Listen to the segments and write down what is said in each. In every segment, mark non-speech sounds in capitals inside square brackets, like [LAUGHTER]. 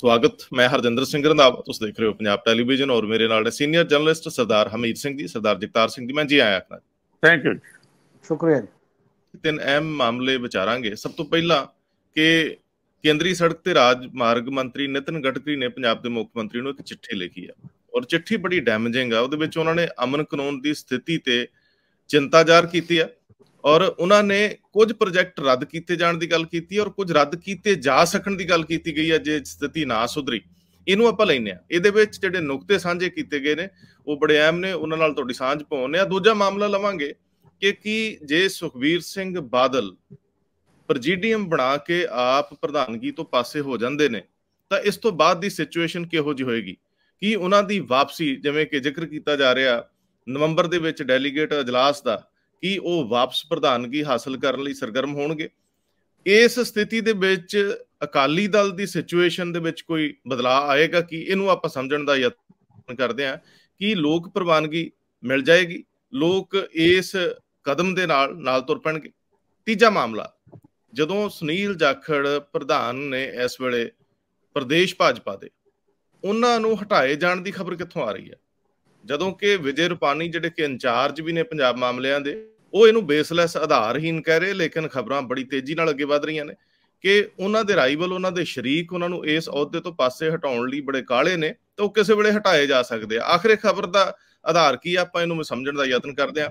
ਸਵਾਗਤ ਮੈਂ ਹਰਜਿੰਦਰ ਸਿੰਘ ਰੰਧਾਵਾ ਤੁਸੀਂ ਦੇਖ ਰਹੇ ਹੋ ਪੰਜਾਬ ਟੈਲੀਵਿਜ਼ਨ ਔਰ ਮੇਰੇ ਨਾਲ ਸੀਨੀਅਰ ਜਰਨਲਿਸਟ ਸਰਦਾਰ ਹਮੀਦ ਸਿੰਘ ਜੀ ਸਰਦਾਰ ਜਗਤਾਰ ਸਿੰਘ ਜੀ ਮੈਂ ਜੀ ਆਇਆਂ ਆਖਣਾ ਥੈਂਕ ਯੂ ਸ਼ੁਕਰੀਆ ਤਿੰਨ ਐਮ ਮਾਮਲੇ ਵਿਚਾਰਾਂਗੇ ਸਭ ਤੋਂ ਪਹਿਲਾਂ ਕਿ ਕੇਂਦਰੀ ਸੜਕ ਤੇ ਰਾਜ ਮਾਰਗ ਮੰਤਰੀ ਨਿਤਨ ਗਡਕਰੀ ਨੇ ਪੰਜਾਬ ਦੇ ਮੁੱਖ ਮੰਤਰੀ ਨੂੰ ਇੱਕ ਚਿੱਠੀ ਲਿਖੀ ਆ ਔਰ ਚਿੱਠੀ ਬੜੀ ਡੈਮੇਜਿੰਗ ਆ ਉਹਦੇ ਵਿੱਚ ਉਹਨਾਂ ਨੇ ਅਮਨ ਕਾਨੂੰਨ ਦੀ ਸਥਿਤੀ ਤੇ ਚਿੰਤਾ ਜ਼ਾਹਰ ਕੀਤੀ ਆ ਔਰ ਉਹਨਾਂ ਨੇ ਕੁਝ ਪ੍ਰੋਜੈਕਟ ਰੱਦ ਕੀਤੇ ਜਾਣ ਦੀ ਗੱਲ ਕੀਤੀ ਔਰ ਕੁਝ ਰੱਦ ਕੀਤੇ ਜਾ ਸਕਣ ਦੀ ਗੱਲ ਕੀਤੀ ਗਈ ਹੈ ਜੇ ਸਥਿਤੀ ਨਾ ਸੁਧਰੀ ਇਹਨੂੰ ਆਪਾਂ ਲੈਨੇ ਆ ਇਹਦੇ ਵਿੱਚ ਜਿਹੜੇ ਨੁਕਤੇ ਸਾਂਝੇ ਕੀਤੇ ਗਏ ਨੇ ਉਹ ਬੜੇ ਅਹਿਮ ਨੇ ਉਹਨਾਂ ਨਾਲ ਤੁਹਾਡੀ ਸਾਂਝ ਪਾਉਣੇ ਆ ਦੂਜਾ ਮਾਮਲਾ ਲਵਾਂਗੇ ਕਿ ਕੀ ਜੇ ਸੁਖਵੀਰ ਸਿੰਘ ਬਾਦਲ ਪ੍ਰੈਜ਼ੀਡੀਅਮ ਬਣਾ ਕੇ ਆਪ ਪ੍ਰਧਾਨਗੀ ਤੋਂ ਪਾਸੇ ਹੋ ਜਾਂਦੇ ਨੇ ਤਾਂ ਇਸ ਤੋਂ ਬਾਅਦ ਦੀ ਸਿਚੁਏਸ਼ਨ ਕਿਹੋ ਜਿਹੀ ਹੋਏਗੀ ਕੀ ਉਹਨਾਂ ਦੀ ਵਾਪਸੀ ਜਿਵੇਂ ਕਿ ਜ਼ਿਕਰ ਕੀਤਾ ਜਾ ਰਿਹਾ ਨਵੰਬਰ ਦੇ ਵਿੱਚ ਡੈਲੀਗੇਟ اجلاس ਦਾ ਕਿ ਉਹ ਵਾਪਸ ਪ੍ਰਧਾਨਗੀ ਹਾਸਲ ਕਰਨ ਲਈ ਸਰਗਰਮ ਹੋਣਗੇ ਇਸ ਸਥਿਤੀ ਦੇ ਵਿੱਚ ਅਕਾਲੀ ਦਲ ਦੀ ਸਿਚੁਏਸ਼ਨ ਦੇ ਵਿੱਚ ਕੋਈ ਬਦਲਾਅ ਆਏਗਾ ਕਿ ਇਹਨੂੰ ਆਪਾਂ ਸਮਝਣ ਦਾ ਯਤਨ ਕਰਦੇ ਹਾਂ ਕਿ ਲੋਕ ਪ੍ਰਵਾਨਗੀ ਮਿਲ ਜਾਏਗੀ ਲੋਕ ਇਸ ਕਦਮ ਦੇ ਨਾਲ ਨਾਲ ਤੁਰ ਪੈਣਗੇ ਤੀਜਾ ਮਾਮਲਾ ਜਦੋਂ ਸੁਨੀਲ ਜਾਖੜ ਪ੍ਰਧਾਨ ਨੇ ਇਸ ਵੇਲੇ ਪ੍ਰਦੇਸ਼ ਭਾਜਪਾ ਦੇ ਉਹਨਾਂ ਨੂੰ ਹਟਾਏ ਜਾਣ ਦੀ ਖਬਰ ਕਿੱਥੋਂ ਆ ਰਹੀ ਹੈ ਜਦੋਂ ਕਿ ਵਿਜੇ ਰੁਪਾਨੀ ਜਿਹੜੇ ਕਿ ਇੰਚਾਰਜ ਵੀ ਨੇ ਪੰਜਾਬ ਮਾਮਲਿਆਂ ਦੇ ਉਹ ਇਹਨੂੰ ਬੇਸਲੈਸ ਆਧਾਰਹੀਨ ਕਹਿ ਰਹੇ ਲੇਕਿਨ ਖਬਰਾਂ ਬੜੀ ਤੇਜ਼ੀ ਨਾਲ ਅੱਗੇ ਵਧ ਰਹੀਆਂ ਨੇ ਕਿ ਉਹਨਾਂ ਦੇ ਰਾਈਵਲ ਉਹਨਾਂ ਦੇ ਸ਼ਰੀਕ ਉਹਨਾਂ ਨੂੰ ਇਸ ਅਹੁਦੇ ਤੋਂ ਪਾਸੇ ਹਟਾਉਣ ਲਈ ਬੜੇ ਕਾਲੇ ਨੇ ਤਾਂ ਉਹ ਕਿਸੇ ਵੇਲੇ ਹਟਾਏ ਜਾ ਸਕਦੇ ਆ ਆਖਰੇ ਖਬਰ ਦਾ ਆਧਾਰ ਕੀ ਆ ਆਪਾਂ ਇਹਨੂੰ ਸਮਝਣ ਦਾ ਯਤਨ ਕਰਦੇ ਆ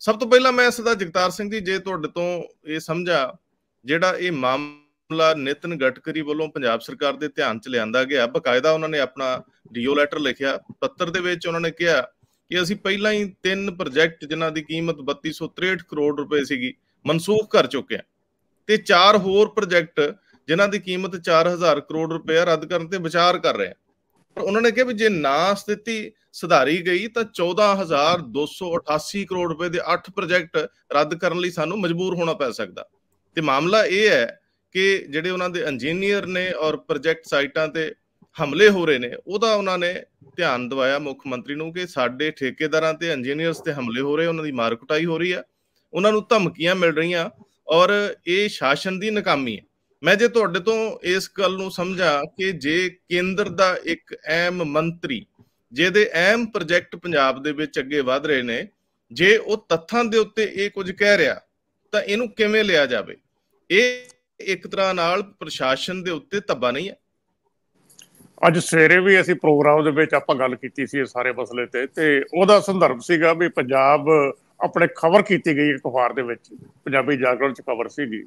ਸਭ ਤੋਂ ਪਹਿਲਾਂ ਮੈਂ ਸਦਾ ਜਗਤਾਰ ਸਿੰਘ ਜੀ ਜੇ ਤੁਹਾਡੇ ਤੋਂ ਇਹ ਸਮਝਾ ਜਿਹੜਾ ਇਹ ਮਾਮਲਾ ਮਾਮਲਾ ਨਿਤਨ ਗਟਕਰੀ ਵੱਲੋਂ ਪੰਜਾਬ ਸਰਕਾਰ ਦੇ ਧਿਆਨ 'ਚ ਲਿਆਂਦਾ ਗਿਆ ਬਕਾਇਦਾ ਉਹਨਾਂ ਨੇ ਆਪਣਾ ਡੀਓ ਲੈਟਰ ਲਿਖਿਆ ਪੱਤਰ ਦੇ ਵਿੱਚ ਉਹਨਾਂ ਨੇ ਕਿਹਾ ਕਿ ਅਸੀਂ ਪਹਿਲਾਂ ਹੀ ਤਿੰਨ ਪ੍ਰੋਜੈਕਟ ਜਿਨ੍ਹਾਂ ਦੀ ਕੀਮਤ 3263 ਕਰੋੜ ਰੁਪਏ ਸੀਗੀ ਮਨਸੂਖ ਕਰ ਚੁੱਕੇ ਆ ਤੇ ਚਾਰ ਹੋਰ ਪ੍ਰੋਜੈਕਟ ਜਿਨ੍ਹਾਂ ਦੀ ਕੀਮਤ 4000 ਕਰੋੜ ਰੁਪਏ ਰੱਦ ਕਰਨ ਤੇ ਵਿਚਾਰ ਕਰ ਰਹੇ ਆ ਪਰ ਉਹਨਾਂ ਨੇ ਕਿਹਾ ਵੀ ਜੇ ਨਾ ਸਥਿਤੀ ਸੁਧਾਰੀ ਗਈ ਤਾਂ 14288 ਕਰੋੜ ਰੁਪਏ ਦੇ 8 ਪ੍ਰੋਜੈਕਟ ਰੱਦ ਕਰਨ ਲਈ ਸਾਨੂੰ ਮਜਬੂਰ ਹੋਣਾ ਪੈ ਸਕਦਾ ਤੇ ਮਾਮਲਾ ਇਹ ਹੈ ਕਿ ਜਿਹੜੇ ਉਹਨਾਂ ਦੇ ਇੰਜੀਨੀਅਰ ਨੇ ਔਰ ਪ੍ਰੋਜੈਕਟ ਸਾਈਟਾਂ ਤੇ ਹਮਲੇ ਹੋ ਰਹੇ ਨੇ ਉਹਦਾ ਉਹਨਾਂ ਨੇ ਧਿਆਨ ਦਿਵਾਇਆ ਮੁੱਖ ਮੰਤਰੀ ਨੂੰ ਕਿ ਸਾਡੇ ਠੇਕੇਦਾਰਾਂ ਤੇ ਇੰਜੀਨੀਅਰਸ ਤੇ ਹਮਲੇ ਹੋ ਰਹੇ ਉਹਨਾਂ ਦੀ ਮਾਰ ਕੁਟਾਈ ਹੋ ਰਹੀ ਆ ਉਹਨਾਂ ਨੂੰ ਧਮਕੀਆਂ ਮਿਲ ਰਹੀਆਂ ਔਰ ਇਹ ਸ਼ਾਸਨ ਦੀ ਨਾਕਾਮੀ ਹੈ ਮੈਂ ਜੇ ਤੁਹਾਡੇ ਤੋਂ ਇਸ ਗੱਲ ਨੂੰ ਸਮਝਾ ਕਿ ਜੇ ਕੇਂਦਰ ਦਾ ਇੱਕ ਅਹਿਮ ਮੰਤਰੀ ਜਿਹਦੇ ਅਹਿਮ ਪ੍ਰੋਜੈਕਟ ਪੰਜਾਬ ਦੇ ਵਿੱਚ ਅੱਗੇ ਵਧ ਰਹੇ ਨੇ ਜੇ ਉਹ ਤੱਥਾਂ ਦੇ ਉੱਤੇ ਇਹ ਕੁਝ ਕਹਿ ਰਿਹਾ ਤਾਂ ਇਹਨੂੰ ਕਿਵੇਂ ਲਿਆ ਜਾਵੇ ਇਹ ਇੱਕ ਤਰ੍ਹਾਂ ਨਾਲ ਪ੍ਰਸ਼ਾਸਨ ਦੇ ਉੱਤੇ ਧੱਬਾ ਨਹੀਂ ਹੈ ਅੱਜ ਸਵੇਰੇ ਵੀ ਅਸੀਂ ਪ੍ਰੋਗਰਾਮ ਦੇ ਵਿੱਚ ਆਪਾਂ ਗੱਲ ਕੀਤੀ ਸੀ ਇਹ ਸਾਰੇ ਮਸਲੇ ਤੇ ਤੇ ਉਹਦਾ ਸੰਦਰਭ ਸੀਗਾ ਵੀ ਪੰਜਾਬ ਆਪਣੇ ਖਬਰ ਕੀਤੀ ਗਈ ਇੱਕ ਅਖਬਾਰ ਦੇ ਵਿੱਚ ਪੰਜਾਬੀ ਜਾਗਰਣ ਚ ਖਬਰ ਸੀਗੀ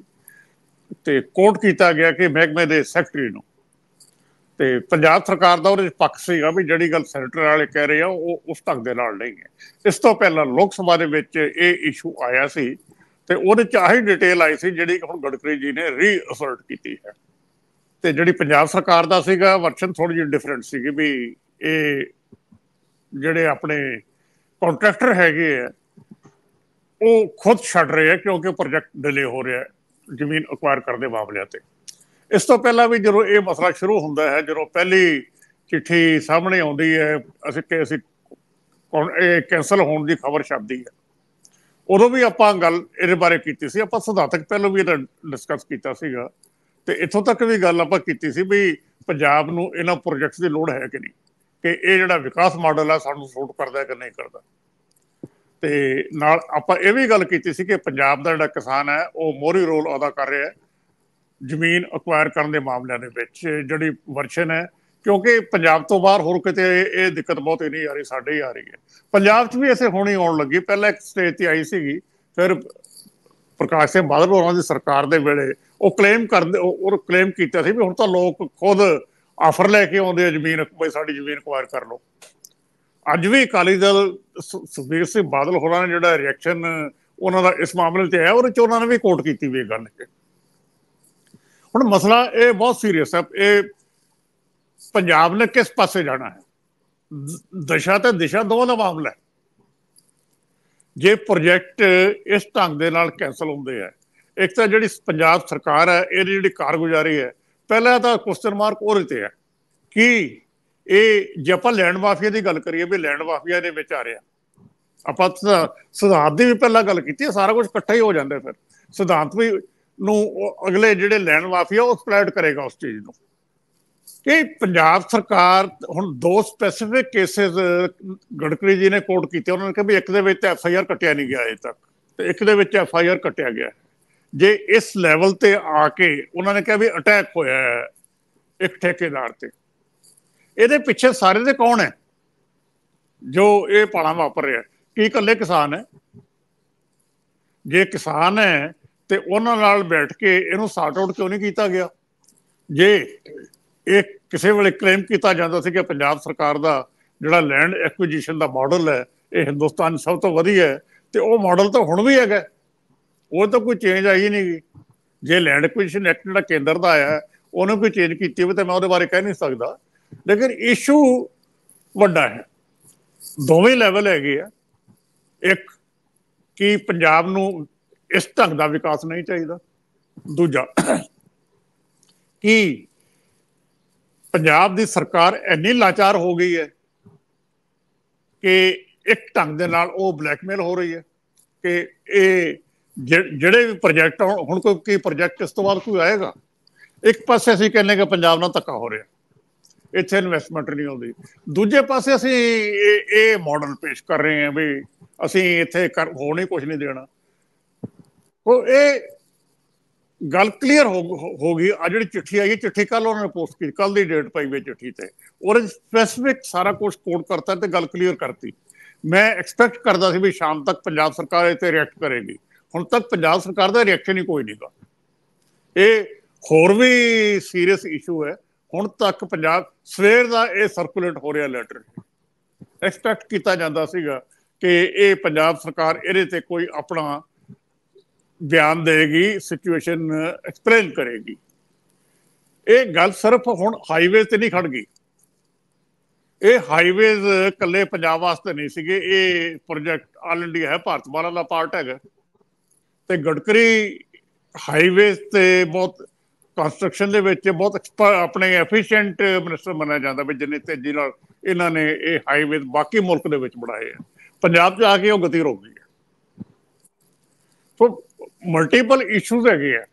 ਤੇ ਕੋਟ ਕੀਤਾ ਗਿਆ ਕਿ ਮਹਿਕਮੇ ਦੇ ਸੈਕਟਰੀ ਨੂੰ ਤੇ ਪੰਜਾਬ ਸਰਕਾਰ ਦਾ ਉਹਦੇ ਪੱਖ ਸੀਗਾ ਵੀ ਜਿਹੜੀ ਗੱਲ ਸੈਕਟਰ ਵਾਲੇ ਕਹਿ ਰਹੇ ਆ ਉਹ ਉਸ ਤੱਕ ਦੇ ਨਾਲ ਨਹੀਂ ਹੈ ਇਸ ਤੋਂ ਪਹਿਲਾਂ ਲੋਕ ਸਭਾ ਦੇ ਵਿੱਚ ਇਹ ਇਸ਼ੂ ਆਇਆ ਸੀ ਤੇ ਉਹਦੇ ਚ ਆਹੀ ਡਿਟੇਲ ਆਈ ਸੀ ਜਿਹੜੀ ਹੁਣ ਗੜਕਰੀ ਜੀ ਨੇ ਰੀ ਅਸਰਟ ਕੀਤੀ ਹੈ ਤੇ ਜਿਹੜੀ ਪੰਜਾਬ ਸਰਕਾਰ ਦਾ ਸੀਗਾ ਵਰਸ਼ਨ ਥੋੜੀ ਜਿਹੀ ਡਿਫਰੈਂਟ ਸੀਗੀ ਵੀ ਇਹ ਜਿਹੜੇ ਆਪਣੇ ਕੰਟਰੈਕਟਰ ਹੈਗੇ ਆ ਉਹ ਖੁਦ ਛੱਡ ਰਹੇ ਆ ਕਿਉਂਕਿ ਪ੍ਰੋਜੈਕਟ ਡਿਲੇ ਹੋ ਰਿਹਾ ਹੈ ਜ਼ਮੀਨ ਅਕਵਾਇਰ ਕਰਨ ਦੇ ਮਾਮਲੇ ਤੇ ਇਸ ਤੋਂ ਪਹਿਲਾਂ ਵੀ ਜਦੋਂ ਇਹ ਮਸਲਾ ਸ਼ੁਰੂ ਹੁੰਦਾ ਹੈ ਜਦੋਂ ਪਹਿਲੀ ਚਿੱਠੀ ਸਾਹਮਣੇ ਆਉਂਦੀ ਹੈ ਅਸੀਂ ਕਿ ਅਸੀਂ ਕੈਨਸਲ ਹੋਣ ਦੀ ਖਬਰ ਛਪਦੀ ਹੈ ਉਦੋਂ ਵੀ ਆਪਾਂ ਗੱਲ ਇਹਦੇ ਬਾਰੇ ਕੀਤੀ ਸੀ ਆਪਾਂ ਸਿਧਾਂਤਕ ਪਹਿਲਾਂ ਵੀ ਇਹਦਾ ਡਿਸਕਸ ਕੀਤਾ ਸੀਗਾ ਤੇ ਇੱਥੋਂ ਤੱਕ ਵੀ ਗੱਲ ਆਪਾਂ ਕੀਤੀ ਸੀ ਵੀ ਪੰਜਾਬ ਨੂੰ ਇਹਨਾਂ ਪ੍ਰੋਜੈਕਟਸ ਦੀ ਲੋੜ ਹੈ ਕਿ ਨਹੀਂ ਕਿ ਇਹ ਜਿਹੜਾ ਵਿਕਾਸ ਮਾਡਲ ਆ ਸਾਨੂੰ ਸੂਟ ਕਰਦਾ ਹੈ ਕਿ ਨਹੀਂ ਕਰਦਾ ਤੇ ਨਾਲ ਆਪਾਂ ਇਹ ਵੀ ਗੱਲ ਕੀਤੀ ਸੀ ਕਿ ਪੰਜਾਬ ਦਾ ਜਿਹੜਾ ਕਿਸਾਨ ਹੈ ਉਹ ਮੋਰੀ ਰੋਲ ਅਦਾ ਕਰ ਰਿਹਾ ਹੈ ਜ਼ਮੀਨ ਅਕਵਾਇਰ ਕਰਨ ਦੇ ਮਾਮਲਿਆਂ ਦੇ ਵਿੱਚ ਜਿਹੜੀ ਵਰਸ਼ਨ ਹੈ ਕਿਉਂਕਿ ਪੰਜਾਬ ਤੋਂ ਬਾਹਰ ਹੋਰ ਕਿਤੇ ਇਹ ਦਿੱਕਤ ਬਹੁਤ ਨਹੀਂ ਆ ਰਹੀ ਸਾਡੇ ਹੀ ਆ ਰਹੀ ਹੈ ਪੰਜਾਬ 'ਚ ਵੀ ਐਸੇ ਹੋਣੀ ਆਉਣ ਲੱਗੀ ਪਹਿਲਾਂ ਇੱਕ ਸਟੇਜ ਤੇ ਆਈ ਸੀਗੀ ਫਿਰ ਪ੍ਰਕਾਸ਼ ਸਿੰਘ ਬਾਦਲ ਹੋਰਾਂ ਦੀ ਸਰਕਾਰ ਦੇ ਵੇਲੇ ਉਹ ਕਲੇਮ ਕਰਦੇ ਉਹ ਕਲੇਮ ਕੀਤਾ ਸੀ ਵੀ ਹੁਣ ਤਾਂ ਲੋਕ ਖੁਦ ਆਫਰ ਲੈ ਕੇ ਆਉਂਦੇ ਆ ਜ਼ਮੀਨ ਕੋਈ ਸਾਡੀ ਜ਼ਮੀਨ ਅਕਵਾਇਰ ਕਰ ਲਓ ਅੱਜ ਵੀ ਅਕਾਲੀ ਦਲ ਸੁਖਬੀਰ ਸਿੰਘ ਬਾਦਲ ਹੋਰਾਂ ਨੇ ਜਿਹੜਾ ਰਿਐਕਸ਼ਨ ਉਹਨਾਂ ਦਾ ਇਸ ਮਾਮਲੇ ਤੇ ਆਇਆ ਔਰ ਚ ਉਹਨਾਂ ਨੇ ਵੀ ਕੋਟ ਕੀਤੀ ਵੀ ਇਹ ਗੱਲ ਹੁਣ ਮਸਲਾ ਇਹ ਬਹੁਤ ਸੀਰੀਅਸ ਹੈ ਇਹ ਪੰਜਾਬ ਨੇ ਕਿਸ ਪਾਸੇ ਜਾਣਾ ਹੈ ਦਸ਼ਾ ਤੇ ਦਿਸ਼ਾ ਦੋਵਾਂ ਦਾ ਮਾਮਲਾ ਹੈ ਜੇ ਪ੍ਰੋਜੈਕਟ ਇਸ ਢੰਗ ਦੇ ਨਾਲ ਕੈਨਸਲ ਹੁੰਦੇ ਆ ਇੱਕ ਤਾਂ ਜਿਹੜੀ ਪੰਜਾਬ ਸਰਕਾਰ ਹੈ ਇਹਦੀ ਜਿਹੜੀ ਕਾਰਗੁਜ਼ਾਰੀ ਹੈ ਪਹਿਲਾਂ ਤਾਂ ਕੁਐਸਚਨ ਮਾਰਕ ਹੋ ਰਿਹਾ ਹੈ ਕਿ ਇਹ ਜਪਾ ਆਪਾਂ ਲੈਂਡ ਮਾਫੀਆ ਦੀ ਗੱਲ ਕਰੀਏ ਵੀ ਲੈਂਡ ਮਾਫੀਆ ਦੇ ਵਿੱਚ ਆ ਰਿਹਾ ਆਪਾਂ ਸਿਧਾਂਤ ਦੀ ਵੀ ਪਹਿਲਾਂ ਗੱਲ ਕੀਤੀ ਸਾਰਾ ਕੁਝ ਇਕੱਠਾ ਹੀ ਹੋ ਜਾਂਦਾ ਫਿਰ ਸਿਧਾਂਤ ਵੀ ਨੂੰ ਅਗਲੇ ਜਿਹੜੇ ਲੈਂਡ ਮਾਫੀਆ ਉਹ ਸਪਲਾਈਡ ਕਰੇਗਾ ਉਸ ਚੀਜ਼ ਨੂੰ ਕਿ ਪੰਜਾਬ ਸਰਕਾਰ ਹੁਣ ਦੋ ਸਪੈਸੀਫਿਕ ਕੇਸਸ ਗੜਕਰੀ ਜੀ ਨੇ ਕੋਟ ਕੀਤੇ ਉਹਨਾਂ ਨੇ ਕਿਹਾ ਵੀ ਇੱਕ ਦੇ ਵਿੱਚ ਐਫ ਆਈ ਆਰ ਕੱਟਿਆ ਨਹੀਂ ਗਿਆ ਅਜੇ ਤੱਕ ਤੇ ਇੱਕ ਦੇ ਵਿੱਚ ਐਫ ਆਈ ਆਰ ਕੱਟਿਆ ਗਿਆ ਜੇ ਇਸ ਲੈਵਲ ਤੇ ਆ ਕੇ ਉਹਨਾਂ ਨੇ ਕਿਹਾ ਵੀ ਅਟੈਕ ਹੋਇਆ ਹੈ ਇੱਕ ਠੇਕੇਦਾਰ ਤੇ ਇਹਦੇ ਪਿੱਛੇ ਸਾਰੇ ਦੇ ਕੌਣ ਹੈ ਜੋ ਇਹ ਪਾਲਾ ਵਾਪਰ ਰਿਹਾ ਕੀ ਇਕੱਲੇ ਕਿਸਾਨ ਹੈ ਜੇ ਕਿਸਾਨ ਹੈ ਤੇ ਉਹਨਾਂ ਨਾਲ ਬੈਠ ਕੇ ਇਹਨੂੰ ਸਾਰਟ ਆਊਟ ਕਿਉਂ ਨਹੀਂ ਕੀਤਾ ਗਿਆ ਜੇ ਇਹ ਕਿਸੇ ਵੇਲੇ ਕਲੇਮ ਕੀਤਾ ਜਾਂਦਾ ਸੀ ਕਿ ਪੰਜਾਬ ਸਰਕਾਰ ਦਾ ਜਿਹੜਾ ਲੈਂਡ ਐਕੁਜੀਸ਼ਨ ਦਾ ਮਾਡਲ ਹੈ ਇਹ ਹਿੰਦੁਸਤਾਨ ਸਭ ਤੋਂ ਵਧੀਆ ਹੈ ਤੇ ਉਹ ਮਾਡਲ ਤਾਂ ਹੁਣ ਵੀ ਹੈਗਾ ਉਹ ਤਾਂ ਕੋਈ ਚੇਂਜ ਆਈ ਨਹੀਂ ਗਈ ਜੇ ਲੈਂਡ ਐਕੁਜੀਸ਼ਨ ਐਕਟ ਜਿਹੜਾ ਕੇਂਦਰ ਦਾ ਆਇਆ ਉਹਨੂੰ ਕੋਈ ਚੇਂਜ ਕੀਤੀ ਹੋਵੇ ਤਾਂ ਮੈਂ ਉਹਦੇ ਬਾਰੇ ਕਹਿ ਨਹੀਂ ਸਕਦਾ ਲੇਕਿਨ ਇਸ਼ੂ ਵੱਡਾ ਹੈ ਦੋਵੇਂ ਲੈਵਲ ਹੈਗੇ ਆ ਇੱਕ ਕਿ ਪੰਜਾਬ ਨੂੰ ਇਸ ਢੰਗ ਦਾ ਵਿਕਾਸ ਨਹੀਂ ਚਾਹੀਦਾ ਦੂਜਾ ਕਿ ਪੰਜਾਬ ਦੀ ਸਰਕਾਰ ਇੰਨੀ ਲਾਚਾਰ ਹੋ ਗਈ ਹੈ ਕਿ ਇੱਕ ਢੰਗ ਦੇ ਨਾਲ ਉਹ ਬਲੈਕਮੇਲ ਹੋ ਰਹੀ ਹੈ ਕਿ ਇਹ ਜਿਹੜੇ ਵੀ ਪ੍ਰੋਜੈਕਟ ਹੁਣ ਕੋਈ ਕੀ ਪ੍ਰੋਜੈਕਟ ਇਸ ਤੋਂ ਬਾਅਦ ਕੋਈ ਆਏਗਾ ਇੱਕ ਪਾਸੇ ਅਸੀਂ ਕਹਿੰਦੇ ਕਿ ਪੰਜਾਬ ਨਾਲ ਧੱਕਾ ਹੋ ਰਿਹਾ ਇੱਥੇ ਇਨਵੈਸਟਮੈਂਟ ਨਹੀਂ ਆਉਂਦੀ ਦੂਜੇ ਪਾਸੇ ਅਸੀਂ ਇਹ ਇਹ ਮਾਡਲ ਪੇਸ਼ ਕਰ ਰਹੇ ਹਾਂ ਵੀ ਅਸੀਂ ਇੱਥੇ ਹੋਣੀ ਹੋਣੇ ਕੁਝ ਨਹੀਂ ਦੇਣਾ ਉਹ ਇਹ ਗੱਲ ਕਲੀਅਰ ਹੋ ਗਈ ਆ ਜਿਹੜੀ ਚਿੱਠੀ ਆਈ ਹੈ ਚਿੱਠੀ ਕੱਲ ਉਹਨਾਂ ਨੇ ਪੋਸਟ ਕੀਤੀ ਕੱਲ ਦੀ ਡੇਟ ਪਾਈ ਵਿੱਚ ਚਿੱਠੀ ਤੇ ਔਰ ਸਪੈਸਿਫਿਕ ਸਾਰਾ ਕੁਝ ਕੋਡ ਕਰਤਾ ਤੇ ਗੱਲ ਕਲੀਅਰ ਕਰਤੀ ਮੈਂ ਐਕਸਪੈਕਟ ਕਰਦਾ ਸੀ ਵੀ ਸ਼ਾਮ ਤੱਕ ਪੰਜਾਬ ਸਰਕਾਰ ਇਹ ਤੇ ਰਿਐਕਟ ਕਰੇਗੀ ਹੁਣ ਤੱਕ ਪੰਜਾਬ ਸਰਕਾਰ ਦਾ ਰਿਐਕਸ਼ਨ ਹੀ ਕੋਈ ਨਹੀਂਗਾ ਇਹ ਹੋਰ ਵੀ ਸੀਰੀਅਸ ਇਸ਼ੂ ਹੈ ਹੁਣ ਤੱਕ ਪੰਜਾਬ ਸਵੇਰ ਦਾ ਇਹ ਸਰਕੂਲੇਟ ਹੋ ਰਿਹਾ ਲੈਟਰ ਐਕਸਪੈਕਟ ਕੀਤਾ ਜਾਂਦਾ ਸੀਗਾ ਕਿ ਇਹ ਪੰਜਾਬ ਸਰਕਾਰ ਇਹਦੇ ਤੇ ਕੋਈ ਆਪਣਾ ਬਿਆਨ ਦੇਗੀ ਸਿਚੁਏਸ਼ਨ ਐਕਸਪਲੇਨ ਕਰੇਗੀ ਇਹ ਗੱਲ ਸਿਰਫ ਹੁਣ ਹਾਈਵੇ ਤੇ ਨਹੀਂ ਖੜ ਗਈ ਇਹ ਹਾਈਵੇਜ਼ ਕੱਲੇ ਪੰਜਾਬ ਵਾਸਤੇ ਨਹੀਂ ਸੀਗੇ ਇਹ ਪ੍ਰੋਜੈਕਟ ਆਲ ਇੰਡੀਆ ਹੈ ਭਾਰਤ ਮਾਲਾ ਦਾ ਪਾਰਟ ਹੈਗਾ ਤੇ ਗੜਕਰੀ ਹਾਈਵੇਜ਼ ਤੇ ਬਹੁਤ ਕੰਸਟਰਕਸ਼ਨ ਦੇ ਵਿੱਚ ਬਹੁਤ ਆਪਣੇ ਐਫੀਸ਼ੀਐਂਟ ਮਿਨਿਸਟਰ ਮੰਨਿਆ ਜਾਂਦਾ ਵੀ ਜਿੰਨੇ ਤੇਜ਼ੀ ਨਾਲ ਇਹਨਾਂ ਨੇ ਇਹ ਹਾਈਵੇ ਬਾਕੀ ਮੁਲਕ ਦੇ ਵਿੱਚ ਬਣਾਏ ਆ ਪੰਜਾਬ 'ਚ ਆ ਕੇ ਉਹ ਗਤੀ ਰੋਕ ਗਈ ਸੋ ਮਲਟੀਪਲ ਇਸ਼ੂਜ਼ ਹੈਗੇ ਆ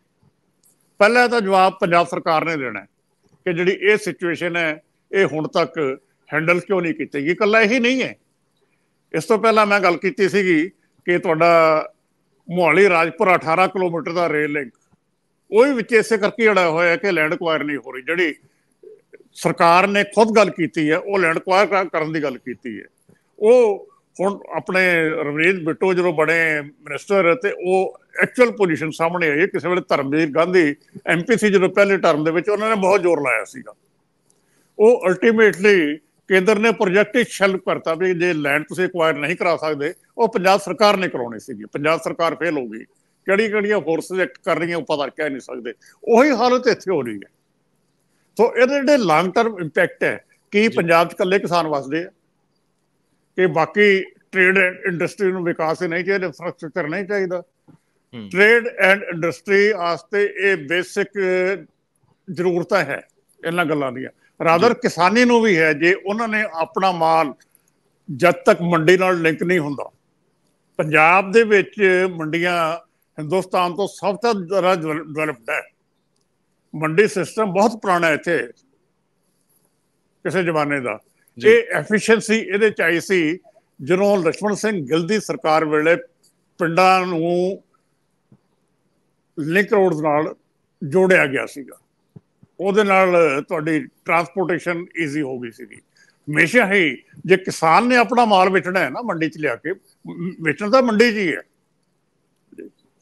ਪਹਿਲਾ ਤਾਂ ਜਵਾਬ ਪੰਜਾਬ ਸਰਕਾਰ ਨੇ ਦੇਣਾ ਹੈ ਕਿ ਜਿਹੜੀ ਇਹ ਸਿਚੁਏਸ਼ਨ ਹੈ ਇਹ ਹੁਣ ਤੱਕ ਹੈਂਡਲ ਕਿਉਂ ਨਹੀਂ ਕੀਤੀ ਗਈ ਕੱਲਾ ਇਹੀ ਨਹੀਂ ਹੈ ਇਸ ਤੋਂ ਪਹਿਲਾਂ ਮੈਂ ਗੱਲ ਕੀਤੀ ਸੀਗੀ ਕਿ ਤੁਹਾਡਾ ਮੋਹਾਲੀ ਰਾਜਪੁਰ 18 ਕਿਲੋਮੀਟਰ ਦਾ ਰੇਲ ਲਿੰਕ ਉਹ ਵੀ ਵਿੱਚ ਇਸੇ ਕਰਕੇ ਅੜਾ ਹੋਇਆ ਹੈ ਕਿ ਲੈਂਡ ਕੁਆਇਰ ਨਹੀਂ ਹੋ ਰਹੀ ਜਿਹੜੀ ਸਰਕਾਰ ਨੇ ਖੁਦ ਗੱਲ ਕੀਤੀ ਹੈ ਉਹ ਲੈਂਡ ਕੁਆਇਰ ਕਰਨ ਦੀ ਗੱਲ ਕੀਤੀ ਹੈ ਉਹ ਹੁਣ ਆਪਣੇ ਰਵਨੀਤ ਬਿੱਟੋ ਜਦੋਂ ਬਣੇ ਮਿਨਿਸਟਰ ਤੇ ਉਹ ਐਕਚੁਅਲ ਪੋਜੀਸ਼ਨ ਸਾਹਮਣੇ ਆਈ ਕਿਸੇ ਵੇਲੇ ਧਰਮਵੀਰ ਗਾਂਧੀ ਐਮਪੀਸੀ ਜਦੋਂ ਪਹਿਲੇ ਟਰਮ ਦੇ ਵਿੱਚ ਉਹਨਾਂ ਨੇ ਬਹੁਤ ਜ਼ੋਰ ਲਾਇਆ ਸੀਗਾ ਉਹ ਅਲਟੀਮੇਟਲੀ ਕੇਂਦਰ ਨੇ ਪ੍ਰੋਜੈਕਟ ਹੀ ਕਰਤਾ ਵੀ ਜੇ ਲੈਂਡ ਤੁਸੀਂ ਐਕਵਾਇਰ ਨਹੀਂ ਕਰਾ ਸਕਦੇ ਉਹ ਪੰਜਾਬ ਸਰਕਾਰ ਨੇ ਕਰਾਉਣੀ ਸੀਗੀ ਪੰਜਾਬ ਸਰਕਾਰ ਫੇਲ ਹੋ ਗਈ ਕਿਹੜੀ ਕਿਹੜੀਆਂ ਫੋਰਸਸ ਐਕਟ ਕਰ ਰਹੀਆਂ ਉਹ ਪਤਾ ਕਹਿ ਨਹੀਂ ਸਕਦੇ ਉਹੀ ਹਾਲਤ ਇੱਥੇ ਹੋ ਰਹੀ ਹੈ ਸੋ ਇਹਦੇ ਜਿਹੜੇ ਲੌਂਗ ਟਰਮ ਇੰਪੈਕਟ ਹੈ ਕੀ ਪੰਜਾਬ 'ਚ ਇਕੱਲੇ ਕਿਸਾਨ ਵਸਦੇ ਆ ਕਿ ਬਾਕੀ ਟ੍ਰੇਡ ਐਂਡ ਇੰਡਸਟਰੀ ਨੂੰ ਵਿਕਾਸ ਹੀ ਨਹੀਂ ਚਾਹੀਦਾ ਇਨਫਰਾਸਟ੍ਰਕਚਰ ਨਹੀਂ ਚਾਹੀਦਾ ਟ੍ਰੇਡ ਐਂਡ ਇੰਡਸਟਰੀ ਆਸਤੇ ਇਹ ਬੇਸਿਕ ਜ਼ਰੂਰਤਾਂ ਹੈ ਇਹਨਾਂ ਗੱਲਾਂ ਦੀਆਂ ਰਾਦਰ ਕਿਸਾਨੀ ਨੂੰ ਵੀ ਹੈ ਜੇ ਉਹਨਾਂ ਨੇ ਆਪਣਾ ਮਾਲ ਜਦ ਤੱਕ ਮੰਡੀ ਨਾਲ ਲਿੰਕ ਨਹੀਂ ਹੁੰਦਾ ਪੰਜਾਬ ਦੇ ਵਿੱਚ ਮੰਡੀਆਂ ਹਿੰਦੁਸਤਾਨ ਤੋਂ ਸਭ ਤੋਂ ਜ਼ਿਆਦਾ ਡਵੈਲਪਡ ਹੈ ਮੰਡੀ ਸਿਸਟਮ ਬਹੁਤ ਪੁਰਾਣਾ ਇੱਥੇ ਕਿਸੇ ਜ਼ਮਾਨੇ ਦਾ ਇਹ ਐਫੀਸ਼ੀਐਂਸੀ ਇਹਦੇ ਚ ਆਈ ਸੀ ਜਦੋਂ ਲక్ష్మణ ਸਿੰਘ ਗਿੱਲ ਦੀ ਸਰਕਾਰ ਵੇਲੇ ਪਿੰਡਾਂ ਨੂੰ ਲਿੰਕ ਰੋਡਸ ਨਾਲ ਜੋੜਿਆ ਗਿਆ ਸੀਗਾ ਉਹਦੇ ਨਾਲ ਤੁਹਾਡੀ ਟਰਾਂਸਪੋਰਟੇਸ਼ਨ ਈਜ਼ੀ ਹੋ ਗਈ ਸੀਗੀ ਹਮੇਸ਼ਾ ਹੀ ਜੇ ਕਿਸਾਨ ਨੇ ਆਪਣਾ ਮਾਲ ਵੇਚਣਾ ਹੈ ਨਾ ਮੰਡੀ 'ਚ ਲਿਆ ਕੇ ਵੇਚਣਾ ਤਾਂ ਮੰਡੀ 'ਚ ਹੀ ਹੈ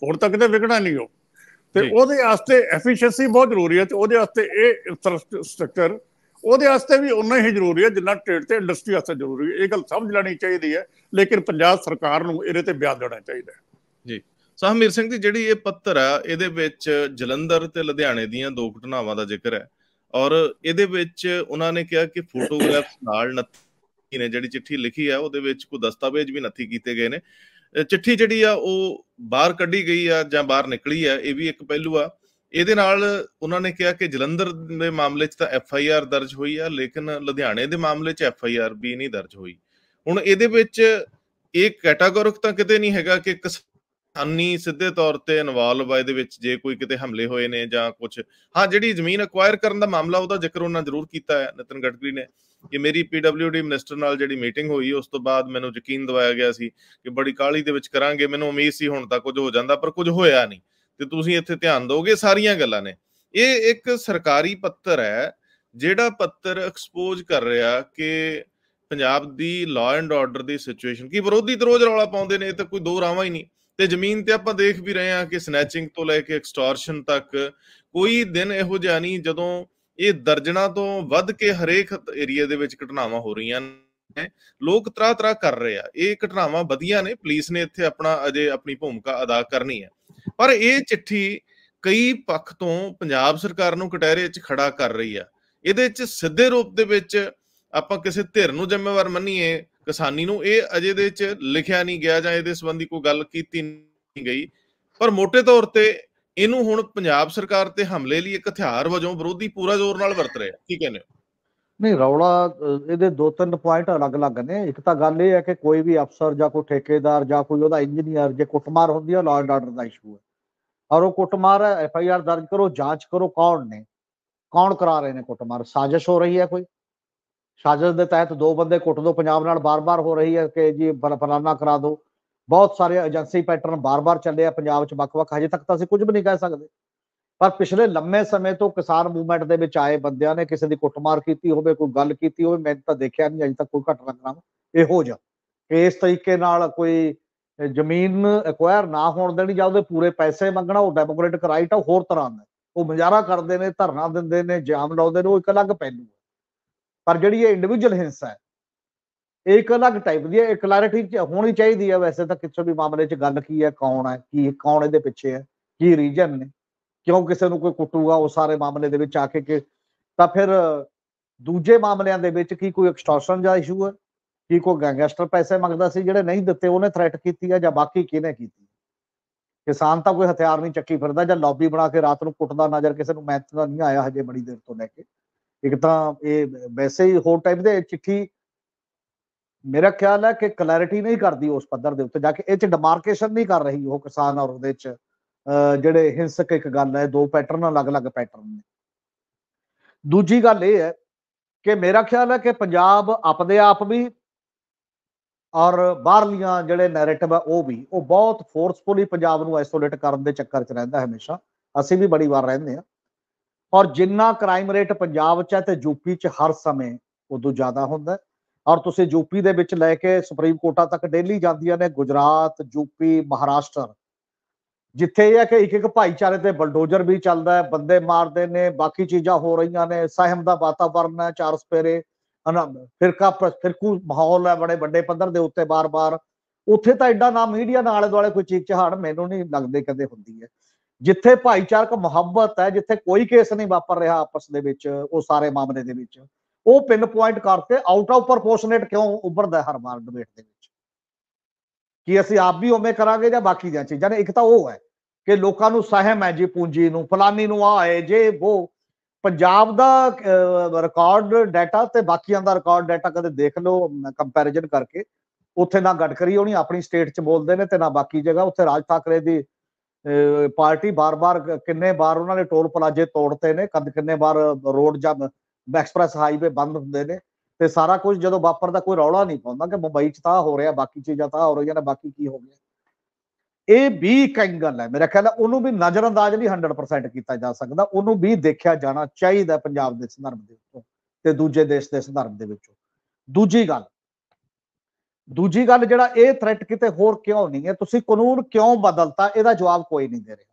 ਹੋਰ ਤੱਕ ਤੇ ਵਿਕਣਾ ਨਹੀਂ ਹੋ ਤੇ ਉਹਦੇ ਵਾਸਤੇ ਐਫੀਸ਼ੀਐਂਸੀ ਬਹੁਤ ਜ਼ਰੂਰੀ ਹੈ ਤੇ ਉਹਦੇ ਵਾਸਤੇ ਇਹ ਇਨਫਰਾਸਟ੍ਰਕਚਰ ਉਹਦੇ ਵਾਸਤੇ ਵੀ ਉਨਾ ਹੀ ਜ਼ਰੂਰੀ ਹੈ ਜਿੰਨਾ ਟ੍ਰੇਡ ਤੇ ਇੰਡਸਟਰੀ ਵਾਸਤੇ ਜ਼ਰੂਰੀ ਹੈ ਇਹ ਗੱਲ ਸਮਝ ਲੈਣੀ ਚਾਹੀਦੀ ਹੈ ਲੇਕਿਨ ਪੰਜਾਬ ਸਰਕਾਰ ਨੂੰ ਇਹਦੇ ਤੇ ਵਿਆਜ ਦੇਣਾ ਚਾਹੀਦਾ ਜੀ ਸਾਹਮੀਰ ਸਿੰਘ ਦੀ ਜਿਹੜੀ ਇਹ ਪੱਤਰ ਆ ਇਹਦੇ ਵਿੱਚ ਜਲੰਧਰ ਤੇ ਲੁਧਿਆਣੇ ਦੀਆਂ ਦੋ ਘਟਨਾਵਾਂ ਦਾ ਜ਼ਿਕਰ ਹੈ ਔਰ ਇਹਦੇ ਵਿੱਚ ਉਹਨਾਂ ਨੇ ਕਿਹਾ ਕਿ ਫੋਟੋਗ੍ਰਾਫਸ ਨਾਲ ਨੱਥੀ ਨੇ ਜਿਹੜੀ ਚਿੱਠੀ ਲਿਖੀ ਆ ਉਹਦੇ ਵਿੱਚ ਕੋਈ ਦਸਤਾਵੇਜ਼ ਵੀ ਨੱਥੀ ਕੀਤੇ ਗਏ ਨੇ ਚਿੱਠੀ ਜਿਹੜੀ ਆ ਉਹ ਬਾਹਰ ਕੱਢੀ ਗਈ ਆ ਜਾਂ ਬਾਹਰ ਨਿਕਲੀ ਆ ਇਹ ਵੀ ਇੱਕ ਪਹਿਲੂ ਆ ਇਹਦੇ ਨਾਲ ਉਹਨਾਂ ਨੇ ਕਿਹਾ ਕਿ ਜਲੰਧਰ ਦੇ ਮਾਮਲੇ 'ਚ ਤਾਂ ਐਫ ਆਈ ਆਰ ਦਰਜ ਹੋਈ ਆ ਲੇਕਿਨ ਲੁਧਿਆਣੇ ਦੇ ਮਾਮਲੇ 'ਚ ਐਫ ਆਈ ਆਰ ਵੀ ਨਹੀਂ ਦਰਜ ਹੋਈ ਹੁਣ ਇਹਦੇ ਵਿੱਚ ਇਹ ਕੈਟਾਗੋਰਿਕ ਤਾਂ ਕਿਤੇ ਨਹੀਂ ਹੈਗਾ ਕਿ ਕਿਸਾਨੀ ਸਿੱਧੇ ਤੌਰ ਤੇ ਇਨਵੋਲਵ ਆ ਇਹਦੇ ਵਿੱਚ ਜੇ ਕੋਈ ਕਿਤੇ ਹਮਲੇ ਹੋਏ ਨੇ ਜਾਂ ਕੁਝ ਹਾਂ ਜਿਹੜੀ ਜ਼ਮੀਨ ਅਕਵਾਇਰ ਕਰਨ ਦਾ ਮਾਮਲਾ ਉਹਦਾ ਜ਼ਿਕਰ ਉਹਨਾਂ ਜ਼ਰੂਰ ਕੀਤਾ ਹੈ ਨਿਤਨ ਗਡਕਰੀ ਨੇ ਕਿ ਮੇਰੀ ਪੀਡਬਲਯੂਡੀ ਮਿਨਿਸਟਰ ਨਾਲ ਜਿਹੜੀ ਮੀਟਿੰਗ ਹੋਈ ਉਸ ਤੋਂ ਬਾਅਦ ਮੈਨੂੰ ਯਕੀਨ ਦਿਵਾਇਆ ਗਿਆ ਸੀ ਕਿ ਬੜੀ ਕਾਲੀ ਦੇ ਵਿੱਚ ਕਰਾਂਗੇ ਮੈਨੂੰ ਉਮੀਦ ਸੀ ਹੁਣ ਤਾਂ ਕੁਝ ਹੋ ਜਾਂਦਾ ਪਰ ਕੁਝ ਹੋਇਆ ਨਹੀਂ ਤੇ ਤੁਸੀਂ ਇੱਥੇ ਧਿਆਨ ਦਿਓਗੇ ਸਾਰੀਆਂ ਗੱਲਾਂ ਨੇ ਇਹ ਇੱਕ ਸਰਕਾਰੀ ਪੱਤਰ ਹੈ ਜਿਹੜਾ ਪੱਤਰ ਐਕਸਪੋਜ਼ ਕਰ ਰਿਹਾ ਕਿ ਪੰਜਾਬ ਦੀ ਲਾਅ ਐਂਡ ਆਰਡਰ ਦੀ ਸਿਚੁਏਸ਼ਨ ਕੀ ਵਿਰੋਧੀ ਤਰੋਜ ਰੌਲਾ ਪਾਉਂਦੇ ਨੇ ਇਹ ਤਾਂ ਕੋਈ ਦੋ ਰਾਵਾਂ ਹੀ ਨਹੀਂ ਤੇ ਜ਼ਮੀਨ ਤੇ ਆਪਾਂ ਦੇਖ ਵੀ ਰਹੇ ਹਾਂ ਕਿ ਸਨੈਚਿੰਗ ਤੋਂ ਲੈ ਕੇ ਐਕਸਟੋਰਸ਼ਨ ਤੱਕ ਕੋਈ ਦਿਨ ਇਹੋ ਜਿਹਾ ਨਹੀਂ ਜਦੋਂ ਇਹ ਦਰਜਣਾ ਤੋਂ ਵੱਧ ਕੇ ਹਰੇਕ ਏਰੀਆ ਦੇ ਵਿੱਚ ਘਟਨਾਵਾਂ ਹੋ ਰਹੀਆਂ ਨੇ ਲੋਕ ਤਰਾ ਤਰਾ ਕਰ ਰਹੇ ਆ ਇਹ ਘਟਨਾਵਾਂ ਵਧੀਆਂ ਨੇ ਪੁਲਿਸ ਨੇ ਇੱਥੇ ਆਪਣਾ ਅਜੇ ਆਪਣੀ ਭੂਮਿਕਾ ਅਦਾ ਕਰਨੀ ਹੈ ਪਰ ਇਹ ਚਿੱਠੀ ਕਈ ਪੱਖ ਤੋਂ ਪੰਜਾਬ ਸਰਕਾਰ ਨੂੰ ਕਟਹਿਰੇ 'ਚ ਖੜਾ ਕਰ ਰਹੀ ਆ ਇਹਦੇ ਵਿੱਚ ਸਿੱਧੇ ਰੂਪ ਦੇ ਵਿੱਚ ਆਪਾਂ ਕਿਸੇ ਧਿਰ ਨੂੰ ਜ਼ਿੰਮੇਵਾਰ ਮੰਨੀਏ ਕਿਸਾਨੀ ਨੂੰ ਇਹ ਅਜੇ ਦੇ ਵਿੱਚ ਲਿਖਿਆ ਨਹੀਂ ਗਿਆ ਜਾਂ ਇਹਦੇ ਸੰਬੰਧੀ ਕੋਈ ਗੱਲ ਕੀਤੀ ਨਹੀਂ ਗਈ ਪਰ ਮੋٹے ਤੌਰ ਤੇ ਇਹਨੂੰ ਹੁਣ ਪੰਜਾਬ ਸਰਕਾਰ ਤੇ ਹਮਲੇ ਲਈ ਇੱਕ ਹਥਿਆਰ ਵਜੋਂ ਵਿਰੋਧੀ ਪੂਰਾ ਜ਼ੋਰ ਨਾਲ ਵਰਤ ਰਿਹਾ ਕੀ ਕਹਿੰਦੇ ਨਹੀਂ ਰੌਲਾ ਇਹਦੇ ਦੋ ਤਿੰਨ ਪੁਆਇੰਟ ਅਲੱਗ-ਅਲੱਗ ਨੇ ਇੱਕ ਤਾਂ ਗੱਲ ਇਹ ਹੈ ਕਿ ਕੋਈ ਵੀ ਅਫਸਰ ਜਾਂ ਕੋਈ ਠੇਕੇਦਾਰ ਜਾਂ ਕੋਈ ਉਹਦਾ ਇੰਜੀਨੀਅਰ ਜੇ ਕੁੱਟਮਾਰ ਹੁੰਦੀ ਹੈ ਲਾਅ ਆਰਡਰ ਦਾ ਇਸ਼ੂ ਹੈ ਔਰ ਉਹ ਕੁੱਟਮਾਰ ਐਫ ਆਈ ਆਰ ਦਰਜ ਕਰੋ ਜਾਂਚ ਕਰੋ ਕੌਣ ਨੇ ਕੌਣ ਕਰਾ ਰਹੇ ਨੇ ਕੁੱਟਮਾਰ ਸਾਜ਼ਿਸ਼ ਹੋ ਰਹੀ ਹੈ ਕੋਈ ਸਾਜ਼ਿਸ਼ ਦੇ ਤਹਿਤ ਦੋ ਬੰਦੇ ਕੁੱਟ ਦੋ ਪੰਜਾਬ ਨਾਲ ਬਾਰ-ਬਾਰ ਹੋ ਰਹੀ ਹੈ ਕਿ ਜੀ ਫਲਾਨਾ ਕਰਾ ਦੋ ਬਹੁਤ ਸਾਰੇ ਏਜੰਸੀ ਪੈਟਰਨ ਬਾਰ-ਬਾਰ ਚੱਲੇ ਆ ਪੰਜਾਬ 'ਚ ਵੱਖ-ਵੱਖ ਹਜੇ ਤੱਕ ਤਾਂ ਅਸੀਂ ਕੁਝ ਵੀ ਨਹੀਂ ਕਹਿ ਸਕਦੇ ਪਰ ਪਿਛਲੇ ਲੰਮੇ ਸਮੇਂ ਤੋਂ ਕਿਸਾਨ ਮੂਵਮੈਂਟ ਦੇ ਵਿੱਚ ਆਏ ਬੰਦਿਆਂ ਨੇ ਕਿਸੇ ਦੀ ਕੁੱਟਮਾਰ ਕੀਤੀ ਹੋਵੇ ਕੋਈ ਗੱਲ ਕੀਤੀ ਹੋਵੇ ਮੈਂ ਤਾਂ ਦੇਖਿਆ ਨਹੀਂ ਅਜੇ ਤੱਕ ਕੋਈ ਘਟਨਾ ਕਰਾਂ ਇਹੋ ਜਿਹਾ ਇਸ ਤਰੀਕੇ ਨਾਲ ਕੋਈ ਜ਼ਮੀਨ ਐਕਵਾਇਰ ਨਾ ਹੋਣ ਦੇਣੀ ਜਾਂ ਉਹਦੇ ਪੂਰੇ ਪੈਸੇ ਮੰਗਣਾ ਉਹ ਡੈਮੋਕ੍ਰੈਟਿਕ ਰਾਈਟ ਆ ਹੋਰ ਤਰ੍ਹਾਂ ਦਾ ਉਹ ਮਜ਼ਾਰਾ ਕਰਦੇ ਨੇ ਧਰਨਾ ਦਿੰਦੇ ਨੇ ਜਾਮ ਲਾਉਂਦੇ ਨੇ ਉਹ ਇੱਕ ਅਲੱਗ ਪਹਿਲੂ ਹੈ ਪਰ ਜਿਹੜੀ ਇਹ ਇੰਡੀਵਿਜੂਅਲ ਹਿੰਸਾ ਹੈ ਇਹ ਇੱਕ ਅਲੱਗ ਟਾਈਪ ਦੀ ਹੈ ਇਹ ਕਲੈਰਿਟੀ ਹੋਣੀ ਚਾਹੀਦੀ ਹੈ ਵੈਸੇ ਤਾਂ ਕਿਸੇ ਵੀ ਮਾਮਲੇ 'ਚ ਗੱਲ ਕੀ ਹੈ ਕੌਣ ਹੈ ਕੀ ਕੌਣ ਇਹਦੇ ਪਿੱਛੇ ਹੈ ਕੀ ਰੀਜਨ ਨੇ ਕਿਉਂ ਕਿਸੇ ਨੂੰ ਕੋਈ ਕੁੱਟੂਗਾ ਉਹ ਸਾਰੇ ਮਾਮਲੇ ਦੇ ਵਿੱਚ ਆ ਕੇ ਕਿ ਤਾਂ ਫਿਰ ਦੂਜੇ ਮਾਮਲਿਆਂ ਦੇ ਵਿੱਚ ਕੀ ਕੋਈ ਐਕਸਟੋਰਸ਼ਨ ਦਾ ਇਸ਼ੂ ਹੈ ਕੀ ਕੋ ਗੈਂਗਸਟਰ ਪੈਸੇ ਮੰਗਦਾ ਸੀ ਜਿਹੜੇ ਨਹੀਂ ਦਿੱਤੇ ਉਹਨੇ ਥ੍ਰੈਟ ਕੀਤੀ ਆ ਜਾਂ ਬਾਕੀ ਕਿਹਨੇ ਕੀਤੀ ਕਿਸਾਨ ਤਾਂ ਕੋਈ ਹਥਿਆਰ ਨਹੀਂ ਚੱਕੀ ਫਿਰਦਾ ਜਾਂ ਲੌਬੀ ਬਣਾ ਕੇ ਰਾਤ ਨੂੰ ਕੁੱਟਦਾ ਨਜ਼ਰ ਕਿਸੇ ਨੂੰ ਮੈਂ ਨਹੀਂ ਆਇਆ ਹਜੇ ਬੜੀ ਦੇਰ ਤੋਂ ਲੈ ਕੇ ਇੱਕ ਤਾਂ ਇਹ ਵੈਸੇ ਹੀ ਹੋਰ ਟਾਈਪ ਦੇ ਚਿੱਠੀ ਮੇਰਾ ਖਿਆਲ ਹੈ ਕਿ ਕਲੈਰਿਟੀ ਨਹੀਂ ਕਰਦੀ ਉਸ ਪੱਧਰ ਦੇ ਉੱਤੇ ਜਾ ਕੇ ਇਹ ਚ ਡਿਮਾਰਕੇਸ਼ਨ ਨਹੀਂ ਕਰ ਰਹੀ ਉਹ ਕਿਸਾਨ ਔਰ ਉਹਦੇ ਚ ਜਿਹੜੇ ਹਿੰਸਕ ਇੱਕ ਗੱਲ ਹੈ ਦੋ ਪੈਟਰਨ ਅਲੱਗ-ਅਲੱਗ ਪੈਟਰਨ ਨੇ ਦੂਜੀ ਗੱਲ ਇਹ ਹੈ ਕਿ ਮੇਰਾ ਖਿਆਲ ਹੈ ਕਿ ਪੰਜਾਬ ਆਪਦੇ ਆਪ ਵੀ ਔਰ ਬਾਹਰਲੀਆਂ ਜਿਹੜੇ ਨੈਰੇਟਿਵ ਆ ਉਹ ਵੀ ਉਹ ਬਹੁਤ ਫੋਰਸਫੁਲੀ ਪੰਜਾਬ ਨੂੰ ਆਈਸੋਲੇਟ ਕਰਨ ਦੇ ਚੱਕਰ 'ਚ ਰਹਿੰਦਾ ਹਮੇਸ਼ਾ ਅਸੀਂ ਵੀ ਬੜੀ ਵਾਰ ਰਹਿੰਦੇ ਆ ਔਰ ਜਿੰਨਾ ਕ੍ਰਾਈਮ ਰੇਟ ਪੰਜਾਬ 'ਚ ਹੈ ਤੇ ਯੂਪੀ 'ਚ ਹਰ ਸਮੇਂ ਉਦੋਂ ਜ਼ਿਆਦਾ ਹੁੰਦਾ ਔਰ ਤੁਸੀਂ ਯੂਪੀ ਦੇ ਵਿੱਚ ਲੈ ਕੇ ਸੁਪਰੀਮ ਕੋਰਟਾਂ ਤੱਕ ਡੇਲੀ ਜਾਂਦੀਆਂ ਨੇ ਗੁਜਰਾਤ ਯੂਪੀ ਮਹਾਰਾਸ਼ਟਰ ਜਿੱਥੇ ਇਹ ਹੈ ਕਿ ਇੱਕ ਇੱਕ ਭਾਈਚਾਰੇ ਤੇ ਬਲਡੋਜ਼ਰ ਵੀ ਚੱਲਦਾ ਹੈ ਬੰਦੇ ਮਾਰਦੇ ਨੇ ਬਾਕੀ ਚੀਜ਼ਾਂ ਹੋ ਰਹੀਆਂ ਨੇ ਸਹਿਮ ਦਾ ਵਾਤਾਵਰਨ ਹੈ ਚਾਰ ਸਪੇਰੇ ਫਿਰਕਾ ਫਿਰਕੂ ਮਾਹੌਲ ਹੈ ਬੜੇ ਵੱਡੇ ਪੱਧਰ ਦੇ ਉੱਤੇ ਬਾਰ-ਬਾਰ ਉੱਥੇ ਤਾਂ ਐਡਾ ਨਾ ਮੀਡੀਆ ਨਾਲ ਆਲੇ ਦੁਆਲੇ ਕੋਈ ਚੀਕ ਚਹਾੜ ਮੈਨੂੰ ਨਹੀਂ ਲੱਗਦੇ ਕਦੇ ਹੁੰਦੀ ਹੈ ਜਿੱਥੇ ਭਾਈਚਾਰਕ ਮੁਹੱਬਤ ਹੈ ਜਿੱਥੇ ਕੋਈ ਕੇਸ ਨਹੀਂ ਵਾਪਰ ਰਿਹਾ ਆਪਸ ਦੇ ਵਿੱਚ ਉਹ ਸਾਰੇ ਮਾਮਲੇ ਦੇ ਵਿੱਚ ਉਹ ਪਿੰਨ ਪੁਆਇੰਟ ਕਰਕੇ ਆਊਟ ਆਫ ਪ੍ਰੋਪੋਰਸ਼ਨੇਟ ਕਿਉਂ ਉੱਭਰਦਾ ਹਰ ਵਾਰ ਡਿਬੇਟ ਦੇ ਵਿੱਚ ਕਿ ਅਸੀਂ ਆਪ ਵੀ ਉਵੇਂ ਕਰਾਂਗੇ ਜਾਂ ਬਾਕੀ ਦੀਆਂ ਚੀਜ਼ਾਂ ਨੇ ਇੱਕ ਤਾਂ ਉਹ ਹੈ ਕਿ ਲੋਕਾਂ ਨੂੰ ਸਹਿਮ ਹੈ ਜੀ ਪੂੰਜੀ ਨੂੰ ਫਲਾਨੀ ਨੂੰ ਆਏ ਜੇ ਉਹ ਪੰਜਾਬ ਦਾ ਰਿਕਾਰਡ ਡਾਟਾ ਤੇ ਬਾਕੀਆਂ ਦਾ ਰਿਕਾਰਡ ਡਾਟਾ ਕਦੇ ਦੇਖ ਲਓ ਕੰਪੈਰੀਜ਼ਨ ਕਰਕੇ ਉੱਥੇ ਨਾ ਗੱਟਕਰੀ ਹੋਣੀ ਆਪਣੀ ਸਟੇਟ 'ਚ ਬੋਲਦੇ ਨੇ ਤੇ ਨਾ ਬਾਕੀ ਜਗ੍ਹਾ ਉੱਥੇ ਰਾਜ ਠਾਕਰੇ ਦੀ ਪਾਰਟੀ ਬਾਰ-ਬਾਰ ਕਿੰਨੇ ਵਾਰ ਉਹਨਾਂ ਨੇ ਟੋਲ ਪਲਾਜੇ ਤੋੜਤੇ ਨੇ ਕਦ ਕਿੰਨੇ ਵਾਰ ਰੋਡ ਜਾਂ ਐਕਸਪ੍ਰੈਸ ਹਾਈਵੇ ਬੰਦ ਹੁੰਦੇ ਨੇ ਤੇ ਸਾਰਾ ਕੁਝ ਜਦੋਂ ਵਾਪਰਦਾ ਕੋਈ ਰੌਲਾ ਨਹੀਂ ਪਾਉਂਦਾ ਕਿ ਮੁੰਬਈ 'ਚ ਤਾਂ ਹੋ ਰਿਹਾ ਬਾਕੀ ਚੀਜ਼ਾਂ ਤਾਂ ਹੋ ਰਹੀਆਂ ਨੇ ਬਾਕੀ ਕੀ ਹੋ ਗਿਆ ਇਹ ਵੀ ਇੱਕ ਐਂਗਲ ਹੈ ਮੇਰਾ ਖਿਆਲ ਹੈ ਉਹਨੂੰ ਵੀ ਨਜ਼ਰਅੰਦਾਜ਼ ਨਹੀਂ 100% ਕੀਤਾ ਜਾ ਸਕਦਾ ਉਹਨੂੰ ਵੀ ਦੇਖਿਆ ਜਾਣਾ ਚਾਹੀਦਾ ਪੰਜਾਬ ਦੇ ਸੰਦਰਭ ਦੇ ਵਿੱਚੋਂ ਤੇ ਦੂਜੇ ਦੇਸ਼ ਦੇ ਸੰਦਰਭ ਦੇ ਵਿੱਚੋਂ ਦੂਜੀ ਗੱਲ ਦੂਜੀ ਗੱਲ ਜਿਹੜਾ ਇਹ ਥ੍ਰੈਟ ਕਿਤੇ ਹੋਰ ਕਿਉਂ ਨਹੀਂ ਹੈ ਤੁਸੀਂ ਕਾਨੂੰਨ ਕਿਉਂ ਬਦਲਤਾ ਇਹਦਾ ਜਵਾਬ ਕੋਈ ਨਹੀਂ ਦੇ ਰਿਹਾ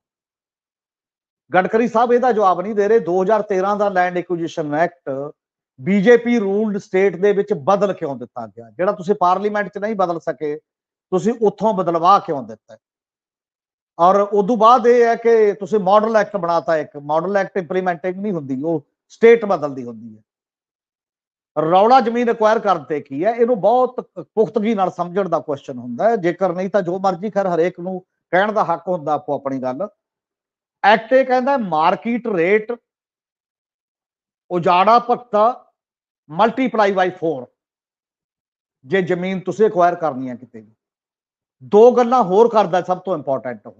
ਗਡਕਰੀ ਸਾਹਿਬ ਇਹਦਾ ਜਵਾਬ ਨਹੀਂ ਦੇ ਰਹੇ 2013 ਦਾ land acquisition act BJP ruled state ਦੇ ਵਿੱਚ ਬਦਲ ਕਿਉਂ ਦਿੱਤਾ ਗਿਆ ਜਿਹੜਾ ਤੁਸੀਂ ਪਾਰਲੀਮੈਂਟ 'ਚ ਨਹੀਂ ਬਦਲ ਸਕੇ ਤੁਸੀਂ ਉੱਥੋਂ ਬਦਲਵਾ ਕਿਉਂ ਦਿੱਤਾ ਔਰ ਉਸ ਤੋਂ ਬਾਅਦ ਇਹ ਹੈ ਕਿ ਤੁਸੀਂ ਮਾਡਲ ਐਕਟ ਬਣਾਤਾ ਇੱਕ ਮਾਡਲ ਐਕਟ ਇੰਪਲੀਮੈਂਟਿੰਗ ਨਹੀਂ ਹੁੰਦੀ ਉਹ ਸਟੇਟ ਬਦਲਦੀ ਹੁੰਦੀ ਹੈ ਰੌਲਾ ਜ਼ਮੀਨ ਐਕਵਾਇਰ ਕਰਨ ਤੇ ਕੀ ਹੈ ਇਹਨੂੰ ਬਹੁਤ ਪੁਖਤਗੀ ਨਾਲ ਸਮਝਣ ਦਾ ਕੁਐਸਚਨ ਹੁੰਦਾ ਹੈ ਜੇਕਰ ਨਹੀਂ ਤਾਂ ਜੋ ਮਰਜ਼ੀ ਖੈਰ ਹਰੇਕ ਨੂੰ ਕਹਿਣ ਦਾ ਹੱਕ ਹੁੰਦਾ ਆਪੋ ਆਪਣੀ ਗੱਲ ਐਕਟ ਇਹ ਕਹਿੰਦਾ ਮਾਰਕੀਟ ਰੇਟ ਉਜਾੜਾ ਭਗਤਾ ਮਲਟੀਪਲਾਈ ਬਾਈ 4 ਜੇ ਜ਼ਮੀਨ ਤੁਸੀਂ ਐਕਵਾਇਰ ਕਰਨੀ ਹੈ ਕਿਤੇ ਵੀ ਦੋ ਗੱਲਾਂ ਹੋਰ ਕਰਦਾ ਸਭ ਤੋਂ ਇੰਪੋਰਟੈਂਟ ਉਹ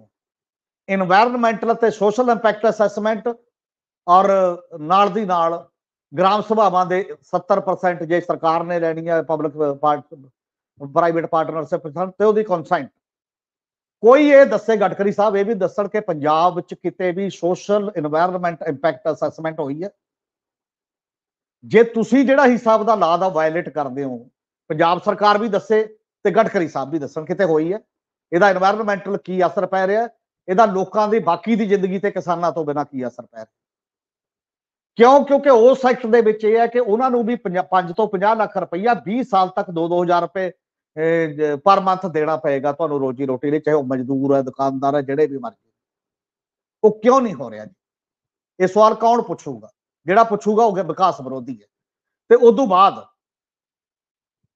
এনवायरमेंटਲ ਅਤੇ ਸੋਸ਼ਲ ਇੰਪੈਕਟ ਅਸੈਸਮੈਂਟ ਔਰ ਨਾਲ ਦੀ ਨਾਲ ਗ੍ਰਾਮ ਸਭਾਵਾਂ ਦੇ 70% ਜੇ ਸਰਕਾਰ ਨੇ ਲੈਣੀ ਹੈ ਪਬਲਿਕ ਪ੍ਰਾਈਵੇਟ ਪਾਰਟਨਰਸ਼ਿਪ ਤੇ ਉਹਦੀ ਕੰਸੈਂਟ ਕੋਈ ਇਹ ਦੱਸੇ ਗਟਕਰੀ ਸਾਹਿਬ ਇਹ ਵੀ ਦੱਸਣ ਕਿ ਪੰਜਾਬ ਵਿੱਚ ਕਿਤੇ ਵੀ ਸੋਸ਼ਲ এনवायरमेंट ਇੰਪੈਕਟ ਅਸੈਸਮੈਂਟ ਹੋਈ ਹੈ ਜੇ ਤੁਸੀਂ ਜਿਹੜਾ ਹਿਸਾਬ ਦਾ ਲਾ ਦਾ ਵਾਇਲੇਟ ਕਰਦੇ ਹੋ ਪੰਜਾਬ ਸਰਕਾਰ ਵੀ ਦੱਸੇ ਤੇ ਗਟਕਰੀ ਸਾਹਿਬ ਵੀ ਦੱਸਣ ਕਿਤੇ ਹੋਈ ਹੈ ਇਹਦਾ এনवायरमेंटਲ ਕੀ ਅਸਰ ਪੈ ਰਿਹਾ ਇਹਦਾ ਲੋਕਾਂ ਦੀ ਬਾਕੀ ਦੀ ਜ਼ਿੰਦਗੀ ਤੇ ਕਿਸਾਨਾਂ ਤੋਂ ਬਿਨਾ ਕੀ ਅਸਰ ਪੈ ਰਿਹਾ ਕਿਉਂ ਕਿਉਂਕਿ ਉਸ ਸੈਕਟਰ ਦੇ ਵਿੱਚ ਇਹ ਹੈ ਕਿ ਉਹਨਾਂ ਨੂੰ ਵੀ 5 ਤੋਂ 50 ਲੱਖ ਰੁਪਈਆ 20 ਸਾਲ ਤੱਕ 2-2000 ਰੁਪਏ ਪਰ ਮੰਥ ਦੇਣਾ ਪਏਗਾ ਤੁਹਾਨੂੰ ਰੋਜੀ ਰੋਟੀ ਲਈ ਚਾਹੇ ਉਹ ਮਜ਼ਦੂਰ ਹੈ ਦੁਕਾਨਦਾਰ ਹੈ ਜਿਹੜੇ ਵੀ ਮਰਜ਼ੀ ਉਹ ਕਿਉਂ ਨਹੀਂ ਹੋ ਰਿਹਾ ਜੀ ਇਹ ਸਵਾਲ ਕੌਣ ਪੁੱਛੂਗਾ ਜਿਹੜਾ ਪੁੱਛੂਗਾ ਉਹ ਵਿਕਾਸ ਵਿਰੋਧੀ ਹੈ ਤੇ ਉਸ ਤੋਂ ਬਾਅਦ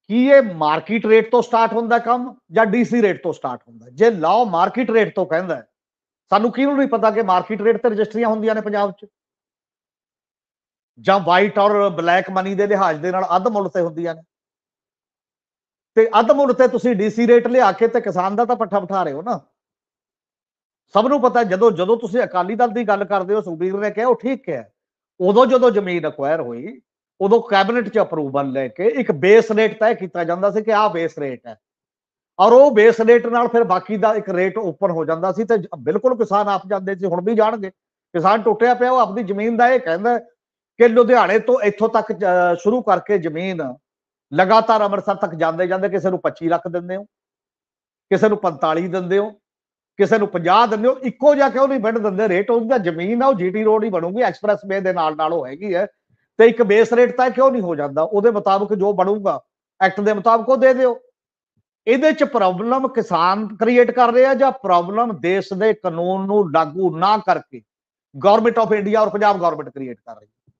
ਕੀ ਇਹ ਮਾਰਕੀਟ ਰੇਟ ਤੋਂ ਸਟਾਰਟ ਹੁੰਦਾ ਕੰਮ ਜਾਂ ਡੀਸੀ ਰੇਟ ਤੋਂ ਸਟਾਰਟ ਹੁੰਦਾ ਜੇ ਲਾਓ ਮਾਰਕੀਟ ਰੇਟ ਤੋਂ ਕਹਿੰਦਾ ਸਾਨੂੰ ਨੂੰ ਨਹੀਂ ਪਤਾ ਕਿ ਮਾਰਕੀਟ ਰੇਟ ਤੇ ਰਜਿਸਟਰੀਆਂ ਹੁੰਦੀਆਂ ਨੇ ਪੰਜਾਬ 'ਚ ਜਾਂ ਵਾਈਟ ਔਰ ਬਲੈਕ ਮਨੀ ਦੇ ਲਿਹਾਜ਼ ਦੇ ਨਾਲ ਅੱਧ ਮੁੱਲ ਤੇ ਹੁੰਦੀਆਂ ਨੇ ਤੇ ਅੱਧ ਮੁੱਲ ਤੇ ਤੁਸੀਂ ਡੀਸੀ ਰੇਟ ਲਿਆ ਕੇ ਤੇ ਕਿਸਾਨ ਦਾ ਤਾਂ ਪੱਠਾ ਬਿਠਾ ਰਹੇ ਹੋ ਨਾ ਸਭ ਨੂੰ ਪਤਾ ਜਦੋਂ ਜਦੋਂ ਤੁਸੀਂ ਅਕਾਲੀ ਦਲ ਦੀ ਗੱਲ ਕਰਦੇ ਹੋ ਸੁਖਬੀਰ ਨੇ ਕਿਹਾ ਉਹ ਠੀਕ ਹੈ ਉਦੋਂ ਜਦੋਂ ਜ਼ਮੀਨ ਅਕਵਾਇਰ ਹੋਈ ਉਦੋਂ ਕੈਬਨਿਟ 'ਚ ਅਪਰੂਵਲ ਲੈ ਕੇ ਇੱਕ ਬੇਸ ਰੇਟ ਤੈਅ ਕੀਤਾ ਜਾਂਦਾ ਸੀ ਕਿ ਆਹ ਬੇਸ ਰੇਟ ਹੈ ਔਰ ਉਹ ਬੇਸ ਰੇਟ ਨਾਲ ਫਿਰ ਬਾਕੀ ਦਾ ਇੱਕ ਰੇਟ ਓਪਨ ਹੋ ਜਾਂਦਾ ਸੀ ਤੇ ਬਿਲਕੁਲ ਕਿਸਾਨ ਆਪ ਜਾਂਦੇ ਸੀ ਹੁਣ ਵੀ ਜਾਣਗੇ ਕਿਸਾਨ ਟੁੱਟਿਆ ਪਿਆ ਉਹ ਆਪਣੀ ਜ਼ਮੀਨ ਦਾ ਇਹ ਕਹਿੰਦਾ ਕਿ ਲੁਧਿਆਣੇ ਤੋਂ ਇੱਥੋਂ ਤੱਕ ਸ਼ੁਰੂ ਕਰਕੇ ਜ਼ਮੀਨ ਲਗਾਤਾਰ ਅੰਮ੍ਰਿਤਸਰ ਤੱਕ ਜਾਂਦੇ ਜਾਂਦੇ ਕਿਸੇ ਨੂੰ 25 ਲੱਖ ਦਿੰਦੇ ਹੋ ਕਿਸੇ ਨੂੰ 45 ਦਿੰਦੇ ਹੋ ਕਿਸੇ ਨੂੰ 50 ਦਿੰਦੇ ਹੋ ਇੱਕੋ ਜਿਹਾ ਕਿਉਂ ਨਹੀਂ ਵੰਡ ਦਿੰਦੇ ਰੇਟ ਉਹਦਾ ਜ਼ਮੀਨ ਆ ਉਹ ਜੀਟੀ ਰੋਡ ਹੀ ਬਣੂਗੀ ਐਕਸਪ੍ਰੈਸ ਵੇ ਦੇ ਨਾਲ ਨਾਲ ਹੋਏਗੀ ਹੈ ਤੇ ਇੱਕ ਬੇਸ ਰੇਟ ਤਾਂ ਕਿਉਂ ਨਹੀਂ ਹੋ ਜਾਂਦਾ ਉਹਦੇ ਮੁਤਾਬਕ ਜੋ ਬਣੂਗਾ ਐਕਟ ਦੇ ਮੁਤਾਬਕ ਉਹ ਦੇ ਦਿਓ ਇਹਦੇ ਚ ਪ੍ਰੋਬਲਮ ਕਿਸਾਨ ਕ੍ਰੀਏਟ ਕਰ ਰਿਹਾ ਜਾਂ ਪ੍ਰੋਬਲਮ ਦੇਸ਼ ਦੇ ਕਾਨੂੰਨ ਨੂੰ ਲਾਗੂ ਨਾ ਕਰਕੇ ਗਵਰਨਮੈਂਟ ਆਫ ਇੰਡੀਆ ਔਰ ਪੰਜਾਬ ਗਵਰਨਮੈਂਟ ਕ੍ਰੀਏਟ ਕਰ ਰਹੀ ਹੈ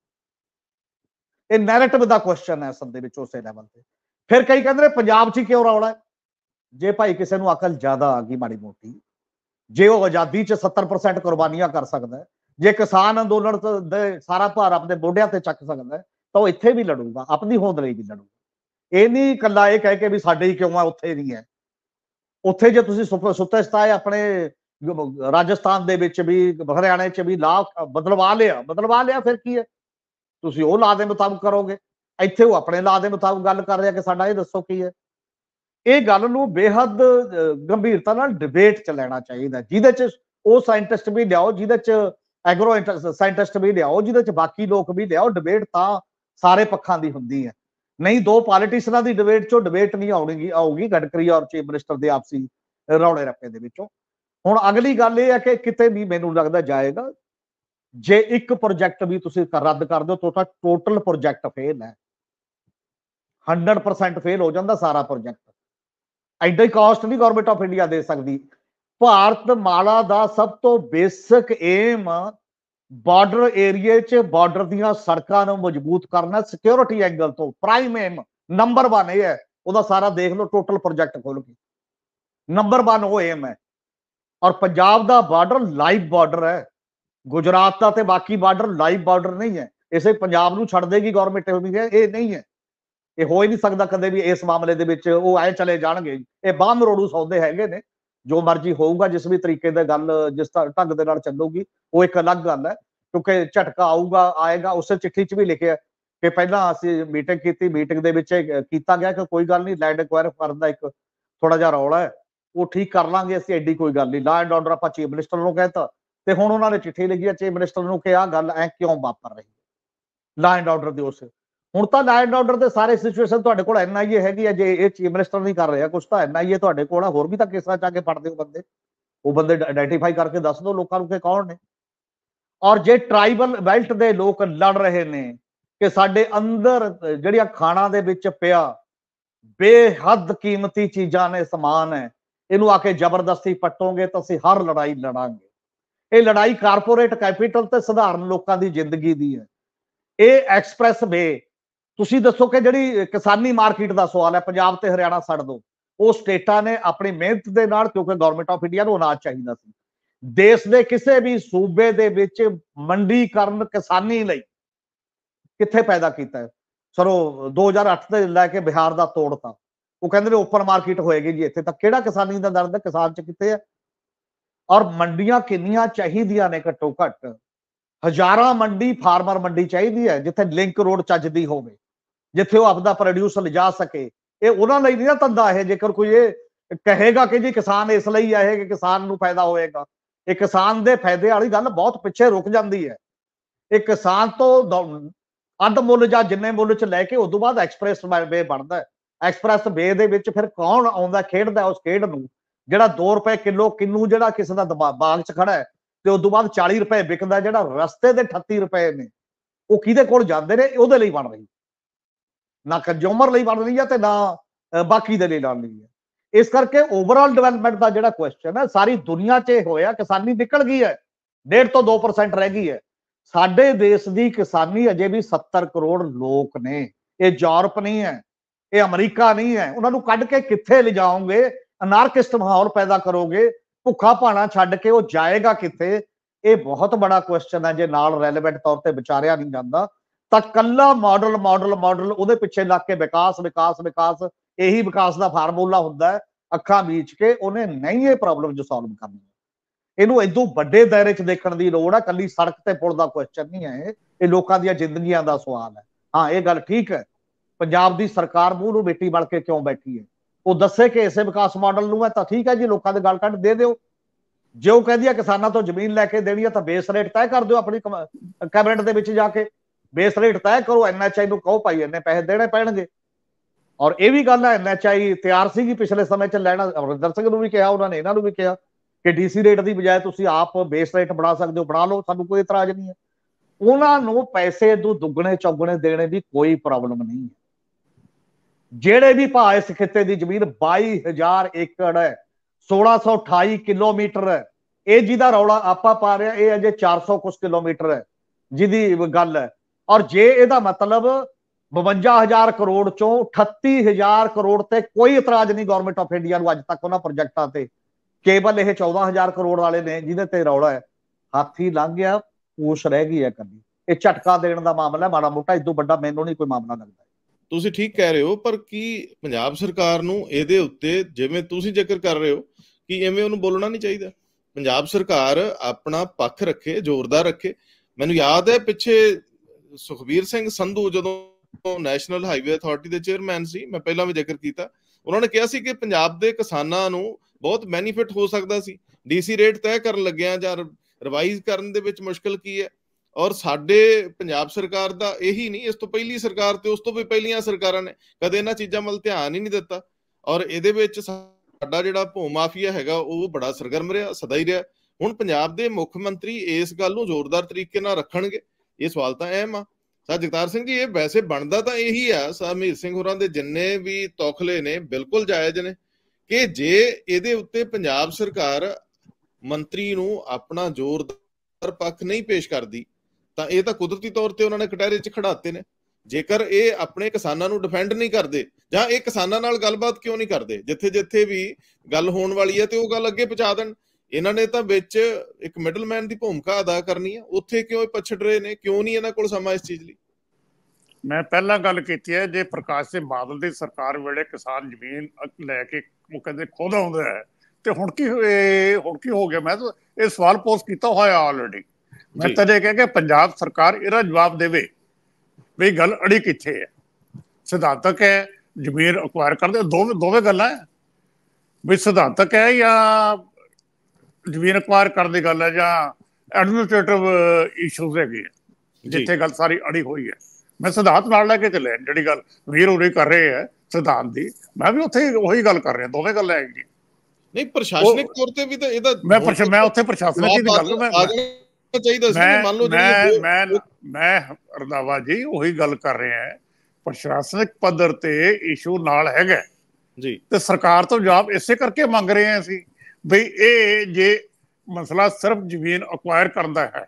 ਇਹ ਨੈਰੇਟਿਵ ਦਾ ਕੁਐਸਚਨ ਹੈ ਸੰਦੇ ਵਿੱਚ ਉਸੇ ਲੈਵਲ ਤੇ ਫਿਰ ਕਈ ਕਹਿੰਦੇ ਨੇ ਪੰਜਾਬ 'ਚ ਕਿਉਂ ਰੌਲਾ ਹੈ ਜੇ ਭਾਈ ਕਿਸੇ ਨੂੰ ਅਕਲ ਜ਼ਿਆਦਾ ਆ ਗਈ ਮਾੜੀ ਮੋਟੀ ਜੇ ਉਹ ਆਜ਼ਾਦੀ 'ਚ 70% ਕੁਰਬਾਨੀਆਂ ਕਰ ਸਕਦਾ ਜੇ ਕਿਸਾਨ ਅੰਦੋਲਨ ਦੇ ਸਾਰਾ ਭਾਰ ਆਪਣੇ ਮੋਢਿਆਂ ਤੇ ਚੱਕ ਸਕਦਾ ਤਾਂ ਉਹ ਇੱਥੇ ਵੀ ਲੜੂਗਾ ਆਪਣੀ ਹੋਂਦ ਲਈ ਵੀ ਲੜੂਗਾ ਇਹ ਨਹੀਂ ਇਕੱਲਾ ਇਹ ਕਹਿ ਕੇ ਵੀ ਸਾਡੇ ਹੀ ਕਿਉਂ ਆ ਉੱਥੇ ਨਹੀਂ ਹੈ ਉੱਥੇ ਜੇ ਤੁਸੀਂ ਸੁੱਤੇ ਸਤਾਏ ਆਪਣੇ ਰਾਜਸਥਾਨ ਦੇ ਵਿੱਚ ਵੀ ਹਰਿਆਣੇ 'ਚ ਵੀ ਲਾ ਬਦਲਵਾ ਲਿਆ ਬਦਲਵਾ ਲਿਆ ਫਿਰ ਕੀ ਹੈ ਤੁਸੀਂ ਉਹ ਲਾ ਦੇ ਮੁਤਾਬਕ ਕਰੋਗੇ ਇੱਥੇ ਉਹ ਆਪਣੇ ਲਾ ਦੇ ਮੁਤਾਬਕ ਗੱਲ ਕਰ ਰਿਹਾ ਕਿ ਸਾਡਾ ਇਹ ਦੱਸੋ ਕੀ ਹੈ ਇਹ ਗੱਲ ਨੂੰ ਬੇਹੱਦ ਗੰਭੀਰਤਾ ਨਾਲ ਡਿਬੇਟ ਚ ਲੈਣਾ ਚਾਹੀਦਾ ਜਿਹਦੇ 'ਚ ਉਹ ਸਾਇੰਟਿਸਟ ਵੀ ਲਿਆਓ ਜਿਹਦੇ 'ਚ ਐਗਰੋ ਸਾਇੰਟਿਸਟ ਵੀ ਲਿਆਓ ਜਿਹਦੇ ਚ ਬਾਕੀ ਲੋਕ ਵੀ ਲਿਆਓ ਡਿਬੇਟ ਤਾਂ ਸਾਰੇ ਪੱਖਾਂ ਦੀ ਹੁੰਦੀ ਹੈ ਨਹੀਂ ਦੋ ਪੋਲੀਟਿਸ਼ਨਾਂ ਦੀ ਡਿਬੇਟ ਚੋਂ ਡਿਬੇਟ ਨਹੀਂ ਆਉਣੀਗੀ ਆਉਗੀ ਗਡਕਰੀ ਔਰ ਚੀਫ ਮਿਨਿਸਟਰ ਦੇ ਆਪਸੀ ਰੌਲੇ ਰੱਪੇ ਦੇ ਵਿੱਚੋਂ ਹੁਣ ਅਗਲੀ ਗੱਲ ਇਹ ਹੈ ਕਿ ਕਿਤੇ ਵੀ ਮੈਨੂੰ ਲੱਗਦਾ ਜਾਏਗਾ ਜੇ ਇੱਕ ਪ੍ਰੋਜੈਕਟ ਵੀ ਤੁਸੀਂ ਰੱਦ ਕਰ ਦਿਓ ਤਾਂ ਟੋਟਲ ਪ੍ਰੋਜੈਕਟ ਫੇਲ ਹੈ 100% ਫੇਲ ਹੋ ਜਾਂਦਾ ਸਾਰਾ ਪ੍ਰੋਜੈਕਟ ਐਡਾ ਹੀ ਕਾਸਟ ਨਹੀਂ ਗਵਰਨਮੈਂਟ ਆਫ ਇੰਡੀਆ ਦੇ ਸਕਦੀ ਭਾਰਤ ਮਾਲਾ ਦਾ ਸਭ ਤੋਂ ਬੇਸਿਕ ਏਮ ਬਾਰਡਰ ਏਰੀਆ 'ਚ ਬਾਰਡਰ ਦੀਆਂ ਸੜਕਾਂ ਨੂੰ ਮਜ਼ਬੂਤ ਕਰਨਾ ਸਿਕਿਉਰਿਟੀ ਐਂਗਲ ਤੋਂ ਪ੍ਰਾਈਮ ਏਮ ਨੰਬਰ 1 ਇਹ ਹੈ ਉਹਦਾ ਸਾਰਾ ਦੇਖ ਲਓ ਟੋਟਲ ਪ੍ਰੋਜੈਕਟ ਖੋਲ ਕੇ ਨੰਬਰ 1 ਉਹ ਏਮ ਹੈ ਔਰ ਪੰਜਾਬ ਦਾ ਬਾਰਡਰ ਲਾਈਵ ਬਾਰਡਰ ਹੈ ਗੁਜਰਾਤ ਦਾ ਤੇ ਬਾਕੀ ਬਾਰਡਰ ਲਾਈਵ ਬਾਰਡਰ ਨਹੀਂ ਹੈ ਇਸੇ ਪੰਜਾਬ ਨੂੰ ਛੱਡ ਦੇਗੀ ਗਵਰਨਮੈਂਟ ਹੋਣੀ ਹੈ ਇਹ ਨਹੀਂ ਹੈ ਇਹ ਹੋ ਹੀ ਨਹੀਂ ਸਕਦਾ ਕਦੇ ਵੀ ਇਸ ਮਾਮਲੇ ਦੇ ਵਿੱਚ ਉਹ ਐ ਚਲੇ ਜਾਣਗੇ ਇਹ ਬਾਹਮ ਰੋੜੂ ਸੌਦੇ ਹੈਗੇ ਨੇ ਜੋ ਮਰਜ਼ੀ ਹੋਊਗਾ ਜਿਸ ਵੀ ਤਰੀਕੇ ਦੇ ਗੱਲ ਜਿਸ ਢੰਗ ਦੇ ਨਾਲ ਚੱਲੂਗੀ ਉਹ ਇੱਕ ਅਲੱਗ ਗੱਲ ਹੈ ਕਿਉਂਕਿ ਝਟਕਾ ਆਊਗਾ ਆਏਗਾ ਉਸੇ ਚਿੱਠੀ 'ਚ ਵੀ ਲਿਖਿਆ ਕਿ ਪਹਿਲਾਂ ਅਸੀਂ ਮੀਟਿੰਗ ਕੀਤੀ ਮੀਟਿੰਗ ਦੇ ਵਿੱਚ ਕੀਤਾ ਗਿਆ ਕਿ ਕੋਈ ਗੱਲ ਨਹੀਂ ਲੈਂਡ ਐਕਵਾਇਰ ਕਰਨ ਦਾ ਇੱਕ ਥੋੜਾ ਜਿਹਾ ਰੌਲਾ ਹੈ ਉਹ ਠੀਕ ਕਰ ਲਾਂਗੇ ਅਸੀਂ ਐਡੀ ਕੋਈ ਗੱਲ ਨਹੀਂ ਲਾ ਐਂਡ ਆਰਡਰ ਆਪਾਂ ਚੀਫ ਮਿਨਿਸਟਰ ਨੂੰ ਕਹਿਤਾ ਤੇ ਹੁਣ ਉਹਨਾਂ ਨੇ ਚਿੱਠੀ ਲਿਖੀ ਹੈ ਚੀਫ ਮਿਨਿਸਟਰ ਨੂੰ ਕਿ ਆ ਗੱਲ ਐ ਕਿਉਂ ਵਾਪਰ ਰਹੀ ਹੈ ਲਾ ਐਂਡ ਆਰਡਰ ਦੇ ਉਸ ਹੁਣ ਤਾਂ ਨਾਈਟ ਆਰਡਰ ਦੇ ਸਾਰੇ ਸਿਚੁਏਸ਼ਨ ਤੁਹਾਡੇ ਕੋਲ ਐਨਆਈਏ ਹੈਗੀ ਹੈ ਜੇ ਇਹ ਚੀਫ ਮਿਨਿਸਟਰ ਨਹੀਂ ਕਰ ਰਿਹਾ ਕੁਝ ਤਾਂ ਐਨਆਈਏ ਤੁਹਾਡੇ ਕੋਲ ਆ ਹੋਰ ਵੀ ਤਾਂ ਕੇਸਾਂ ਚ ਆ ਕੇ ਫੜਦੇ ਹੋ ਬੰਦੇ ਉਹ ਬੰਦੇ ਆਇਡੈਂਟੀਫਾਈ ਕਰਕੇ ਦੱਸ ਦਿਓ ਲੋਕਾਂ ਨੂੰ ਕਿ ਕੌਣ ਨੇ ਔਰ ਜੇ ਟ੍ਰਾਈਬਲ ਬੈਲਟ ਦੇ ਲੋਕ ਲੜ ਰਹੇ ਨੇ ਕਿ ਸਾਡੇ ਅੰਦਰ ਜਿਹੜੀਆਂ ਖਾਣਾ ਦੇ ਵਿੱਚ ਪਿਆ ਬੇਹੱਦ ਕੀਮਤੀ ਚੀਜ਼ਾਂ ਨੇ ਸਮਾਨ ਹੈ ਇਹਨੂੰ ਆ ਕੇ ਜ਼ਬਰਦਸਤੀ ਪੱਟੋਗੇ ਤਾਂ ਅਸੀਂ ਹਰ ਲੜਾਈ ਲੜਾਂਗੇ ਇਹ ਲੜਾਈ ਕਾਰਪੋਰੇਟ ਕੈਪੀਟਲ ਤੇ ਸਧਾਰਨ ਲੋਕਾਂ ਦੀ ਜ਼ਿੰਦਗੀ ਦੀ ਹੈ ਇਹ ਐਕਸਪ੍ਰੈਸ ਵੇ ਤੁਸੀਂ ਦੱਸੋ ਕਿ ਜਿਹੜੀ ਕਿਸਾਨੀ ਮਾਰਕੀਟ ਦਾ ਸਵਾਲ ਹੈ ਪੰਜਾਬ ਤੇ ਹਰਿਆਣਾ ਛੱਡ ਦੋ ਉਹ ਸਟੇਟਾਂ ਨੇ ਆਪਣੀ ਮਿਹਨਤ ਦੇ ਨਾਲ ਕਿਉਂਕਿ ਗਵਰਨਮੈਂਟ ਆਫ ਇੰਡੀਆ ਨੂੰ ਅਨਾਜ ਚਾਹੀਦਾ ਸੀ ਦੇਸ਼ ਦੇ ਕਿਸੇ ਵੀ ਸੂਬੇ ਦੇ ਵਿੱਚ ਮੰਡੀਕਰਨ ਕਿਸਾਨੀ ਲਈ ਕਿੱਥੇ ਪੈਦਾ ਕੀਤਾ ਸਰ ਸਰੋ 2008 ਤੇ ਲੈ ਕੇ ਬਿਹਾਰ ਦਾ ਤੋੜਤਾ ਉਹ ਕਹਿੰਦੇ ਨੇ ਓਪਨ ਮਾਰਕੀਟ ਹੋਏਗੀ ਜੀ ਇੱਥੇ ਤਾਂ ਕਿਹੜਾ ਕਿਸਾਨੀ ਦਾ ਦਰਦ ਕਿਸਾਨ ਚ ਕਿੱਥੇ ਹੈ ਔਰ ਮੰਡੀਆਂ ਕਿੰਨੀਆਂ ਚਾਹੀਦੀਆਂ ਨੇ ਘਟੋ ਘੱਟ ਹਜ਼ਾਰਾਂ ਮੰਡੀ ਫਾਰਮਰ ਮੰਡੀ ਚਾਹੀਦੀ ਹੈ ਜਿੱਥੇ ਲਿੰਕ ਰੋਡ ਚੱਜਦੀ ਹੋਵੇ ਜਿੱਥੇ ਉਹ ਆਪਦਾ ਪ੍ਰੋਡਿਊਸ ਲਿਜਾ ਸਕੇ ਇਹ ਉਹਨਾਂ ਲਈ ਨਹੀਂ ਨਾ ਧੰਦਾ ਹੈ ਜੇਕਰ ਕੋਈ ਇਹ ਕਹੇਗਾ ਕਿ ਜੀ ਕਿਸਾਨ ਇਸ ਲਈ ਆਏ ਕਿ ਕਿਸਾਨ ਨੂੰ ਫਾਇਦਾ ਹੋਏਗਾ ਇਹ ਕਿਸਾਨ ਦੇ ਫਾਇਦੇ ਵਾਲੀ ਗੱਲ ਬਹੁਤ ਪਿੱਛੇ ਰੁਕ ਜਾਂਦੀ ਹੈ ਇਹ ਕਿਸਾਨ ਤੋਂ ਅੱਧ ਮੁੱਲ ਜਾਂ ਜਿੰਨੇ ਮੁੱਲ ਚ ਲੈ ਕੇ ਉਸ ਤੋਂ ਬਾਅਦ ਐਕਸਪ੍ਰੈਸ ਵੇ ਬਣਦਾ ਐਕਸਪ੍ਰੈਸ ਵੇ ਦੇ ਵਿੱਚ ਫਿਰ ਕੌਣ ਆਉਂਦਾ ਖੇਡਦਾ ਉਸ ਖੇਡ ਨੂੰ ਜਿਹੜਾ 2 ਰੁਪਏ ਕਿਲੋ ਕਿੰਨੂ ਜਿਹੜਾ ਕਿਸੇ ਦਾ ਬਾਗ ਚ ਖੜਾ ਹੈ ਤੇ ਉਸ ਤੋਂ ਬਾਅਦ 40 ਰੁਪਏ ਵਿਕਦਾ ਜਿਹੜਾ ਰਸਤੇ ਦੇ 38 ਰੁਪਏ ਨੇ ਉਹ ਕਿਹਦੇ ਕੋਲ ਜਾਂਦੇ ਨੇ ਉਹਦੇ ਲਈ ਬਣ ਰਹੀ ਨਾ ਕੰਜ਼ਿਊਮਰ ਲਈ ਬਣ ਰਹੀ ਹੈ ਤੇ ਨਾ ਬਾਕੀ ਦੇ ਲਈ ਬਣ ਰਹੀ ਹੈ ਇਸ ਕਰਕੇ ਓਵਰਆਲ ਡਿਵੈਲਪਮੈਂਟ ਦਾ ਜਿਹੜਾ ਕੁਐਸਚਨ ਹੈ ਸਾਰੀ ਦੁਨੀਆ 'ਚ ਹੋਇਆ ਕਿਸਾਨੀ ਨਿਕਲ ਗਈ ਹੈ 1.5 ਤੋਂ 2% ਰਹਿ ਗਈ ਹੈ ਸਾਡੇ ਦੇਸ਼ ਦੀ ਕਿਸਾਨੀ ਅਜੇ ਵੀ 70 ਕਰੋੜ ਲੋਕ ਨੇ ਇਹ ਯੂਰਪ ਨਹੀਂ ਹੈ ਇਹ ਅਮਰੀਕਾ ਨਹੀਂ ਹੈ ਉਹਨਾਂ ਨੂੰ ਕੱਢ ਕੇ ਕਿੱਥੇ ਲਿਜਾਓਗੇ ਅਨਾਰਕਿਸਟ ਮਾਹੌਲ ਪੈਦਾ ਕਰੋਗੇ ਭੁੱਖਾ ਭਾਣਾ ਛੱਡ ਕੇ ਉਹ ਜਾਏਗਾ ਕਿੱਥੇ ਇਹ ਬਹੁਤ ਬੜਾ ਕੁਐਸਚਨ ਹੈ ਜੇ ਨਾਲ ਰੈਲੇਵੈਂਟ ਤੌਰ ਤੇ ਵਿਚਾਰਿਆ ਨਹੀਂ ਜਾਂਦਾ ਤਾਂ ਕੱਲਾ ਮਾਡਲ ਮਾਡਲ ਮਾਡਲ ਉਹਦੇ ਪਿੱਛੇ ਲੱਗ ਕੇ ਵਿਕਾਸ ਵਿਕਾਸ ਵਿਕਾਸ ਇਹੀ ਵਿਕਾਸ ਦਾ ਫਾਰਮੂਲਾ ਹੁੰਦਾ ਹੈ ਅੱਖਾਂ ਮੀਚ ਕੇ ਉਹਨੇ ਨਹੀਂ ਇਹ ਪ੍ਰੋਬਲਮ ਜੋ ਸੋਲਵ ਕਰਨੀ ਇਹਨੂੰ ਇਦੋਂ ਵੱਡੇ ਦਾਇਰੇ 'ਚ ਦੇਖਣ ਦੀ ਲੋੜ ਆ ਕੱਲੀ ਸੜਕ ਤੇ ਪੁਲ ਦਾ ਕੁਐਸਚਨ ਨਹੀਂ ਹੈ ਇਹ ਲੋਕਾਂ ਦੀਆਂ ਜ਼ਿੰਦਗੀਆਂ ਦਾ ਸਵਾਲ ਹੈ ਹਾਂ ਇਹ ਗੱਲ ਠੀਕ ਹੈ ਪੰਜਾਬ ਦੀ ਸਰਕਾਰ ਮੂੰਹ ਨੂੰ ਮਿੱਟੀ ਬਣ ਕੇ ਕਿਉਂ ਬੈਠੀ ਹੈ ਉਹ ਦੱਸੇ ਕਿ ਇਸੇ ਵਿਕਾਸ ਮਾਡਲ ਨੂੰ ਹੈ ਤਾਂ ਠੀਕ ਹੈ ਜੀ ਲੋਕਾਂ ਦੇ ਗੱਲ ਕੱਢ ਦੇ ਦਿਓ ਜੇ ਉਹ ਕਹਿੰਦੀ ਆ ਕਿਸਾਨਾਂ ਤੋਂ ਜ਼ਮੀਨ ਲੈ ਕੇ ਦੇਣੀ ਆ ਤਾਂ ਬੇਸ ਰੇਟ ਤੈਅ ਕਰ ਦਿਓ ਆਪਣੀ ਕੈਬਨਿਟ ਦੇ ਵਿੱਚ ਜਾ ਕੇ ਬੇਸ ਰੇਟ ਤੈਅ ਕਰੋ ਐਨਐਚਆਈ ਨੂੰ ਕਹੋ ਭਾਈ ਇੰਨੇ ਪੈਸੇ ਦੇਣੇ ਪੈਣਗੇ ਔਰ ਇਹ ਵੀ ਗੱਲ ਹੈ ਐਨਐਚਆਈ ਤਿਆਰ ਸੀਗੀ ਪਿਛਲੇ ਸਮੇਂ 'ਚ ਲੈਣਾ ਅਮਰਿੰਦਰ ਸਿੰਘ ਨੂੰ ਵੀ ਕਿਹਾ ਉਹਨਾਂ ਨੇ ਇਹਨਾਂ ਨੂੰ ਵੀ ਕਿਹਾ ਕਿ ਡੀਸੀ ਰੇਟ ਦੀ ਬਜਾਏ ਤੁਸੀਂ ਆਪ ਬੇਸ ਰੇਟ ਬਣਾ ਸਕਦੇ ਹੋ ਬਣਾ ਲਓ ਸਾਨੂੰ ਕੋਈ ਇਤਰਾਜ਼ ਨਹੀਂ ਹੈ ਉਹਨਾਂ ਨੂੰ ਪੈਸੇ ਦੋ ਦੁੱਗਣੇ ਚੌਗਣੇ ਦੇਣੇ ਦੀ ਕੋਈ ਪ੍ਰੋਬਲਮ ਨਹੀਂ ਹੈ ਜਿਹੜੇ ਵੀ ਭਾਅ ਇਸ ਖਿੱਤੇ ਦੀ ਜ਼ਮੀਨ 22000 ਏਕੜ ਹੈ 1628 ਕਿਲੋਮੀਟਰ ਹੈ ਇਹ ਜਿਹਦਾ ਰੌਲਾ ਆਪਾਂ ਪਾ ਰਿਹਾ ਇਹ ਅਜੇ 400 ਕੁਸ ਕਿਲੋਮੀਟਰ ਹੈ ਜਿਹਦੀ ਗੱਲ ਹੈ ਔਰ ਜੇ ਇਹਦਾ ਮਤਲਬ 52000 ਕਰੋੜ ਚੋਂ 38000 ਕਰੋੜ ਤੇ ਕੋਈ ਇਤਰਾਜ਼ ਨਹੀਂ ਗਵਰਨਮੈਂਟ ਆਫ ਇੰਡੀਆ ਨੂੰ ਅੱਜ ਤੱਕ ਉਹਨਾਂ ਪ੍ਰੋਜੈਕਟਾਂ ਤੇ ਕੇਵਲ ਇਹ 14000 ਕਰੋੜ ਵਾਲੇ ਨੇ ਜਿਹਦੇ ਤੇ ਰੌਲਾ ਹੈ ਹਾਥੀ ਲੰਘ ਗਿਆ ਪੂਛ ਰਹਿ ਗਈ ਹੈ ਕੱਲੀ ਇਹ ਝਟਕਾ ਦੇਣ ਦਾ ਮਾਮਲਾ ਮਾੜਾ ਮੋਟਾ ਇਸ ਤੋਂ ਵੱਡਾ ਮੈਨੂੰ ਨਹੀਂ ਕੋਈ ਮਾਮਲਾ ਲੱਗਦਾ ਤੁਸੀਂ ਠੀਕ ਕਹਿ ਰਹੇ ਹੋ ਪਰ ਕੀ ਪੰਜਾਬ ਸਰਕਾਰ ਨੂੰ ਇਹਦੇ ਉੱਤੇ ਜਿਵੇਂ ਤੁਸੀਂ ਜ਼ਿਕਰ ਕਰ ਰਹੇ ਹੋ ਕਿ ਐਵੇਂ ਉਹਨੂੰ ਬੋਲਣਾ ਨਹੀਂ ਚਾਹੀਦਾ ਪੰਜਾਬ ਸਰਕਾਰ ਆਪਣਾ ਪੱਖ ਰੱਖੇ ਜ਼ੋਰਦਾਰ ਰੱਖੇ ਮੈਨੂੰ ਯਾਦ ਹੈ ਪਿੱਛੇ ਸੁਖਬੀਰ ਸਿੰਘ ਸੰਧੂ ਜਦੋਂ ਨੈਸ਼ਨਲ ਹਾਈਵੇ ਅਥਾਰਟੀ ਦੇ ਚੇਅਰਮੈਨ ਸੀ ਮੈਂ ਪਹਿਲਾਂ ਵੀ ਜ਼ਿਕਰ ਕੀਤਾ ਉਹਨਾਂ ਨੇ ਕਿਹਾ ਸੀ ਕਿ ਪੰਜਾਬ ਦੇ ਕਿਸਾਨਾਂ ਨੂੰ ਬਹੁਤ ਬੈਨੀਫਿਟ ਹੋ ਸਕਦਾ ਸੀ ਡੀਸੀ ਰੇਟ ਤੈਅ ਕਰਨ ਲੱਗਿਆ ਜਾਂ ਰਿਵਾਈਜ਼ ਕਰਨ ਦੇ ਵਿੱਚ ਮੁਸ਼ਕਲ ਕੀ ਹੈ ਔਰ ਸਾਡੇ ਪੰਜਾਬ ਸਰਕਾਰ ਦਾ ਇਹੀ ਨਹੀਂ ਇਸ ਤੋਂ ਪਹਿਲੀ ਸਰਕਾਰ ਤੇ ਉਸ ਤੋਂ ਵੀ ਪਹਿਲੀਆਂ ਸਰਕਾਰਾਂ ਨੇ ਕਦੇ ਇਹਨਾਂ ਚੀਜ਼ਾਂ ਵੱਲ ਧਿਆਨ ਹੀ ਨਹੀਂ ਦਿੱਤਾ ਔਰ ਇਹਦੇ ਵਿੱਚ ਸਾਡਾ ਜਿਹੜਾ ਭੂ ਮਾਫੀਆ ਹੈਗਾ ਉਹ ਬੜਾ ਸਰਗਰਮ ਰਿਹਾ ਸਦਾ ਹੀ ਰਿਹਾ ਹੁਣ ਪੰਜਾਬ ਦੇ ਮੁੱਖ ਮੰਤਰੀ ਇਸ ਗੱਲ ਨੂੰ ਜ਼ੋਰਦਾਰ ਤਰੀਕੇ ਨਾਲ ਰੱਖਣਗੇ ਇਹ ਸਵਾਲ ਤਾਂ ਅਹਿਮ ਆ ਸਰ ਜਗਤਾਰ ਸਿੰਘ ਜੀ ਇਹ ਵੈਸੇ ਬਣਦਾ ਤਾਂ ਇਹੀ ਆ ਸਰਮੀਰ ਸਿੰਘ ਹੋਰਾਂ ਦੇ ਜਿੰਨੇ ਵੀ ਤੋਖਲੇ ਨੇ ਬਿਲਕੁਲ ਜਾਇਜ਼ ਨੇ ਕਿ ਜੇ ਇਹਦੇ ਉੱਤੇ ਪੰਜਾਬ ਸਰਕਾਰ ਮੰਤਰੀ ਨੂੰ ਆਪਣਾ ਜ਼ੋਰਦਾਰ ਪੱਖ ਨਹੀਂ ਪੇਸ਼ ਕਰਦੀ ਤਾਂ ਇਹ ਤਾਂ ਕੁਦਰਤੀ ਤੌਰ ਤੇ ਉਹਨਾਂ ਨੇ ਕਟਹਿਰੇ 'ਚ ਖੜਾਤੇ ਨੇ ਜੇਕਰ ਇਹ ਆਪਣੇ ਕਿਸਾਨਾਂ ਨੂੰ ਡਿਫੈਂਡ ਨਹੀਂ ਕਰਦੇ ਜਾਂ ਇਹ ਕਿਸਾਨਾਂ ਨਾਲ ਗੱਲਬਾਤ ਕਿਉਂ ਨਹੀਂ ਕਰਦੇ ਜਿੱਥੇ ਜਿੱਥੇ ਵੀ ਗੱਲ ਹੋਣ ਵਾਲੀ ਹੈ ਤੇ ਉਹ ਗੱਲ ਅੱਗੇ ਪਹੁੰਚਾ ਦੇਣ ਇਹਨਾਂ ਨੇ ਤਾਂ ਵਿੱਚ ਇੱਕ ਮਿਡਲਮੈਨ ਦੀ ਭੂਮਿਕਾ ਅਦਾ ਕਰਨੀ ਹੈ ਉੱਥੇ ਕਿਉਂ ਇਹ ਪਛੜ ਰਹੇ ਨੇ ਕਿਉਂ ਨਹੀਂ ਇਹਨਾਂ ਕੋਲ ਸਮਾਂ ਇਸ ਚੀਜ਼ ਲਈ ਮੈਂ ਪਹਿਲਾਂ ਗੱਲ ਕੀਤੀ ਹੈ ਜੇ ਪ੍ਰਕਾਸ਼ ਸਿੰਘ ਬਾਦਲ ਦੀ ਸਰਕਾਰ ਵੇਲੇ ਕਿਸਾਨ ਜ਼ਮੀਨ ਲੈ ਕੇ ਉਹ ਕਹਿੰਦੇ ਖੋਦਾ ਹੁੰਦਾ ਹੈ ਤੇ ਹੁਣ ਕੀ ਹੋਏ ਹੁਣ ਕੀ ਹੋ ਗਿਆ ਮੈਂ ਤਾਂ ਇਹ ਸਵਾਲ ਪੋਸਟ ਕੀਤਾ ਹੋਇਆ ਆਲਰੇਡੀ ਮੈਂ ਤਾਂ ਇਹ ਕੇ ਪੰਜਾਬ ਸਰਕਾਰ ਇਹਦਾ ਜਵਾਬ ਦੇਵੇ ਵੀ ਗੱਲ ਅੜੀ ਕਿੱਥੇ ਹੈ ਸਿਧਾਂਤਕ ਹੈ ਜ਼ਮੀਨ ਅਕਵਾਇਰ ਕਰਦੇ ਦੋਵੇਂ ਦੋਵੇਂ ਗੱਲਾਂ ਹੈ ਵੀ ਸਿਧਾਂਤਕ ਹੈ ਜਾਂ ਜ਼ਮੀਨ ਅਕਵਾਇਰ ਕਰਨ ਦੀ ਗੱਲ ਹੈ ਜਾਂ ਐਡਮਿਨਿਸਟ੍ਰੇਟਿਵ ਇਸ਼ੂਜ਼ ਹੈਗੇ ਜਿੱਥੇ ਗੱਲ ਸਾਰੀ ਅੜੀ ਹੋਈ ਹੈ ਮੈਂ ਸਿਧਾਂਤ ਨਾਲ ਲੈ ਕੇ ਚੱਲੇ ਜਿਹੜੀ ਗੱਲ ਵੀਰ ਉਰੇ ਕਰ ਰਹੇ ਹੈ ਸਿਧਾਂਤ ਦੀ ਮੈਂ ਵੀ ਉੱਥੇ ਉਹੀ ਗੱਲ ਕਰ ਰਿਹਾ ਦੋਵੇਂ ਗੱਲਾਂ ਹੈਗੀਆਂ ਨਹੀਂ ਪ੍ਰਸ਼ਾਸਨਿਕ ਤੌਰ ਤੇ ਵੀ ਤਾਂ ਇਹਦਾ ਮੈਂ ਮੈਂ ਉੱਥੇ ਪ੍ਰਸ਼ਾਸਨਿਕ ਦੀ ਗੱਲ ਮੈਂ ਚਾਹੀਦਾ ਸੀ ਮੰਨ ਲਓ ਜਿਹੜੀ ਮੈਂ ਮੈਂ ਰਦਾਵਾ ਜੀ ਉਹੀ ਗੱਲ ਕਰ ਰਿਹਾ ਹੈ ਪ੍ਰਸ਼ਾਸਨਿਕ ਪੱਧਰ ਤੇ ਇਸ਼ੂ ਨਾਲ ਹੈਗਾ ਜੀ ਤੇ ਸਰਕਾਰ ਤੋਂ ਜਵਾਬ ਇਸੇ ਕਰਕੇ ਮੰਗ ਰਹੇ ਆਂ ਸੀ ਵੀ ਇਹ ਜੇ ਮਸਲਾ ਸਿਰਫ ਜ਼ਮੀਨ ਅਕਵਾਇਰ ਕਰਨ ਦਾ ਹੈ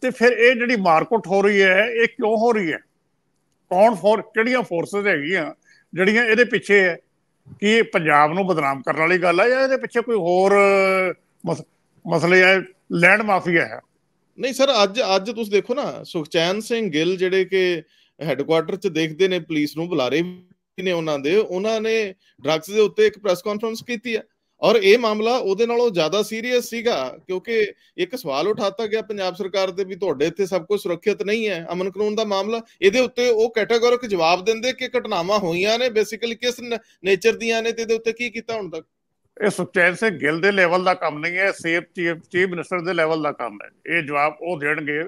ਤੇ ਫਿਰ ਇਹ ਜਿਹੜੀ ਮਾਰਕੁੱਟ ਹੋ ਰਹੀ ਹੈ ਇਹ ਕਿਉਂ ਹੋ ਰਹੀ ਹੈ ਕੌਣ ਫੋਰ ਕਿਹੜੀਆਂ ਫੋਰਸਸ ਹੈਗੀਆਂ ਜਿਹੜੀਆਂ ਇਹਦੇ ਪਿੱਛੇ ਹੈ ਕਿ ਇਹ ਪੰਜਾਬ ਨੂੰ ਬਦਨਾਮ ਕਰਨ ਵਾਲੀ ਗੱਲ ਹੈ ਜਾਂ ਇਹਦੇ ਪਿੱਛੇ ਕੋਈ ਹੋਰ ਮਸਲੇ ਹੈ ਲੈਂਡ ਮਾਫੀਆ ਹੈ ਨਹੀਂ ਸਰ ਅੱਜ ਅੱਜ ਤੁਸੀਂ ਦੇਖੋ ਨਾ ਸੁਖਚੈਨ ਸਿੰਘ ਗਿੱਲ ਜਿਹੜੇ ਕਿ ਹੈੱਡਕੁਆਰਟਰ 'ਚ ਦੇਖਦੇ ਨੇ ਪੁਲਿਸ ਨੂੰ ਬੁਲਾਰੇ ਨੇ ਉਹਨਾਂ ਦੇ ਉਹਨਾਂ ਨੇ ਡਰੱਗਸ ਦੇ ਉੱਤੇ ਇੱਕ ਪ੍ਰੈਸ ਕਾਨਫਰੰਸ ਕੀਤੀ ਹੈ ਔਰ ਇਹ ਮਾਮਲਾ ਉਹਦੇ ਨਾਲੋਂ ਜ਼ਿਆਦਾ ਸੀਰੀਅਸ ਸੀਗਾ ਕਿਉਂਕਿ ਇੱਕ ਸਵਾਲ ਉਠਾਤਾ ਗਿਆ ਪੰਜਾਬ ਸਰਕਾਰ ਦੇ ਵੀ ਤੁਹਾਡੇ ਇੱਥੇ ਸਭ ਕੁਝ ਸੁਰੱਖਿਅਤ ਨਹੀਂ ਹੈ ਅਮਨ ਕਾਨੂੰਨ ਦਾ ਮਾਮਲਾ ਇਹਦੇ ਉੱਤੇ ਉਹ ਕੈਟਾਗੋਰਿਕ ਜਵਾਬ ਦਿੰਦੇ ਕਿ ਘਟਨਾਵਾਂ ਹੋਈਆਂ ਨੇ ਬੇਸਿਕਲੀ ਕਿਸ ਨੇਚਰ ਦੀਆਂ ਨੇ ਤੇ ਇਹਦੇ ਉੱਤੇ ਕੀ ਕੀਤਾ ਹੁਣ ਤੱਕ ਇਹ ਸੁਚੇਤ ਸਿੰਘ ਗਿੱਲ ਦੇ ਲੈਵਲ ਦਾ ਕੰਮ ਨਹੀਂ ਹੈ ਸੇਫ ਚੀਫ ਚੀਫ ਮਿਨਿਸਟਰ ਦੇ ਲੈਵਲ ਦਾ ਕੰਮ ਹੈ ਇਹ ਜਵਾਬ ਉਹ ਦੇਣਗੇ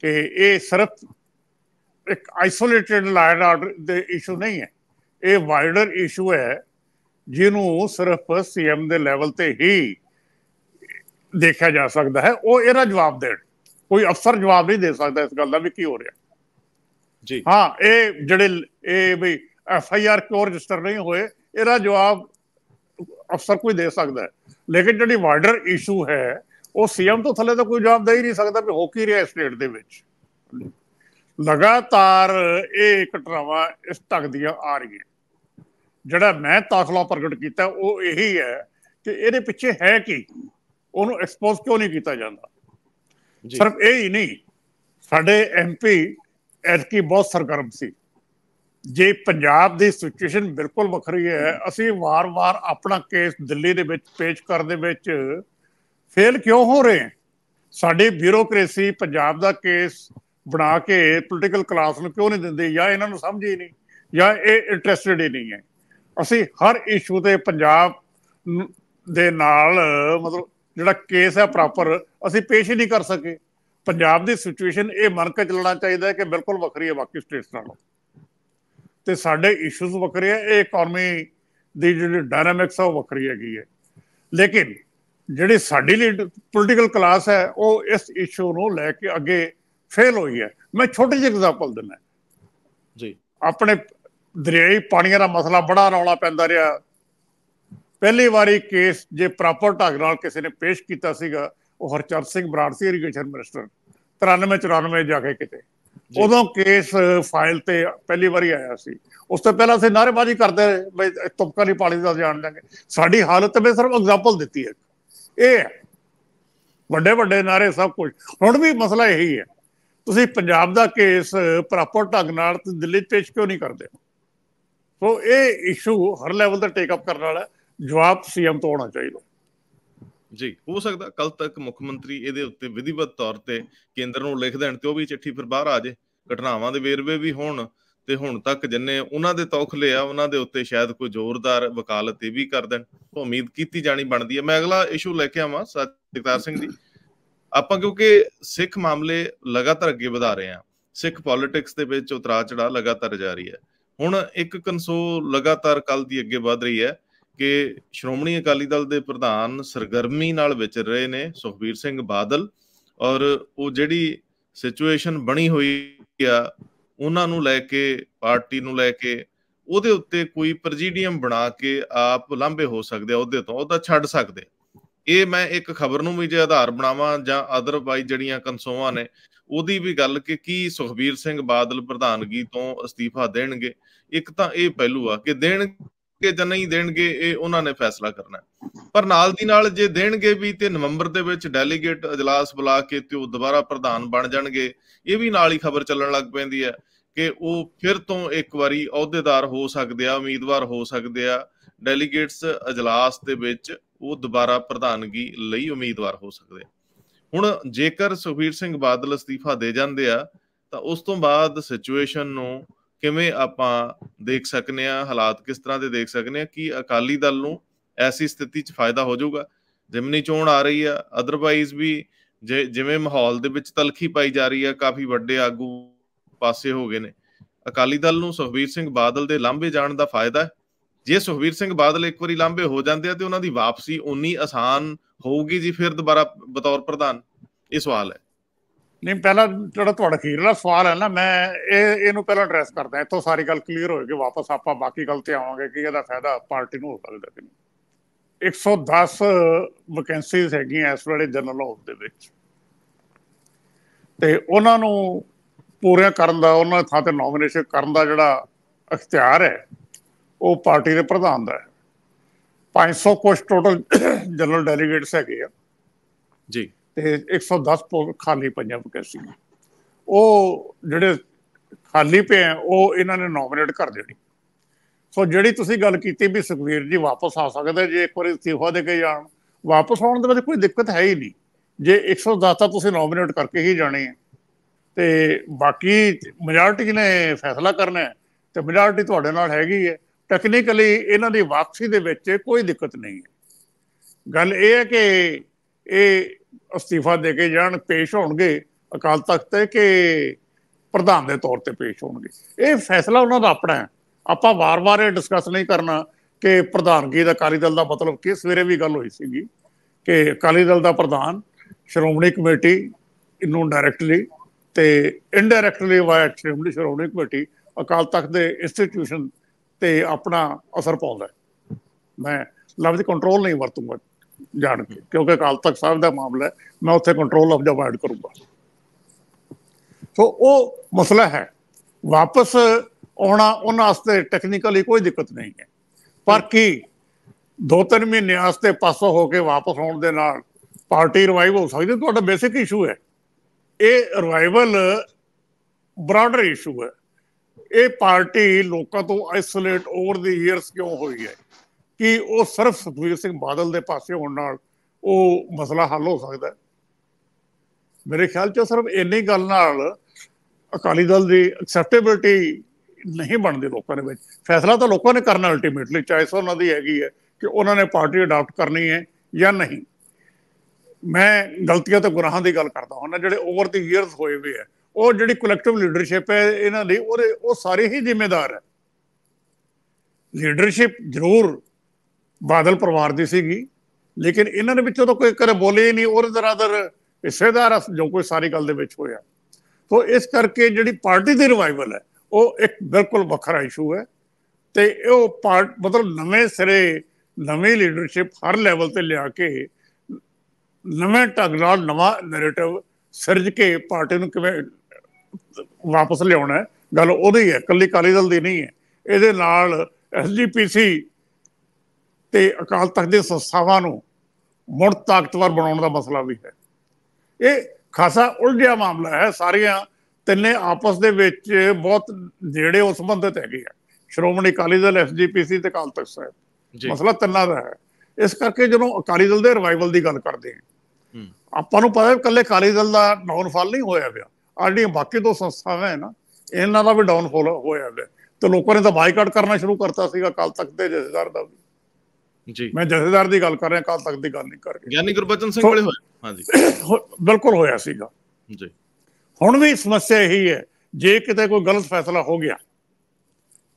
ਕਿ ਇਹ ਸਿਰਫ ਇੱਕ ਆਈਸੋਲੇਟਿਡ ਲਾਇਨ ਆਰਡਰ ਦੇ ਇਸ਼ੂ ਨਹੀਂ ਹੈ ਇਹ ਵਾਈਡਰ ਇਸ਼ੂ ਹੈ ਜਿਹਨੂੰ ਸਿਰਫ ਸੀਐਮ ਦੇ ਲੈਵਲ ਤੇ ਹੀ ਦੇਖਿਆ ਜਾ ਸਕਦਾ ਹੈ ਉਹ ਇਹਦਾ ਜਵਾਬ ਦੇਣ ਕੋਈ ਅਫਸਰ ਜਵਾਬ ਨਹੀਂ ਦੇ ਸਕਦਾ ਇਸ ਗੱਲ ਦਾ ਵੀ ਕੀ ਹੋ ਰਿਹਾ ਜੀ ਹਾਂ ਇਹ ਜਿਹੜੇ ਇਹ ਵੀ ਐਫ ਆਈ ਆਰ ਕਿਉਂ ਰਜਿਸਟਰ ਨਹੀਂ ਹੋਏ ਇਹਦਾ ਜਵਾਬ ਅਫਸਰ ਕੋਈ ਦੇ ਸਕਦਾ ਹੈ ਲੇਕਿਨ ਜਿਹੜੀ ਵਾਰਡਰ ਇਸ਼ੂ ਹੈ ਉਹ ਸੀਐਮ ਤੋਂ ਥੱਲੇ ਤਾਂ ਕੋਈ ਜਵਾਬ ਦੇ ਹੀ ਨਹੀਂ ਸਕਦਾ ਵੀ ਹੋ ਕੀ ਰਿਹਾ ਸਟੇਟ ਦੇ ਵਿੱਚ ਲਗਾਤਾਰ ਇਹ ਘਟਨਾਵਾਂ ਇਸ ਤੱਕ ਦੀਆਂ ਆ ਰਹੀਆਂ ਜਿਹੜਾ ਮੈਂ ਤਾਖਲਾ ਪ੍ਰਗਟ ਕੀਤਾ ਉਹ ਇਹੀ ਹੈ ਕਿ ਇਹਦੇ ਪਿੱਛੇ ਹੈ ਕੀ ਉਹਨੂੰ ਐਕਸਪੋਜ਼ ਕਿਉਂ ਨਹੀਂ ਕੀਤਾ ਜਾਂਦਾ ਸਿਰਫ ਇਹ ਹੀ ਨਹੀਂ ਸਾਡੇ ਐਮਪੀ ਐਸ ਕੀ ਬਹੁਤ ਸਰਗਰਮ ਸੀ ਜੇ ਪੰਜਾਬ ਦੀ ਸਿਚੁਏਸ਼ਨ ਬਿਲਕੁਲ ਵੱਖਰੀ ਹੈ ਅਸੀਂ ਵਾਰ-ਵਾਰ ਆਪਣਾ ਕੇਸ ਦਿੱਲੀ ਦੇ ਵਿੱਚ ਪੇਸ਼ ਕਰਨ ਦੇ ਵਿੱਚ ਫੇਲ ਕਿਉਂ ਹੋ ਰਹੇ ਸਾਡੀ ਬਿਊਰੋਕ੍ਰੇਸੀ ਪੰਜਾਬ ਦਾ ਕੇਸ ਬਣਾ ਕੇ ਪੋਲੀਟੀਕਲ ਕਲਾਸ ਨੂੰ ਕਿਉਂ ਨਹੀਂ ਦਿੰਦੀ ਜਾਂ ਇਹਨਾਂ ਨੂੰ ਸਮਝ ਹੀ ਨਹੀਂ ਜਾਂ ਇਹ ਇੰਟਰਸਟਿਡ ਹੀ ਨਹੀਂ ਹੈ ਅਸੀਂ ਹਰ ਇਸ਼ੂ ਤੇ ਪੰਜਾਬ ਦੇ ਨਾਲ ਮਤਲਬ ਜਿਹੜਾ ਕੇਸ ਹੈ ਪ੍ਰੋਪਰ ਅਸੀਂ ਪੇਸ਼ ਹੀ ਨਹੀਂ ਕਰ ਸਕੇ ਪੰਜਾਬ ਦੀ ਸਿਚੁਏਸ਼ਨ ਇਹ ਮੰਨ ਕੇ ਚੱਲਣਾ ਚਾਹੀਦਾ ਹੈ ਕਿ ਬਿਲਕੁਲ ਵੱਖਰੀ ਹੈ ਬਾਕੀ ਸਟੇਟਸ ਨਾਲੋਂ ਤੇ ਸਾਡੇ ਇਸ਼ੂਜ਼ ਵੱਖਰੇ ਆ ਇਹ ਇਕਨੋਮੀ ਦੀ ਜਿਹੜੀ ਡਾਇਨਾਮਿਕਸ ਆ ਉਹ ਵੱਖਰੀ ਹੈਗੀ ਹੈ ਲੇਕਿਨ ਜਿਹੜੀ ਸਾਡੀ ਪੋਲੀਟੀਕਲ ਕਲਾਸ ਹੈ ਉਹ ਇਸ ਇਸ਼ੂ ਨੂੰ ਲੈ ਕੇ ਅੱਗੇ ਫੇਲ ਹੋਈ ਹੈ ਮੈਂ ਛੋਟੀ ਜਿਹੀ ਐਗਜ਼ਾਮਪਲ ਦਿੰਦਾ ਜੀ ਆਪਣੇ ਦਰਿਆਈ ਪਾਣੀਆਂ ਦਾ ਮਸਲਾ ਬੜਾ ਰੌਲਾ ਪੈਂਦਾ ਰਿਹਾ ਪਹਿਲੀ ਵਾਰੀ ਕੇਸ ਜੇ ਪ੍ਰੋਪਰ ਢੰਗ ਨਾਲ ਕਿਸੇ ਨੇ ਪੇਸ਼ ਕੀਤਾ ਸੀਗਾ ਉਹ ਹਰਚੰਦ ਸਿੰਘ ਬਰਾੜ ਸੀ ਇਰੀਗੇਸ਼ਨ ਮਿਨਿਸਟਰ 93 94 ਜਾ ਕੇ ਕਿਤੇ ਉਦੋਂ ਕੇਸ ਫਾਈਲ ਤੇ ਪਹਿਲੀ ਵਾਰੀ ਆਇਆ ਸੀ ਉਸ ਤੋਂ ਪਹਿਲਾਂ ਅਸੀਂ ਨਾਰੇਬਾਜ਼ੀ ਕਰਦੇ ਬਈ ਤੁਪਕਾ ਨਹੀਂ ਪਾਣੀ ਦਾ ਜਾਣ ਲਾਂਗੇ ਸਾਡੀ ਹਾਲਤ ਵਿੱਚ ਸਿਰਫ ਐਗਜ਼ਾਮਪਲ ਦਿੱਤੀ ਹੈ ਇਹ ਵੱਡੇ ਵੱਡੇ ਨਾਰੇ ਸਭ ਕੁਝ ਹੁਣ ਵੀ ਮਸਲਾ ਇਹੀ ਹੈ ਤੁਸੀਂ ਪੰਜਾਬ ਦਾ ਕੇਸ ਪ੍ਰੋਪਰ ਢੰਗ ਨਾਲ ਦਿੱਲੀ ਪੇਸ਼ ਕਿਉਂ ਨਹੀਂ ਕਰਦੇ ਸੋ ਇਹ ਇਸ਼ੂ ਹਰ ਲੈਵਲ ਦਾ ਟੇਕ ਅਪ ਕਰਨ ਵਾਲਾ ਜਵਾਬ ਸੀਐਮ ਤੋਂ ਹੋਣਾ ਚਾਹੀਦਾ ਜੀ ਹੋ ਸਕਦਾ ਕੱਲ ਤੱਕ ਮੁੱਖ ਮੰਤਰੀ ਇਹਦੇ ਉੱਤੇ ਵਿਧੀਵਤ ਤੌਰ ਤੇ ਕੇਂਦਰ ਨੂੰ ਲਿਖ ਦੇਣ ਤੇ ਉਹ ਵੀ ਚਿੱਠੀ ਫਿਰ ਬਾਹਰ ਆ ਜੇ ਘਟਨਾਵਾਂ ਦੇ ਵੇਰਵੇ ਵੀ ਹੋਣ ਤੇ ਹੁਣ ਤੱਕ ਜਿੰਨੇ ਉਹਨਾਂ ਦੇ ਤੌਖ ਆ ਉਹਨਾਂ ਦੇ ਉੱਤੇ ਸ਼ਾਇਦ ਕੋਈ ਜ਼ੋਰਦਾਰ ਵਕਾਲਤ ਇਹ ਵੀ ਕਰ ਦੇਣ ਤੋਂ ਉਮੀਦ ਕੀਤੀ ਜਾਣੀ ਬਣਦੀ ਹੈ ਮੈਂ ਅਗਲਾ ਇਸ਼ੂ ਲੈ ਕੇ ਆਵਾਂ ਸਤਿਕਾਰ ਸਿੰਘ ਜੀ ਆਪਾਂ ਕਿਉਂਕਿ ਸਿੱਖ ਮਾਮਲੇ ਲਗਾਤਾਰ ਅੱਗੇ ਵਧਾ ਰਹੇ ਆ ਸਿੱਖ ਪੋਲਿਟਿਕਸ ਦੇ ਵਿੱਚ ਉਤਰਾ ਚੜਾ ਲਗਾਤਾਰ ਜਾਰੀ ਹੈ ਹੁਣ ਇੱਕ ਕਨਸੋਲ ਲਗਾਤਾਰ ਕੱਲ ਦੀ ਅੱਗੇ ਵਧ ਰਹੀ ਹੈ ਕਿ ਸ਼੍ਰੋਮਣੀ ਅਕਾਲੀ ਦਲ ਦੇ ਪ੍ਰਧਾਨ ਸਰਗਰਮੀ ਨਾਲ ਵਿਚਰ ਰਹੇ ਨੇ ਸੁਖਬੀਰ ਸਿੰਘ ਬਾਦਲ ਔਰ ਉਹ ਜਿਹੜੀ ਸਿਚੁਏਸ਼ਨ ਬਣੀ ਹੋਈ ਆ ਉਹਨਾਂ ਨੂੰ ਲੈ ਕੇ ਪਾਰਟੀ ਨੂੰ ਲੈ ਕੇ ਉਹਦੇ ਉੱਤੇ ਕੋਈ ਪ੍ਰੈਜ਼ੀਡੀਅਮ ਬਣਾ ਕੇ ਆਪ ਲਾਂਬੇ ਹੋ ਸਕਦੇ ਆ ਉਹਦੇ ਤੋਂ ਉਹਦਾ ਛੱਡ ਸਕਦੇ ਇਹ ਮੈਂ ਇੱਕ ਖਬਰ ਨੂੰ ਵੀ ਜੇ ਆਧਾਰ ਬਣਾਵਾਂ ਜਾਂ ਅਦਰਵਾਈਜ਼ ਜਿਹੜੀਆਂ ਕਨਸੋਆਂ ਨੇ ਉਹਦੀ ਵੀ ਗੱਲ ਕਿ ਕੀ ਸੁਖਬੀਰ ਸਿੰਘ ਬਾਦਲ ਪ੍ਰਧਾਨਗੀ ਤੋਂ ਅਸਤੀਫਾ ਦੇਣਗੇ ਇੱਕ ਤਾਂ ਇਹ ਪਹਿਲੂ ਆ ਕਿ ਦੇਣਗੇ ਜਾਂ ਨਹੀਂ ਦੇਣਗੇ ਇਹ ਉਹਨਾਂ ਨੇ ਫੈਸਲਾ ਕਰਨਾ ਪਰ ਨਾਲ ਦੀ ਨਾਲ ਜੇ ਦੇਣਗੇ ਵੀ ਤੇ ਨਵੰਬਰ ਦੇ ਵਿੱਚ ਡੈਲੀਗੇਟ اجلاس ਬੁਲਾ ਕੇ ਤੇ ਉਹ ਦੁਬਾਰਾ ਪ੍ਰਧਾਨ ਬਣ ਜਾਣਗੇ ਇਹ ਵੀ ਨਾਲ ਹੀ ਖਬਰ ਚੱਲਣ ਲੱਗ ਪੈਂਦੀ ਹੈ ਕਿ ਉਹ ਫਿਰ ਤੋਂ ਇੱਕ ਵਾਰੀ ਅਹੁਦੇਦਾਰ ਹੋ ਸਕਦੇ ਆ ਉਮੀਦਵਾਰ ਹੋ ਸਕਦੇ ਆ ਡੈਲੀਗੇਟਸ اجلاس ਦੇ ਵਿੱਚ ਉਹ ਦੁਬਾਰਾ ਪ੍ਰਧਾਨਗੀ ਲਈ ਉਮੀਦਵਾਰ ਹੋ ਸਕਦੇ ਆ ਹੁਣ ਜੇਕਰ ਸੁਖਬੀਰ ਸਿੰਘ ਬਾਦਲ ਅਸਤੀਫਾ ਦੇ ਜਾਂਦੇ ਆ ਤਾਂ ਉਸ ਤੋਂ ਬਾਅਦ ਸਿਚੁਏਸ਼ਨ ਨੂੰ ਕਿਵੇਂ ਆਪਾਂ ਦੇਖ ਸਕਨੇ ਆ ਹਾਲਾਤ ਕਿਸ ਤਰ੍ਹਾਂ ਦੇ ਦੇਖ ਸਕਨੇ ਆ ਕਿ ਅਕਾਲੀ ਦਲ ਨੂੰ ਐਸੀ ਸਥਿਤੀ 'ਚ ਫਾਇਦਾ ਹੋ ਜਾਊਗਾ ਜਿਮਨੀ ਚੋਣ ਆ ਰਹੀ ਆ ਅਦਰਵਾਈਜ਼ ਵੀ ਜਿਵੇਂ ਮਾਹੌਲ ਦੇ ਵਿੱਚ ਤਲਖੀ ਪਾਈ ਜਾ ਰਹੀ ਆ ਕਾਫੀ ਵੱਡੇ ਆਗੂ ਪਾਸੇ ਹੋ ਗਏ ਨੇ ਅਕਾਲੀ ਦਲ ਨੂੰ ਸੁਖਬੀਰ ਸਿੰਘ ਬਾਦਲ ਦੇ ਲਾਂਭੇ ਜਾਣ ਦਾ ਫਾਇਦਾ ਹੈ ਜੇ ਸੁਖਵੀਰ ਸਿੰਘ ਬਾਦਲ ਇੱਕ ਵਾਰੀ ਲਾਂਬੇ ਹੋ ਜਾਂਦੇ ਆ ਤੇ ਉਹਨਾਂ ਦੀ ਵਾਪਸੀ ਉਨੀ ਆਸਾਨ ਹੋਊਗੀ ਜੀ ਫਿਰ ਦੁਬਾਰਾ ਬਤੌਰ ਪ੍ਰਧਾਨ ਇਹ ਸਵਾਲ ਹੈ ਨਹੀਂ ਪਹਿਲਾਂ ਜਿਹੜਾ ਤੁਹਾਡਾ ਖੀਰਲਾ ਸਵਾਲ ਹੈ ਨਾ ਮੈਂ ਇਹ ਇਹਨੂੰ ਪਹਿਲਾਂ ਐਡਰੈਸ ਕਰਦਾ ਇੱਥੋਂ ਸਾਰੀ ਗੱਲ ਕਲੀਅਰ ਹੋਏਗੀ ਵਾਪਸ ਆਪਾਂ ਬਾਕੀ ਗੱਲ ਤੇ ਆਵਾਂਗੇ ਕਿ ਇਹਦਾ ਫਾਇਦਾ ਪਾਰਟੀ ਨੂੰ ਹੋ ਸਕਦਾ ਕਿ ਨਹੀਂ 110 ਵੈਕੈਂਸੀਜ਼ ਹੈਗੀਆਂ ਇਸ ਵੇਲੇ ਜਨਰਲ ਹਾਊਸ ਦੇ ਵਿੱਚ ਤੇ ਉਹਨਾਂ ਨੂੰ ਪੂਰਿਆ ਕਰਨ ਦਾ ਉਹਨਾਂ ਥਾਂ ਤੇ ਨੋਮੀਨੇਸ਼ਨ ਕਰਨ ਦਾ ਜਿਹੜਾ ਅਖਤਿਆਰ ਹੈ ਉਹ ਪਾਰਟੀ ਦੇ ਪ੍ਰਧਾਨ ਦਾ ਹੈ 500 ਕੁਝ ਟੋਟਲ ਜਨਰਲ ਡੈਲੀਗੇਟਸ ਹੈਗੇ ਆ ਜੀ ਤੇ 110 ਖਾਲੀ ਪਈਆਂ ਵਕੈਂਸੀਆਂ ਉਹ ਜਿਹੜੇ ਖਾਲੀ ਪਏ ਆ ਉਹ ਇਹਨਾਂ ਨੇ ਨੋਮੀਨੇਟ ਕਰ ਦੇਣੀ ਸੋ ਜਿਹੜੀ ਤੁਸੀਂ ਗੱਲ ਕੀਤੀ ਵੀ ਸੁਖਵੀਰ ਜੀ ਵਾਪਸ ਆ ਸਕਦੇ ਜੇ ਇੱਕ ਵਾਰੀ ਸਿਫਾ ਦੇ ਕੇ ਜਾਣ ਵਾਪਸ ਆਉਣ ਦੇ ਵਿੱਚ ਕੋਈ ਦਿੱਕਤ ਹੈ ਹੀ ਨਹੀਂ ਜੇ 110 ਤਾਂ ਤੁਸੀਂ ਨੋਮੀਨੇਟ ਕਰਕੇ ਹੀ ਜਾਣੇ ਆ ਤੇ ਬਾਕੀ ਮੈਜੋਰਟੀ ਨੇ ਫੈਸਲਾ ਕਰਨਾ ਹੈ ਤੇ ਮੈਜੋਰਟੀ ਤੁਹਾਡੇ ਨਾਲ ਹੈਗੀ ਹੈ ਟੈਕਨੀਕਲੀ ਇਹਨਾਂ ਦੀ ਵਾਪਸੀ ਦੇ ਵਿੱਚ ਕੋਈ ਦਿੱਕਤ ਨਹੀਂ ਹੈ ਗੱਲ ਇਹ ਹੈ ਕਿ ਇਹ ਅਸਤੀਫਾ ਦੇ ਕੇ ਜਾਣ ਪੇਸ਼ ਹੋਣਗੇ ਅਕਾਲ ਤਖਤ ਤੇ ਕਿ ਪ੍ਰਧਾਨ ਦੇ ਤੌਰ ਤੇ ਪੇਸ਼ ਹੋਣਗੇ ਇਹ ਫੈਸਲਾ ਉਹਨਾਂ ਦਾ ਆਪਣਾ ਹੈ ਆਪਾਂ ਵਾਰ-ਵਾਰ ਇਹ ਡਿਸਕਸ ਨਹੀਂ ਕਰਨਾ ਕਿ ਪ੍ਰਧਾਨਗੀ ਦਾ ਅਕਾਲੀ ਦਲ ਦਾ ਮਤਲਬ ਕੀ ਸਵੇਰੇ ਵੀ ਗੱਲ ਹੋਈ ਸੀਗੀ ਕਿ ਅਕਾਲੀ ਦਲ ਦਾ ਪ੍ਰਧਾਨ ਸ਼੍ਰੋਮਣੀ ਕਮੇਟੀ ਨੂੰ ਡਾਇਰੈਕਟਲੀ ਤੇ indirectly via Shiromani Shiromani committee Akal Takht ਦੇ ਇੰਸਟੀਟਿਊਸ਼ਨ ਤੇ ਆਪਣਾ ਅਸਰ ਪਾਉਂਦਾ ਮੈਂ ਲਫ਼ਜ਼ ਕੰਟਰੋਲ ਨਹੀਂ ਵਰਤੂੰਗਾ ਜਾਣ ਕੇ ਕਿਉਂਕਿ ਕਾਲ ਤੱਕ ਸਾਹਿਬ ਦਾ ਮਾਮਲਾ ਹੈ ਮੈਂ ਉੱਥੇ ਕੰਟਰੋਲ ਆਫ ਲਫ਼ਜ਼ ਅਵਾਇਡ ਕਰੂੰਗਾ ਸੋ ਉਹ ਮਸਲਾ ਹੈ ਵਾਪਸ ਆਉਣਾ ਉਹਨਾਂ ਵਾਸਤੇ ਟੈਕਨੀਕਲੀ ਕੋਈ ਦਿੱਕਤ ਨਹੀਂ ਹੈ ਪਰ ਕੀ ਦੋ ਤਿੰਨ ਮਹੀਨੇ ਵਾਸਤੇ ਪਾਸੋਂ ਹੋ ਕੇ ਵਾਪਸ ਆਉਣ ਦੇ ਨਾਲ ਪਾਰਟੀ ਰਿਵਾਈਵ ਹੋ ਸਕਦੀ ਤੁਹਾਡਾ ਬੇਸਿਕ ਇਸ਼ੂ ਹੈ ਇਹ ਰਿਵਾਈਵਲ ਬ੍ਰਾਡਰ ਇਸ਼ੂ ਹੈ ਇਹ ਪਾਰਟੀ ਲੋਕਾਂ ਤੋਂ ਆਈਸੋਲੇਟ ਓਵਰ ਦੀ ਇਅਰਸ ਕਿਉਂ ਹੋਈ ਹੈ ਕਿ ਉਹ ਸਿਰਫ ਸੁਖਵੀਰ ਸਿੰਘ ਬਾਦਲ ਦੇ ਪਾਸੇ ਹੋਣ ਨਾਲ ਉਹ ਮਸਲਾ ਹੱਲ ਹੋ ਸਕਦਾ ਹੈ ਮੇਰੇ ਖਿਆਲ 'ਚ ਸਿਰਫ ਇੰਨੀ ਗੱਲ ਨਾਲ ਅਕਾਲੀ ਦਲ ਦੀ ਐਕਸੈਪਟੇਬਿਲਟੀ ਨਹੀਂ ਬਣਦੀ ਲੋਕਾਂ ਦੇ ਵਿੱਚ ਫੈਸਲਾ ਤਾਂ ਲੋਕਾਂ ਨੇ ਕਰਨਾ ਅਲਟੀਮੇਟਲੀ ਸੋ ਉਹਨਾਂ ਦੀ ਹੈਗੀ ਹੈ ਕਿ ਉਹਨਾਂ ਨੇ ਪਾਰਟੀ ਅਡਾਪਟ ਕਰਨੀ ਹੈ ਜਾਂ ਨਹੀਂ ਮੈਂ ਗਲਤੀਆਂ ਤੇ ਗੁਨਾਹਾਂ ਦੀ ਗੱਲ ਕਰਦਾ ਹਾਂ ਜਿਹੜੇ ਓਵਰ ਦੀ ਇਅਰਸ ਹੋਏ ਹੋਏ ਆ ਉਹ ਜਿਹੜੀ ਕਲੈਕਟਿਵ ਲੀਡਰਸ਼ਿਪ ਹੈ ਇਹਨਾਂ ਲਈ ਉਹ ਉਹ ਸਾਰੇ ਹੀ ਜ਼ਿੰਮੇਦਾਰ ਹੈ ਲੀਡਰਸ਼ਿਪ ਜ਼ਰੂਰ ਬਾਦਲ ਪਰਿਵਾਰ ਦੀ ਸੀਗੀ ਲੇਕਿਨ ਇਹਨਾਂ ਦੇ ਵਿੱਚੋਂ ਤਾਂ ਕੋਈ ਕਰੇ ਬੋਲੇ ਹੀ ਨਹੀਂ ਉਹਦੇ ਜ਼ਰਾਦਰ ਹਿੱਸੇਦਾਰ ਜੋ ਕੋਈ ਸਾਰੀ ਗੱਲ ਦੇ ਵਿੱਚ ਹੋਇਆ ਸੋ ਇਸ ਕਰਕੇ ਜਿਹੜੀ ਪਾਰਟੀ ਦੀ ਰਿਵਾਈਵਲ ਹੈ ਉਹ ਇੱਕ ਬਿਲਕੁਲ ਵੱਖਰਾ ਇਸ਼ੂ ਹੈ ਤੇ ਉਹ ਪਾਰਟ ਮਤਲਬ ਨਵੇਂ ਸਿਰੇ ਨਵੀਂ ਲੀਡਰਸ਼ਿਪ ਹਰ ਲੈਵਲ ਤੇ ਲਿਆ ਕੇ ਨਵੇਂ ਢੰਗ ਨਵਾਂ ਨੈਰੇਟਿਵ ਸਿਰਜ ਕੇ ਪਾਰਟੀ ਨੂੰ ਕਿਵੇਂ ਵਾਪਸ ਲਿਆਉਣਾ ਹੈ ਗੱਲ ਉਹਦੀ ਹੈ ਕੱਲੀ ਕਾਲੀ ਦਲ ਦੀ ਨਹੀਂ ਹੈ ਇਹਦੇ ਨਾਲ ਐਸਜੀਪੀਸੀ ਤੇ ਅਕਾਲ ਤਖਤ ਦੇ ਸੰਸਥਾਵਾਂ ਨੂੰ ਮੁੜ ਤਾਕਤਵਰ ਬਣਾਉਣ ਦਾ ਮਸਲਾ ਵੀ ਹੈ ਇਹ ਖਾਸਾ ਉਲਝਿਆ ਮਾਮਲਾ ਹੈ ਸਾਰੀਆਂ ਤਿੰਨੇ ਆਪਸ ਦੇ ਵਿੱਚ ਬਹੁਤ ਜਿਹੜੇ ਉਸ ਸੰਬੰਧਿਤ ਹੈਗੇ ਆ ਸ਼੍ਰੋਮਣੀ ਅਕਾਲੀ ਦਲ ਐਸਜੀਪੀਸੀ ਤੇ ਅਕਾਲ ਤਖਤ ਸਾਹਿਬ ਮਸਲਾ ਤਿੰਨਾਂ ਦਾ ਹੈ ਇਸ ਕਰਕੇ ਜਦੋਂ ਅਕਾਲੀ ਦਲ ਦੇ ਰਿਵਾਈਵਲ ਦੀ ਗੱਲ ਕਰਦੇ ਆ ਆਪਾਂ ਨੂੰ ਪਤਾ ਹੈ ਕੱਲੇ ਅਕਾਲੀ ਦਲ ਦਾ ਨੌਨ ਫਲ ਨਹੀਂ ਹੋਇਆ ਪਿਆ ਆਲਰੇਡੀ ਬਾਕੀ ਦੋ ਸੰਸਥਾਵਾਂ ਹੈ ਨਾ ਇਹਨਾਂ ਦਾ ਵੀ ਡਾਊਨਫਾਲ ਹੋਇਆ ਹੈ ਤੇ ਲੋਕਾਂ ਨੇ ਤਾਂ ਬਾਈਕਾਟ ਕਰਨਾ ਸ਼ੁਰੂ ਕਰਤਾ ਸੀਗਾ ਕੱਲ ਤੱਕ ਦੇ ਜਥੇਦਾਰ ਦਾ ਜੀ ਮੈਂ ਜਥੇਦਾਰ ਦੀ ਗੱਲ ਕਰ ਰਿਹਾ ਕੱਲ ਤੱਕ ਦੀ ਗੱਲ ਨਹੀਂ ਕਰ ਰਿਹਾ ਗਿਆਨੀ ਗੁਰਬਚਨ ਸਿੰਘ ਵਾਲੇ ਹੋਏ ਹਾਂਜੀ [COUGHS] ਬਿਲਕੁਲ ਹੋਇਆ ਸੀਗਾ ਜੀ ਹੁਣ ਵੀ ਸਮੱਸਿਆ ਇਹੀ ਹੈ ਜੇ ਕਿਤੇ ਕੋਈ ਗਲਤ ਫੈਸਲਾ ਹੋ ਗਿਆ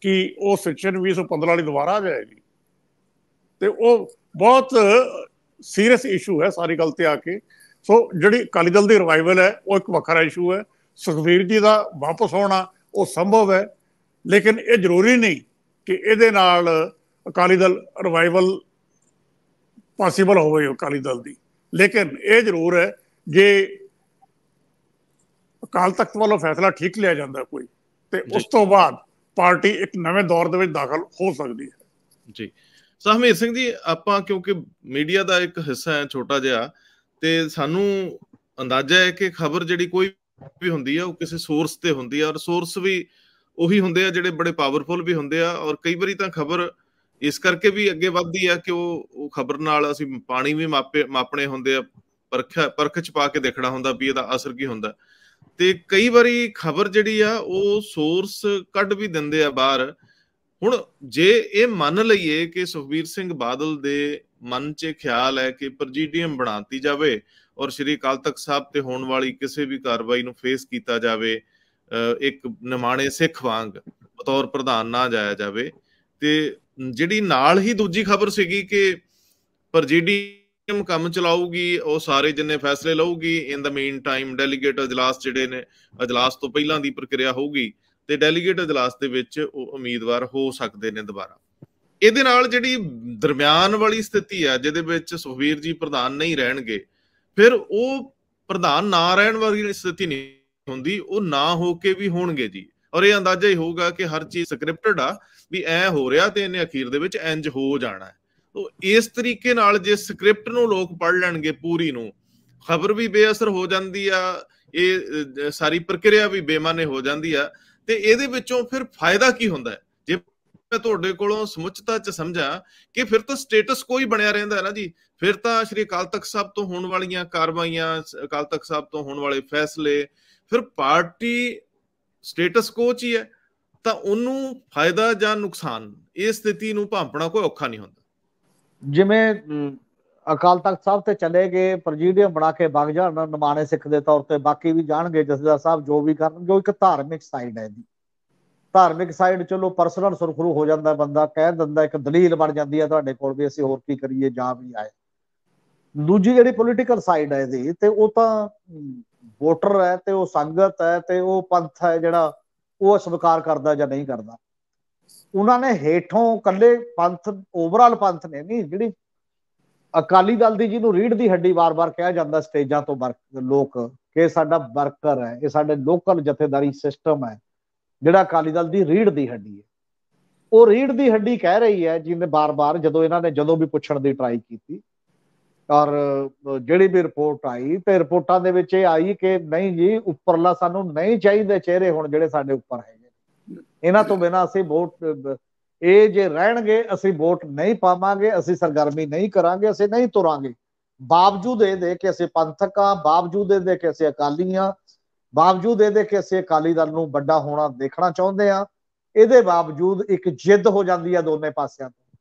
ਕਿ ਉਹ ਸੈਕਸ਼ਨ 215 ਵਾਲੀ ਦੁਬਾਰਾ ਆ ਜਾਏਗੀ ਤੇ ਉਹ ਬਹੁਤ ਸੀਰੀਅਸ ਇਸ਼ੂ ਹੈ ਸਾਰੀ ਗੱਲ ਤੇ ਆ ਕੇ ਸੋ ਜਿਹੜੀ ਅਕਾਲੀ ਦਲ ਦੀ ਰਿਵਾਈਵਲ ਹੈ ਉਹ ਇੱਕ ਵੱਖਰਾ ਇਸ਼ੂ ਹੈ ਸੁਖਵੀਰ ਜੀ ਦਾ ਵਾਪਸ ਆਉਣਾ ਉਹ ਸੰਭਵ ਹੈ ਲੇਕਿਨ ਇਹ ਜ਼ਰੂਰੀ ਨਹੀਂ ਕਿ ਇਹਦੇ ਨਾਲ ਅਕਾਲੀ ਦਲ ਰਿਵਾਈਵਲ ਪੋਸੀਬਲ ਹੋਵੇ ਅਕਾਲੀ ਦਲ ਦੀ ਲੇਕਿਨ ਇਹ ਜ਼ਰੂਰ ਹੈ ਜੇ ਅਕਾਲ ਤਖਤ ਵੱਲੋਂ ਫੈਸਲਾ ਠੀਕ ਲਿਆ ਜਾਂਦਾ ਕੋਈ ਤੇ ਉਸ ਤੋਂ ਬਾਅਦ ਪਾਰਟੀ ਇੱਕ ਨਵੇਂ ਦੌਰ ਦੇ ਵਿੱਚ ਦਾਖਲ ਹੋ ਸਕਦੀ ਹੈ ਜੀ ਸਹਮੀਰ ਸਿੰਘ ਜੀ ਆਪਾਂ ਕਿਉਂਕਿ ਮੀਡੀਆ ਦਾ ਇੱਕ ਹਿੱਸਾ ਹੈ ਛੋਟਾ ਜਿਹਾ ਤੇ ਸਾਨੂੰ ਅੰਦਾਜ਼ਾ ਹੈ ਕਿ ਖਬਰ ਜਿਹੜੀ ਕੋਈ ਵੀ ਹੁੰਦੀ ਹੈ ਉਹ ਕਿਸੇ ਸੋਰਸ ਤੇ ਹੁੰਦੀ ਹੈ ਔਰ ਸੋਰਸ ਵੀ ਉਹੀ ਹੁੰਦੇ ਆ ਜਿਹੜੇ ਬੜੇ ਪਾਵਰਫੁਲ ਵੀ ਹੁੰਦੇ ਆ ਔਰ ਕਈ ਵਾਰੀ ਤਾਂ ਖਬਰ ਇਸ ਕਰਕੇ ਵੀ ਅੱਗੇ ਵੱਧਦੀ ਆ ਕਿ ਉਹ ਉਹ ਖਬਰ ਨਾਲ ਅਸੀਂ ਪਾਣੀ ਵੀ ਮਾਪੇ ਮਾਪਣੇ ਹੁੰਦੇ ਆ ਪਰਖ ਪਰਖ ਚ ਪਾ ਕੇ ਦੇਖਣਾ ਹੁੰਦਾ ਵੀ ਇਹਦਾ ਅਸਰ ਕੀ ਹੁੰਦਾ ਤੇ ਕਈ ਵਾਰੀ ਖਬਰ ਜਿਹੜੀ ਆ ਉਹ ਸੋਰਸ ਕੱਢ ਵੀ ਦਿੰਦੇ ਆ ਬਾਹਰ ਹੁਣ ਜੇ ਇਹ ਮੰਨ ਲਈਏ ਕਿ ਸੁਖਵੀਰ ਸਿੰਘ ਬਾਦਲ ਦੇ ਮਨ 'ਚ ਖਿਆਲ ਹੈ ਕਿ ਪ੍ਰੈਜ਼ੀਡੀਅਮ ਬਣਾਤੀ ਜਾਵੇ ਔਰ ਸ਼੍ਰੀ ਅਕਾਲ ਤਖਤ ਸਾਹਿਬ ਤੇ ਹੋਣ ਵਾਲੀ ਕਿਸੇ ਵੀ ਕਾਰਵਾਈ ਨੂੰ ਫੇਸ ਕੀਤਾ ਜਾਵੇ ਇੱਕ ਨਿਮਾਣੇ ਸਿੱਖ ਵਾਂਗ ਬਤੌਰ ਪ੍ਰਧਾਨ ਨਾ ਜਾਇਆ ਜਾਵੇ ਤੇ ਜਿਹੜੀ ਨਾਲ ਹੀ ਦੂਜੀ ਖਬਰ ਸੀਗੀ ਕਿ ਪ੍ਰੈਜ਼ੀਡੀਅਮ ਕੰਮ ਚਲਾਊਗੀ ਉਹ ਸਾਰੇ ਜਿੰਨੇ ਫੈਸਲੇ ਲਊਗੀ ਇਨ ਦਾ ਮੇਨ ਟਾਈਮ ਡੈਲੀਗੇਟ ਅਜਲਾਸ ਜਿਹੜੇ ਨੇ ਅਜਲਾਸ ਤੋਂ ਪਹਿਲਾਂ ਦੀ ਪ੍ਰਕਿਰਿਆ ਹੋਊਗੀ ਤੇ ਡੈਲੀਗੇਟ ਅਜਲਾਸ ਦੇ ਵਿੱਚ ਉਹ ਉਮੀਦਵਾਰ ਹੋ ਸਕਦੇ ਨੇ ਦੁਬਾਰਾ ਇਹਦੇ ਨਾਲ ਜਿਹੜੀ ਦਰਮਿਆਨ ਵਾਲੀ ਸਥਿਤੀ ਆ ਜਿਹਦੇ ਵਿੱਚ ਸੁਖਵੀਰ ਜੀ ਪ੍ਰਧਾਨ ਨਹੀਂ ਰਹਿਣਗੇ ਫਿਰ ਉਹ ਪ੍ਰਧਾਨ ਨਾ ਰਹਿਣ ਵਾਲੀ ਸਥਿਤੀ ਨਹੀਂ ਹੁੰਦੀ ਉਹ ਨਾ ਹੋ ਕੇ ਵੀ ਹੋਣਗੇ ਜੀ ਔਰ ਇਹ ਅੰਦਾਜ਼ਾ ਹੀ ਹੋਊਗਾ ਕਿ ਹਰ ਚੀਜ਼ ਸਕ੍ਰਿਪਟਡ ਆ ਵੀ ਐ ਹੋ ਰਿਹਾ ਤੇ ਇਹਨੇ ਅਖੀਰ ਦੇ ਵਿੱਚ ਇੰਜ ਹੋ ਜਾਣਾ ਹੈ ਤੋ ਇਸ ਤਰੀਕੇ ਨਾਲ ਜੇ ਸਕ੍ਰਿਪਟ ਨੂੰ ਲੋਕ ਪੜ ਲੈਣਗੇ ਪੂਰੀ ਨੂੰ ਖਬਰ ਵੀ ਬੇਅਸਰ ਹੋ ਜਾਂਦੀ ਆ ਇਹ ਸਾਰੀ ਪ੍ਰਕਿਰਿਆ ਵੀ ਬੇਮਾਨੇ ਹੋ ਜਾਂਦੀ ਆ ਤੇ ਇਹਦੇ ਵਿੱਚੋਂ ਫਿਰ ਫਾਇਦਾ ਕੀ ਹੁੰਦਾ ਹੈ ਮੈਂ ਤੁਹਾਡੇ ਕੋਲੋਂ ਸਮੁੱਚਤਾ ਚ ਸਮਝਾ ਕਿ ਫਿਰ ਤਾਂ ਸਟੇਟਸ ਕੋਈ ਬਣਿਆ ਰਹਿੰਦਾ ਹੈ ਨਾ ਜੀ ਫਿਰ ਤਾਂ ਸ਼੍ਰੀ ਅਕਾਲ ਤਖਤ ਸਾਹਿਬ ਤੋਂ ਹੋਣ ਵਾਲੀਆਂ ਕਾਰਵਾਈਆਂ ਅਕਾਲ ਤਖਤ ਸਾਹਿਬ ਤੋਂ ਹੋਣ ਵਾਲੇ ਫੈਸਲੇ ਫਿਰ ਪਾਰਟੀ ਸਟੇਟਸ ਕੋਚ ਹੀ ਹੈ ਤਾਂ ਉਹਨੂੰ ਫਾਇਦਾ ਜਾਂ ਨੁਕਸਾਨ ਇਹ ਸਥਿਤੀ ਨੂੰ ਭਾਂਪਣਾ ਕੋਈ ਔਖਾ ਨਹੀਂ ਹੁੰਦਾ ਜਿਵੇਂ ਅਕਾਲ ਤਖਤ ਸਾਹਿਬ ਤੇ ਚਲੇ ਗਏ ਪ੍ਰੈਜ਼ੀਡੀਅਮ ਬਣਾ ਕੇ ਵਗ ਜਾਣ ਨਮਾਣੇ ਸਿੱਖ ਦੇ ਤੌਰ ਤੇ ਬਾਕੀ ਵੀ ਜਾਣਗੇ ਜਸਦਾ ਸਾਹਿਬ ਜੋ ਵੀ ਕਰਨ ਜੋ ਇੱਕ ਧਾਰਮਿਕ ਸਾਈਡ ਹੈ ਦੀ ਧਾਰਮਿਕ ਸਾਈਡ ਚਲੋ ਪਰਸਨਲ ਸੁਰਖਰੂ ਹੋ ਜਾਂਦਾ ਬੰਦਾ ਕਹਿ ਦਿੰਦਾ ਇੱਕ ਦਲੀਲ ਬਣ ਜਾਂਦੀ ਹੈ ਤੁਹਾਡੇ ਕੋਲ ਵੀ ਅਸੀਂ ਹੋਰ ਕੀ ਕਰੀਏ ਜਾਂ ਵੀ ਆਏ ਦੂਜੀ ਜਿਹੜੀ ਪੋਲੀਟੀਕਲ ਸਾਈਡ ਹੈ ਇਹਦੀ ਤੇ ਉਹ ਤਾਂ ਵੋਟਰ ਹੈ ਤੇ ਉਹ ਸੰਗਤ ਹੈ ਤੇ ਉਹ ਪੰਥ ਹੈ ਜਿਹੜਾ ਉਹ ਸਵੀਕਾਰ ਕਰਦਾ ਜਾਂ ਨਹੀਂ ਕਰਦਾ ਉਹਨਾਂ ਨੇ ਹੇਠੋਂ ਕੱਲੇ ਪੰਥ ਓਵਰਆਲ ਪੰਥ ਨੇ ਨਹੀਂ ਜਿਹੜੀ ਅਕਾਲੀ ਦਲ ਦੀ ਜਿਹਨੂੰ ਰੀੜ ਦੀ ਹੱਡੀ ਵਾਰ-ਵਾਰ ਕਿਹਾ ਜਾਂਦਾ ਸਟੇਜਾਂ ਤੋਂ ਲੋਕ ਕਿ ਸਾਡਾ ਵਰਕਰ ਹੈ ਇਹ ਸਾਡੇ ਲੋਕਲ ਜਥੇਦਾਰੀ ਸਿਸਟਮ ਹੈ ਜਿਹੜਾ ਅਕਾਲੀ ਦਲ ਦੀ ਰੀੜ ਦੀ ਹੱਡੀ ਹੈ ਉਹ ਰੀੜ ਦੀ ਹੱਡੀ ਕਹਿ ਰਹੀ ਹੈ ਜਿਹਨੇ ਬਾਰ-ਬਾਰ ਜਦੋਂ ਇਹਨਾਂ ਨੇ ਜਦੋਂ ਵੀ ਪੁੱਛਣ ਦੀ ਟਰਾਈ ਕੀਤੀ ਔਰ ਜਿਹੜੀ ਵੀ ਰਿਪੋਰਟ ਆਈ ਤੇ ਰਿਪੋਰਟਾਂ ਦੇ ਵਿੱਚ ਇਹ ਆਈ ਕਿ ਨਹੀਂ ਜੀ ਉੱਪਰਲਾ ਸਾਨੂੰ ਨਹੀਂ ਚਾਹੀਦੇ ਚਿਹਰੇ ਹੁਣ ਜਿਹੜੇ ਸਾਡੇ ਉੱਪਰ ਹੈਗੇ ਇਹਨਾਂ ਤੋਂ ਬਿਨਾ ਅਸੀਂ ਵੋਟ ਇਹ ਜੇ ਰਹਿਣਗੇ ਅਸੀਂ ਵੋਟ ਨਹੀਂ ਪਾਵਾਂਗੇ ਅਸੀਂ ਸਰਗਰਮੀ ਨਹੀਂ ਕਰਾਂਗੇ ਅਸੀਂ ਨਹੀਂ ਤੁਰਾਂਗੇ ਬਾਵਜੂਦ ਇਹ ਦੇ ਕਿ ਅਸੀਂ ਪੰਥਕਾਂ ਬਾਵਜੂਦ ਇਹ ਦੇ ਕਿ ਅਸੀਂ ਅਕਾਲੀਆਂ ਬਾਵਜੂਦ ਇਹਦੇ ਕਿ ਅਸੀਂ ਅਕਾਲੀ ਦਲ ਨੂੰ ਵੱਡਾ ਹੋਣਾ ਦੇਖਣਾ ਚਾਹੁੰਦੇ ਆ ਇਹਦੇ ਬਾਵਜੂਦ ਇੱਕ ਜਿੱਦ ਹੋ ਜਾਂਦੀ ਆ ਦੋਨੇ ਪਾਸਿਆਂ ਤੋਂ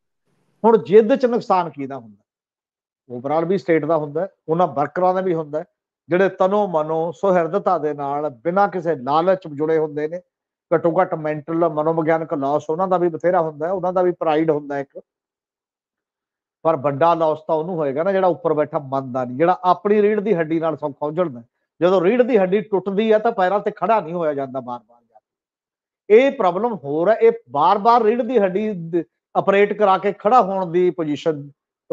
ਹੁਣ ਜਿੱਦ 'ਚ ਨੁਕਸਾਨ ਕੀਦਾ ਹੁੰਦਾ ਓਵਰਆਲ ਵੀ ਸਟੇਟ ਦਾ ਹੁੰਦਾ ਉਹਨਾਂ ਵਰਕਰਾਂ ਦਾ ਵੀ ਹੁੰਦਾ ਜਿਹੜੇ ਤਨੋ ਮਨੋ ਸੁਹਿਰਦਤਾ ਦੇ ਨਾਲ ਬਿਨਾਂ ਕਿਸੇ ਲਾਲਚ ਜੁੜੇ ਹੁੰਦੇ ਨੇ ਘਟੋ ਘਟ ਮੈਂਟਲ ਮਨੋਵਿਗਿਆਨਕ ਲਾਸ ਉਹਨਾਂ ਦਾ ਵੀ ਬਥੇਰਾ ਹੁੰਦਾ ਉਹਨਾਂ ਦਾ ਵੀ ਪ੍ਰਾਈਡ ਹੁੰਦਾ ਇੱਕ ਪਰ ਵੱਡਾ ਲਾਸ ਤਾਂ ਉਹਨੂੰ ਹੋਏਗਾ ਨਾ ਜਿਹੜਾ ਉੱਪਰ ਬੈਠਾ ਮੰਨਦਾ ਨਹੀਂ ਜਿਹੜਾ ਆਪਣੀ ਰੀੜ ਦੀ ਹੱਡੀ ਨਾਲ ਸੌਖਾ ਉਜੜਦਾ ਜਦੋਂ ਰੀੜ ਦੀ ਹੱਡੀ ਟੁੱਟਦੀ ਆ ਤਾਂ ਪੈਰਾਂ ਤੇ ਖੜਾ ਨਹੀਂ ਹੋਇਆ ਜਾਂਦਾ ਬਾਰ-ਬਾਰ ਇਹ ਪ੍ਰੋਬਲਮ ਹੋਰ ਹੈ ਇਹ ਬਾਰ-ਬਾਰ ਰੀੜ ਦੀ ਹੱਡੀ ਆਪਰੇਟ ਕਰਾ ਕੇ ਖੜਾ ਹੋਣ ਦੀ ਪੋਜੀਸ਼ਨ